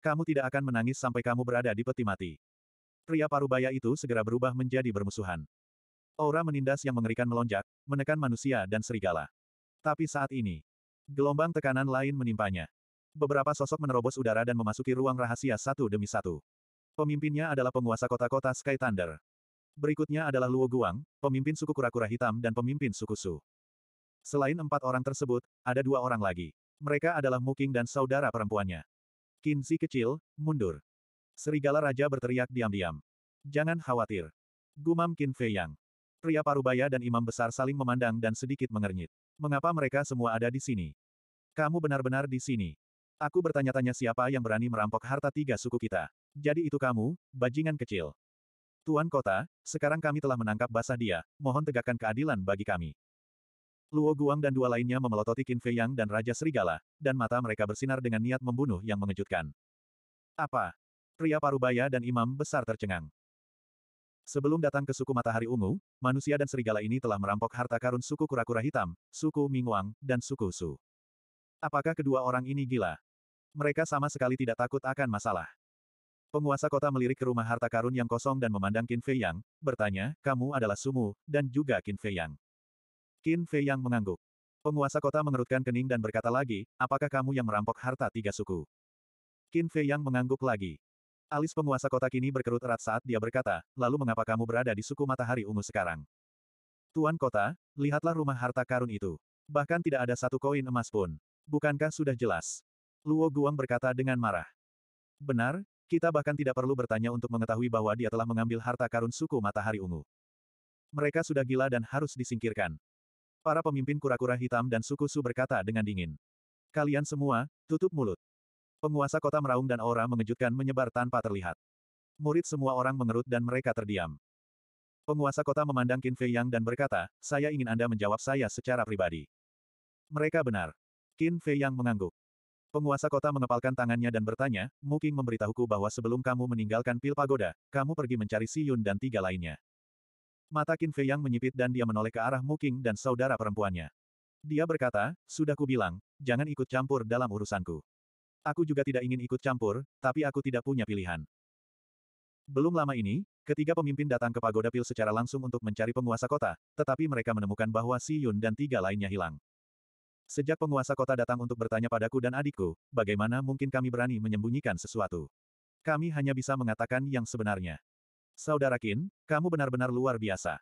Kamu tidak akan menangis sampai kamu berada di peti mati. Pria parubaya itu segera berubah menjadi bermusuhan. Aura menindas yang mengerikan melonjak, menekan manusia dan serigala. Tapi saat ini, gelombang tekanan lain menimpanya. Beberapa sosok menerobos udara dan memasuki ruang rahasia satu demi satu. Pemimpinnya adalah penguasa kota-kota Sky Thunder. Berikutnya adalah Luo Guang, pemimpin suku kura-kura hitam dan pemimpin suku Su. Selain empat orang tersebut, ada dua orang lagi. Mereka adalah Muking dan saudara perempuannya. Kinzi kecil, mundur. Serigala Raja berteriak diam-diam. Jangan khawatir. Gumam Qin Fei Yang. Pria parubaya dan imam besar saling memandang dan sedikit mengernyit. Mengapa mereka semua ada di sini? Kamu benar-benar di sini. Aku bertanya-tanya siapa yang berani merampok harta tiga suku kita. Jadi itu kamu, bajingan kecil. Tuan kota, sekarang kami telah menangkap basah dia, mohon tegakkan keadilan bagi kami. Luo Guang dan dua lainnya memelototi Qin Fei Yang dan Raja Serigala, dan mata mereka bersinar dengan niat membunuh yang mengejutkan. Apa? Pria parubaya dan imam besar tercengang. Sebelum datang ke suku Matahari Ungu, manusia dan serigala ini telah merampok harta karun suku kura-kura hitam, suku Mingwang, dan suku Su. Apakah kedua orang ini gila? Mereka sama sekali tidak takut akan masalah. Penguasa kota melirik ke rumah harta karun yang kosong dan memandang Qin Fei Yang, bertanya, kamu adalah Sumu, dan juga Qin Fei Yang. Qin Fei yang mengangguk. Penguasa kota mengerutkan kening dan berkata lagi, apakah kamu yang merampok harta tiga suku? Qin Fei yang mengangguk lagi. Alis penguasa kota kini berkerut erat saat dia berkata, lalu mengapa kamu berada di suku matahari ungu sekarang? Tuan kota, lihatlah rumah harta karun itu. Bahkan tidak ada satu koin emas pun. Bukankah sudah jelas? Luo Guang berkata dengan marah. Benar, kita bahkan tidak perlu bertanya untuk mengetahui bahwa dia telah mengambil harta karun suku matahari ungu. Mereka sudah gila dan harus disingkirkan. Para pemimpin kura-kura hitam dan suku-su berkata dengan dingin. Kalian semua, tutup mulut. Penguasa kota meraung dan aura mengejutkan menyebar tanpa terlihat. Murid semua orang mengerut dan mereka terdiam. Penguasa kota memandang Qin Fei Yang dan berkata, saya ingin Anda menjawab saya secara pribadi. Mereka benar. Qin Fei Yang mengangguk. Penguasa kota mengepalkan tangannya dan bertanya, Qing memberitahuku bahwa sebelum kamu meninggalkan pil pagoda, kamu pergi mencari Si Yun dan tiga lainnya. Mata Qin Fei Yang menyipit dan dia menoleh ke arah Muking dan saudara perempuannya. Dia berkata, sudah kubilang, jangan ikut campur dalam urusanku. Aku juga tidak ingin ikut campur, tapi aku tidak punya pilihan. Belum lama ini, ketiga pemimpin datang ke Pagoda Pil secara langsung untuk mencari penguasa kota, tetapi mereka menemukan bahwa Si Yun dan tiga lainnya hilang. Sejak penguasa kota datang untuk bertanya padaku dan adikku, bagaimana mungkin kami berani menyembunyikan sesuatu? Kami hanya bisa mengatakan yang sebenarnya. Saudara Kin, kamu benar-benar luar biasa.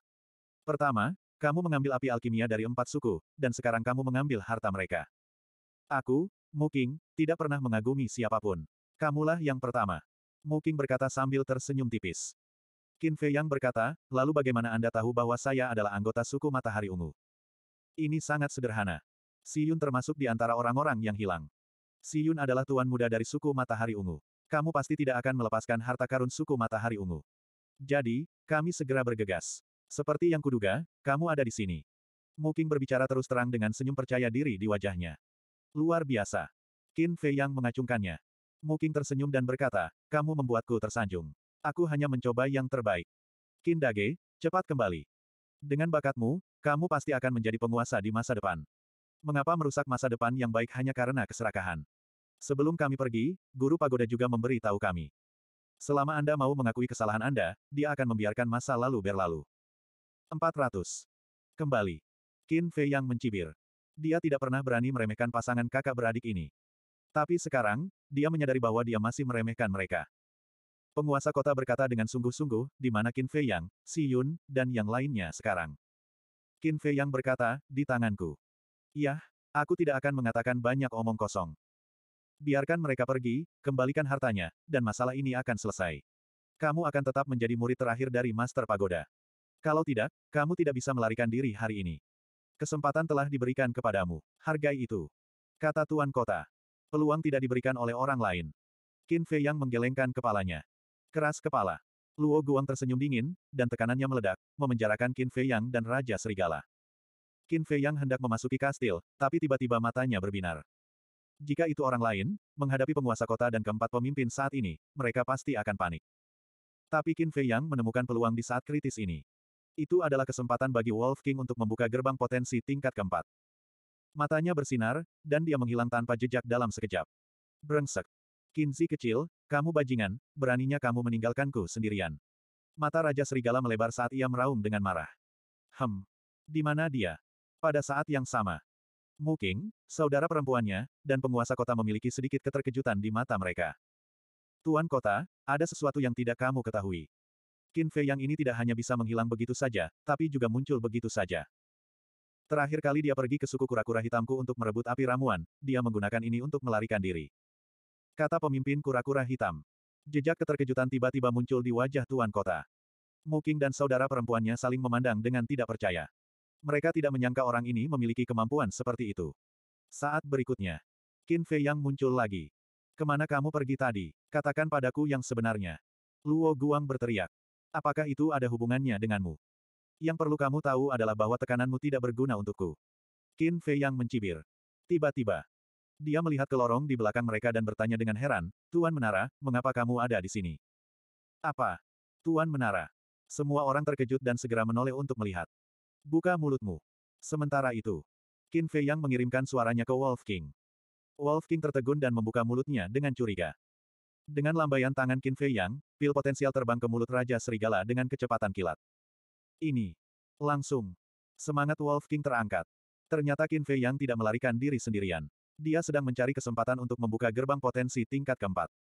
Pertama, kamu mengambil api alkimia dari empat suku, dan sekarang kamu mengambil harta mereka. Aku, Muking, tidak pernah mengagumi siapapun. Kamulah yang pertama. Muking berkata sambil tersenyum tipis. Qin Fei Yang berkata, lalu bagaimana Anda tahu bahwa saya adalah anggota suku Matahari Ungu? Ini sangat sederhana. Si Yun termasuk di antara orang-orang yang hilang. Si Yun adalah tuan muda dari suku Matahari Ungu. Kamu pasti tidak akan melepaskan harta karun suku Matahari Ungu. Jadi, kami segera bergegas. Seperti yang kuduga, kamu ada di sini. Muking berbicara terus terang dengan senyum percaya diri di wajahnya. Luar biasa. Qin Fei yang mengacungkannya. Muking tersenyum dan berkata, kamu membuatku tersanjung. Aku hanya mencoba yang terbaik. Qin Dage, cepat kembali. Dengan bakatmu, kamu pasti akan menjadi penguasa di masa depan. Mengapa merusak masa depan yang baik hanya karena keserakahan? Sebelum kami pergi, Guru Pagoda juga memberi tahu kami. Selama Anda mau mengakui kesalahan Anda, dia akan membiarkan masa lalu berlalu. 400. Kembali. Qin Fei yang mencibir. Dia tidak pernah berani meremehkan pasangan kakak beradik ini. Tapi sekarang, dia menyadari bahwa dia masih meremehkan mereka. Penguasa kota berkata dengan sungguh-sungguh, di mana Qin Fei Yang, Si Yun, dan yang lainnya sekarang. Qin Fei Yang berkata, di tanganku. Yah, aku tidak akan mengatakan banyak omong kosong. Biarkan mereka pergi, kembalikan hartanya, dan masalah ini akan selesai. Kamu akan tetap menjadi murid terakhir dari Master Pagoda. Kalau tidak, kamu tidak bisa melarikan diri hari ini. Kesempatan telah diberikan kepadamu. Hargai itu. Kata Tuan Kota. Peluang tidak diberikan oleh orang lain. Qin Fei yang menggelengkan kepalanya. Keras kepala. Luo Guang tersenyum dingin, dan tekanannya meledak, memenjarakan Qin Fei Yang dan Raja Serigala. Qin Fei Yang hendak memasuki kastil, tapi tiba-tiba matanya berbinar. Jika itu orang lain, menghadapi penguasa kota dan keempat pemimpin saat ini, mereka pasti akan panik. Tapi Qin Fei Yang menemukan peluang di saat kritis ini. Itu adalah kesempatan bagi Wolf King untuk membuka gerbang potensi tingkat keempat. Matanya bersinar, dan dia menghilang tanpa jejak dalam sekejap. Brengsek. Zi kecil, kamu bajingan, beraninya kamu meninggalkanku sendirian. Mata Raja Serigala melebar saat ia meraung dengan marah. Hem. Di mana dia? Pada saat yang sama, Mu saudara perempuannya, dan penguasa kota memiliki sedikit keterkejutan di mata mereka. Tuan kota, ada sesuatu yang tidak kamu ketahui. Qin Fei yang ini tidak hanya bisa menghilang begitu saja, tapi juga muncul begitu saja. Terakhir kali dia pergi ke suku kura-kura hitamku untuk merebut api ramuan, dia menggunakan ini untuk melarikan diri. Kata pemimpin kura-kura hitam. Jejak keterkejutan tiba-tiba muncul di wajah tuan kota. Muking dan saudara perempuannya saling memandang dengan tidak percaya. Mereka tidak menyangka orang ini memiliki kemampuan seperti itu. Saat berikutnya, Qin Fei Yang muncul lagi. Kemana kamu pergi tadi? Katakan padaku yang sebenarnya. Luo Guang berteriak. Apakah itu ada hubungannya denganmu? Yang perlu kamu tahu adalah bahwa tekananmu tidak berguna untukku. Qin Fei Yang mencibir. Tiba-tiba, dia melihat ke lorong di belakang mereka dan bertanya dengan heran, Tuan Menara, mengapa kamu ada di sini? Apa? Tuan Menara. Semua orang terkejut dan segera menoleh untuk melihat. Buka mulutmu. Sementara itu, Qin Fei Yang mengirimkan suaranya ke Wolf King. Wolf King tertegun dan membuka mulutnya dengan curiga. Dengan lambaian tangan Qin Fei Yang, pil potensial terbang ke mulut Raja Serigala dengan kecepatan kilat. Ini. Langsung. Semangat Wolf King terangkat. Ternyata Qin Fei Yang tidak melarikan diri sendirian. Dia sedang mencari kesempatan untuk membuka gerbang potensi tingkat keempat.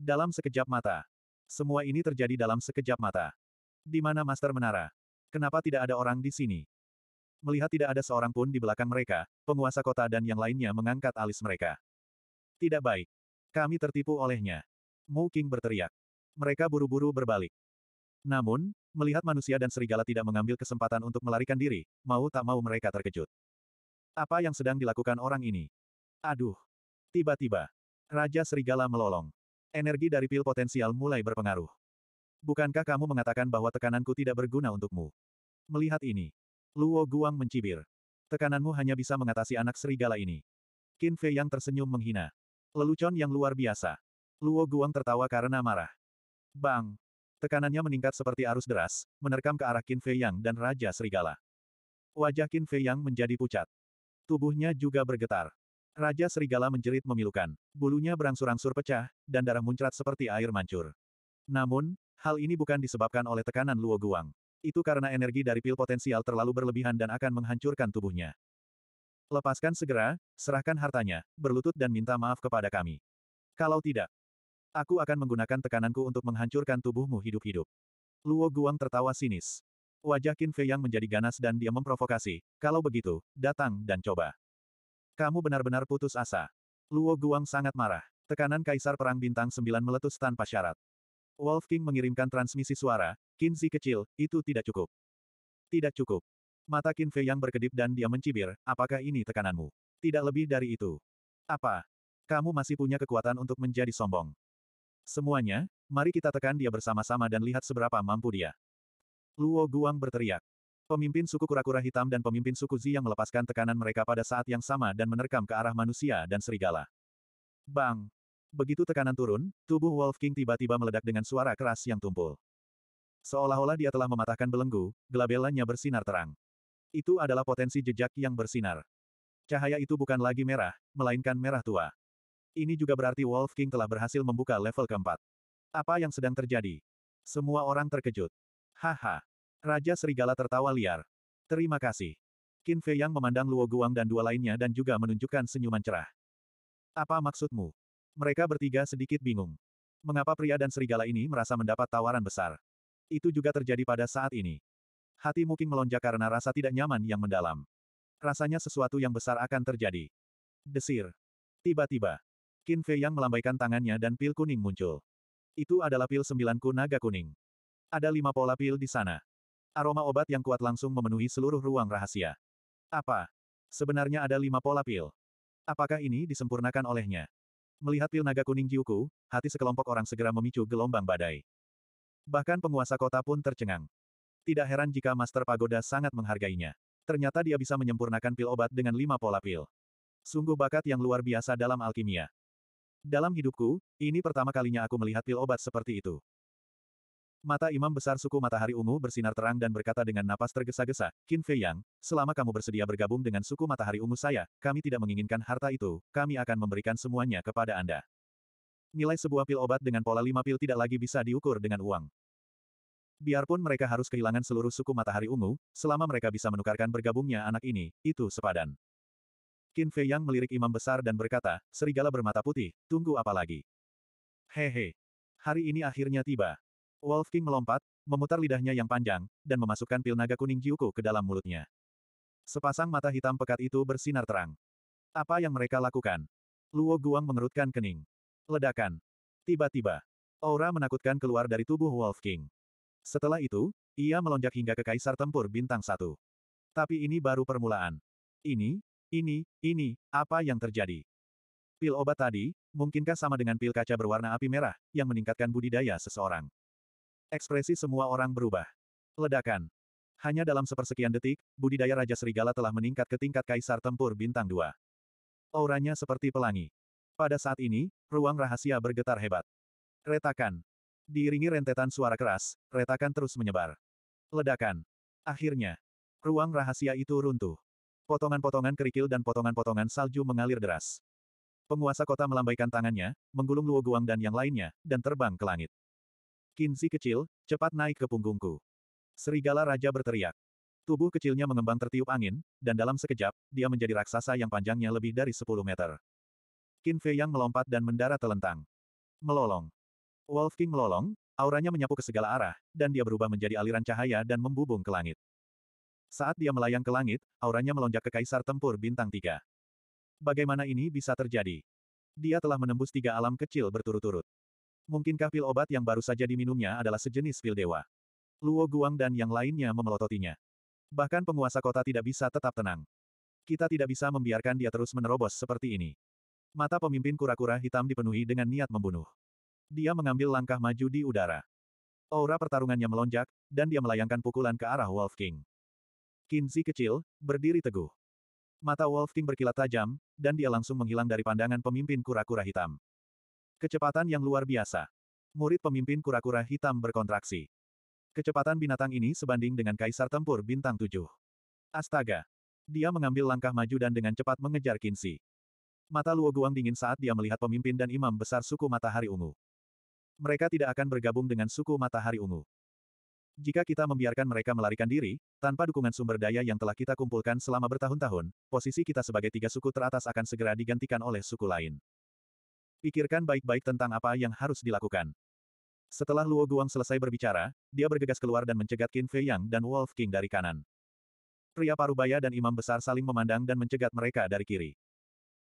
Dalam sekejap mata. Semua ini terjadi dalam sekejap mata. Di mana Master Menara? Kenapa tidak ada orang di sini? Melihat tidak ada seorang pun di belakang mereka, penguasa kota dan yang lainnya mengangkat alis mereka. Tidak baik. Kami tertipu olehnya. Mu King berteriak. Mereka buru-buru berbalik. Namun, melihat manusia dan serigala tidak mengambil kesempatan untuk melarikan diri, mau tak mau mereka terkejut. Apa yang sedang dilakukan orang ini? Aduh. Tiba-tiba, Raja Serigala melolong. Energi dari pil potensial mulai berpengaruh. Bukankah kamu mengatakan bahwa tekananku tidak berguna untukmu? Melihat ini, Luo Guang mencibir. Tekananmu hanya bisa mengatasi anak serigala ini. Qin Fei yang tersenyum menghina. Lelucon yang luar biasa. Luo Guang tertawa karena marah. Bang! Tekanannya meningkat seperti arus deras, menerkam ke arah Qin Fei Yang dan Raja Serigala. Wajah Qin Fei Yang menjadi pucat. Tubuhnya juga bergetar. Raja Serigala menjerit memilukan. Bulunya berangsur-angsur pecah, dan darah muncrat seperti air mancur. Namun, hal ini bukan disebabkan oleh tekanan Luo Guang. Itu karena energi dari pil potensial terlalu berlebihan dan akan menghancurkan tubuhnya. Lepaskan segera, serahkan hartanya, berlutut dan minta maaf kepada kami. Kalau tidak, aku akan menggunakan tekananku untuk menghancurkan tubuhmu hidup-hidup. Luo Guang tertawa sinis. Wajah Qin Fei yang menjadi ganas dan dia memprovokasi, kalau begitu, datang dan coba. Kamu benar-benar putus asa. Luo Guang sangat marah. Tekanan Kaisar Perang Bintang 9 meletus tanpa syarat. Wolf King mengirimkan transmisi suara, Kinzi kecil, itu tidak cukup. Tidak cukup. Mata Qin Fei yang berkedip dan dia mencibir, apakah ini tekananmu? Tidak lebih dari itu. Apa? Kamu masih punya kekuatan untuk menjadi sombong. Semuanya, mari kita tekan dia bersama-sama dan lihat seberapa mampu dia. Luo Guang berteriak. Pemimpin suku kura-kura hitam dan pemimpin suku Zi yang melepaskan tekanan mereka pada saat yang sama dan menerkam ke arah manusia dan serigala. Bang! Begitu tekanan turun, tubuh Wolf King tiba-tiba meledak dengan suara keras yang tumpul. Seolah-olah dia telah mematahkan belenggu, gelabelannya bersinar terang. Itu adalah potensi jejak yang bersinar. Cahaya itu bukan lagi merah, melainkan merah tua. Ini juga berarti Wolf King telah berhasil membuka level keempat. Apa yang sedang terjadi? Semua orang terkejut. Haha. Raja Serigala tertawa liar. Terima kasih. Qin Fei Yang memandang Luo Guang dan dua lainnya dan juga menunjukkan senyuman cerah. Apa maksudmu? Mereka bertiga sedikit bingung. Mengapa pria dan serigala ini merasa mendapat tawaran besar? Itu juga terjadi pada saat ini. Hati Muking melonjak karena rasa tidak nyaman yang mendalam. Rasanya sesuatu yang besar akan terjadi. Desir. Tiba-tiba, Qin Fei yang melambaikan tangannya dan pil kuning muncul. Itu adalah pil sembilanku naga kuning. Ada lima pola pil di sana. Aroma obat yang kuat langsung memenuhi seluruh ruang rahasia. Apa? Sebenarnya ada lima pola pil. Apakah ini disempurnakan olehnya? Melihat pil naga kuning Jiuku, hati sekelompok orang segera memicu gelombang badai. Bahkan penguasa kota pun tercengang. Tidak heran jika Master Pagoda sangat menghargainya. Ternyata dia bisa menyempurnakan pil obat dengan lima pola pil. Sungguh bakat yang luar biasa dalam alkimia. Dalam hidupku, ini pertama kalinya aku melihat pil obat seperti itu. Mata imam besar suku matahari ungu bersinar terang dan berkata dengan napas tergesa-gesa, Qin Fei Yang, selama kamu bersedia bergabung dengan suku matahari ungu saya, kami tidak menginginkan harta itu, kami akan memberikan semuanya kepada Anda. Nilai sebuah pil obat dengan pola lima pil tidak lagi bisa diukur dengan uang. Biarpun mereka harus kehilangan seluruh suku matahari ungu, selama mereka bisa menukarkan bergabungnya anak ini, itu sepadan. Qin Fei Yang melirik imam besar dan berkata, serigala bermata putih, tunggu apa lagi? Hehe. Hari ini akhirnya tiba. Wolf King melompat, memutar lidahnya yang panjang, dan memasukkan pil naga kuning Jiuku ke dalam mulutnya. Sepasang mata hitam pekat itu bersinar terang. Apa yang mereka lakukan? Luo Guang mengerutkan kening. Ledakan. Tiba-tiba, aura menakutkan keluar dari tubuh Wolf King. Setelah itu, ia melonjak hingga ke Kaisar Tempur Bintang Satu. Tapi ini baru permulaan. Ini, ini, ini, apa yang terjadi? Pil obat tadi, mungkinkah sama dengan pil kaca berwarna api merah, yang meningkatkan budidaya seseorang? Ekspresi semua orang berubah. Ledakan. Hanya dalam sepersekian detik, budidaya Raja Serigala telah meningkat ke tingkat Kaisar Tempur Bintang 2. Auranya seperti pelangi. Pada saat ini, ruang rahasia bergetar hebat. Retakan. Diiringi rentetan suara keras, retakan terus menyebar. Ledakan. Akhirnya, ruang rahasia itu runtuh. Potongan-potongan kerikil dan potongan-potongan salju mengalir deras. Penguasa kota melambaikan tangannya, menggulung Luo Guang dan yang lainnya, dan terbang ke langit. Kinzi kecil, cepat naik ke punggungku. Serigala Raja berteriak. Tubuh kecilnya mengembang tertiup angin, dan dalam sekejap, dia menjadi raksasa yang panjangnya lebih dari 10 meter. Qin Fei Yang melompat dan mendarat telentang. Melolong. Wolf King melolong, auranya menyapu ke segala arah, dan dia berubah menjadi aliran cahaya dan membubung ke langit. Saat dia melayang ke langit, auranya melonjak ke kaisar tempur bintang tiga. Bagaimana ini bisa terjadi? Dia telah menembus tiga alam kecil berturut-turut. Mungkinkah pil obat yang baru saja diminumnya adalah sejenis pil dewa? Luo Guang dan yang lainnya memelototinya. Bahkan penguasa kota tidak bisa tetap tenang. Kita tidak bisa membiarkan dia terus menerobos seperti ini. Mata pemimpin kura-kura hitam dipenuhi dengan niat membunuh. Dia mengambil langkah maju di udara. Aura pertarungannya melonjak, dan dia melayangkan pukulan ke arah Wolf King. Kinzi kecil, berdiri teguh. Mata Wolf King berkilat tajam, dan dia langsung menghilang dari pandangan pemimpin kura-kura hitam. Kecepatan yang luar biasa. Murid pemimpin kura-kura hitam berkontraksi. Kecepatan binatang ini sebanding dengan kaisar tempur bintang tujuh. Astaga! Dia mengambil langkah maju dan dengan cepat mengejar Kinsi. Mata Luo Guang dingin saat dia melihat pemimpin dan imam besar suku Matahari Ungu. Mereka tidak akan bergabung dengan suku Matahari Ungu. Jika kita membiarkan mereka melarikan diri, tanpa dukungan sumber daya yang telah kita kumpulkan selama bertahun-tahun, posisi kita sebagai tiga suku teratas akan segera digantikan oleh suku lain. Pikirkan baik-baik tentang apa yang harus dilakukan. Setelah Luo Guang selesai berbicara, dia bergegas keluar dan mencegat Qin Fei Yang dan Wolf King dari kanan. Pria parubaya dan imam besar saling memandang dan mencegat mereka dari kiri.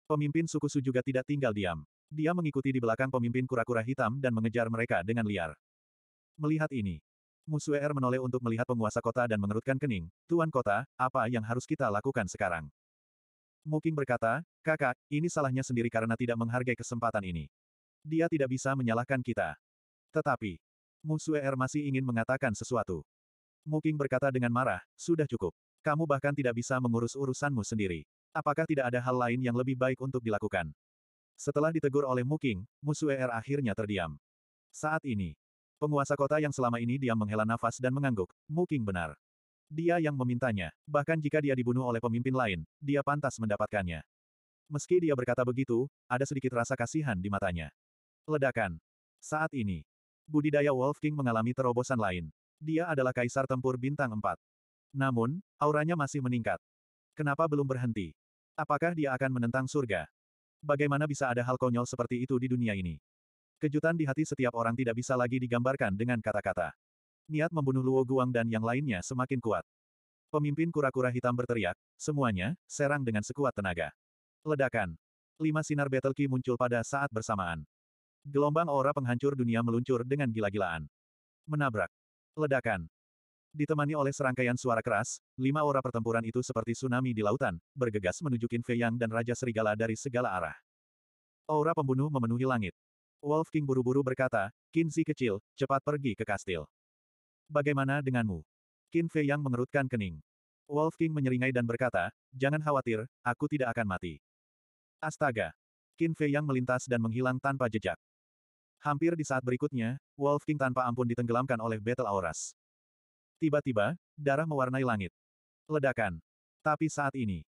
Pemimpin suku Su juga tidak tinggal diam. Dia mengikuti di belakang pemimpin kura-kura hitam dan mengejar mereka dengan liar. Melihat ini, Musu Er menoleh untuk melihat penguasa kota dan mengerutkan kening, Tuan Kota, apa yang harus kita lakukan sekarang? Muking berkata, kakak, ini salahnya sendiri karena tidak menghargai kesempatan ini. Dia tidak bisa menyalahkan kita. Tetapi, Musue Er masih ingin mengatakan sesuatu. Muking berkata dengan marah, sudah cukup. Kamu bahkan tidak bisa mengurus urusanmu sendiri. Apakah tidak ada hal lain yang lebih baik untuk dilakukan? Setelah ditegur oleh Muking, Musue Er akhirnya terdiam. Saat ini, penguasa kota yang selama ini diam menghela nafas dan mengangguk, Muking benar. Dia yang memintanya, bahkan jika dia dibunuh oleh pemimpin lain, dia pantas mendapatkannya. Meski dia berkata begitu, ada sedikit rasa kasihan di matanya. Ledakan. Saat ini, budidaya Wolf King mengalami terobosan lain. Dia adalah kaisar tempur bintang 4. Namun, auranya masih meningkat. Kenapa belum berhenti? Apakah dia akan menentang surga? Bagaimana bisa ada hal konyol seperti itu di dunia ini? Kejutan di hati setiap orang tidak bisa lagi digambarkan dengan kata-kata. Niat membunuh Luo Guang dan yang lainnya semakin kuat. Pemimpin kura-kura hitam berteriak, semuanya, serang dengan sekuat tenaga. Ledakan. Lima sinar battle key muncul pada saat bersamaan. Gelombang aura penghancur dunia meluncur dengan gila-gilaan. Menabrak. Ledakan. Ditemani oleh serangkaian suara keras, lima aura pertempuran itu seperti tsunami di lautan, bergegas menuju Qin Fei Yang dan Raja Serigala dari segala arah. Aura pembunuh memenuhi langit. Wolf King buru-buru berkata, Qin kecil, cepat pergi ke kastil. Bagaimana denganmu? Qin Fei yang mengerutkan kening. Wolf King menyeringai dan berkata, jangan khawatir, aku tidak akan mati. Astaga! Qin Fei yang melintas dan menghilang tanpa jejak. Hampir di saat berikutnya, Wolf King tanpa ampun ditenggelamkan oleh Battle Auras. Tiba-tiba, darah mewarnai langit. Ledakan. Tapi saat ini,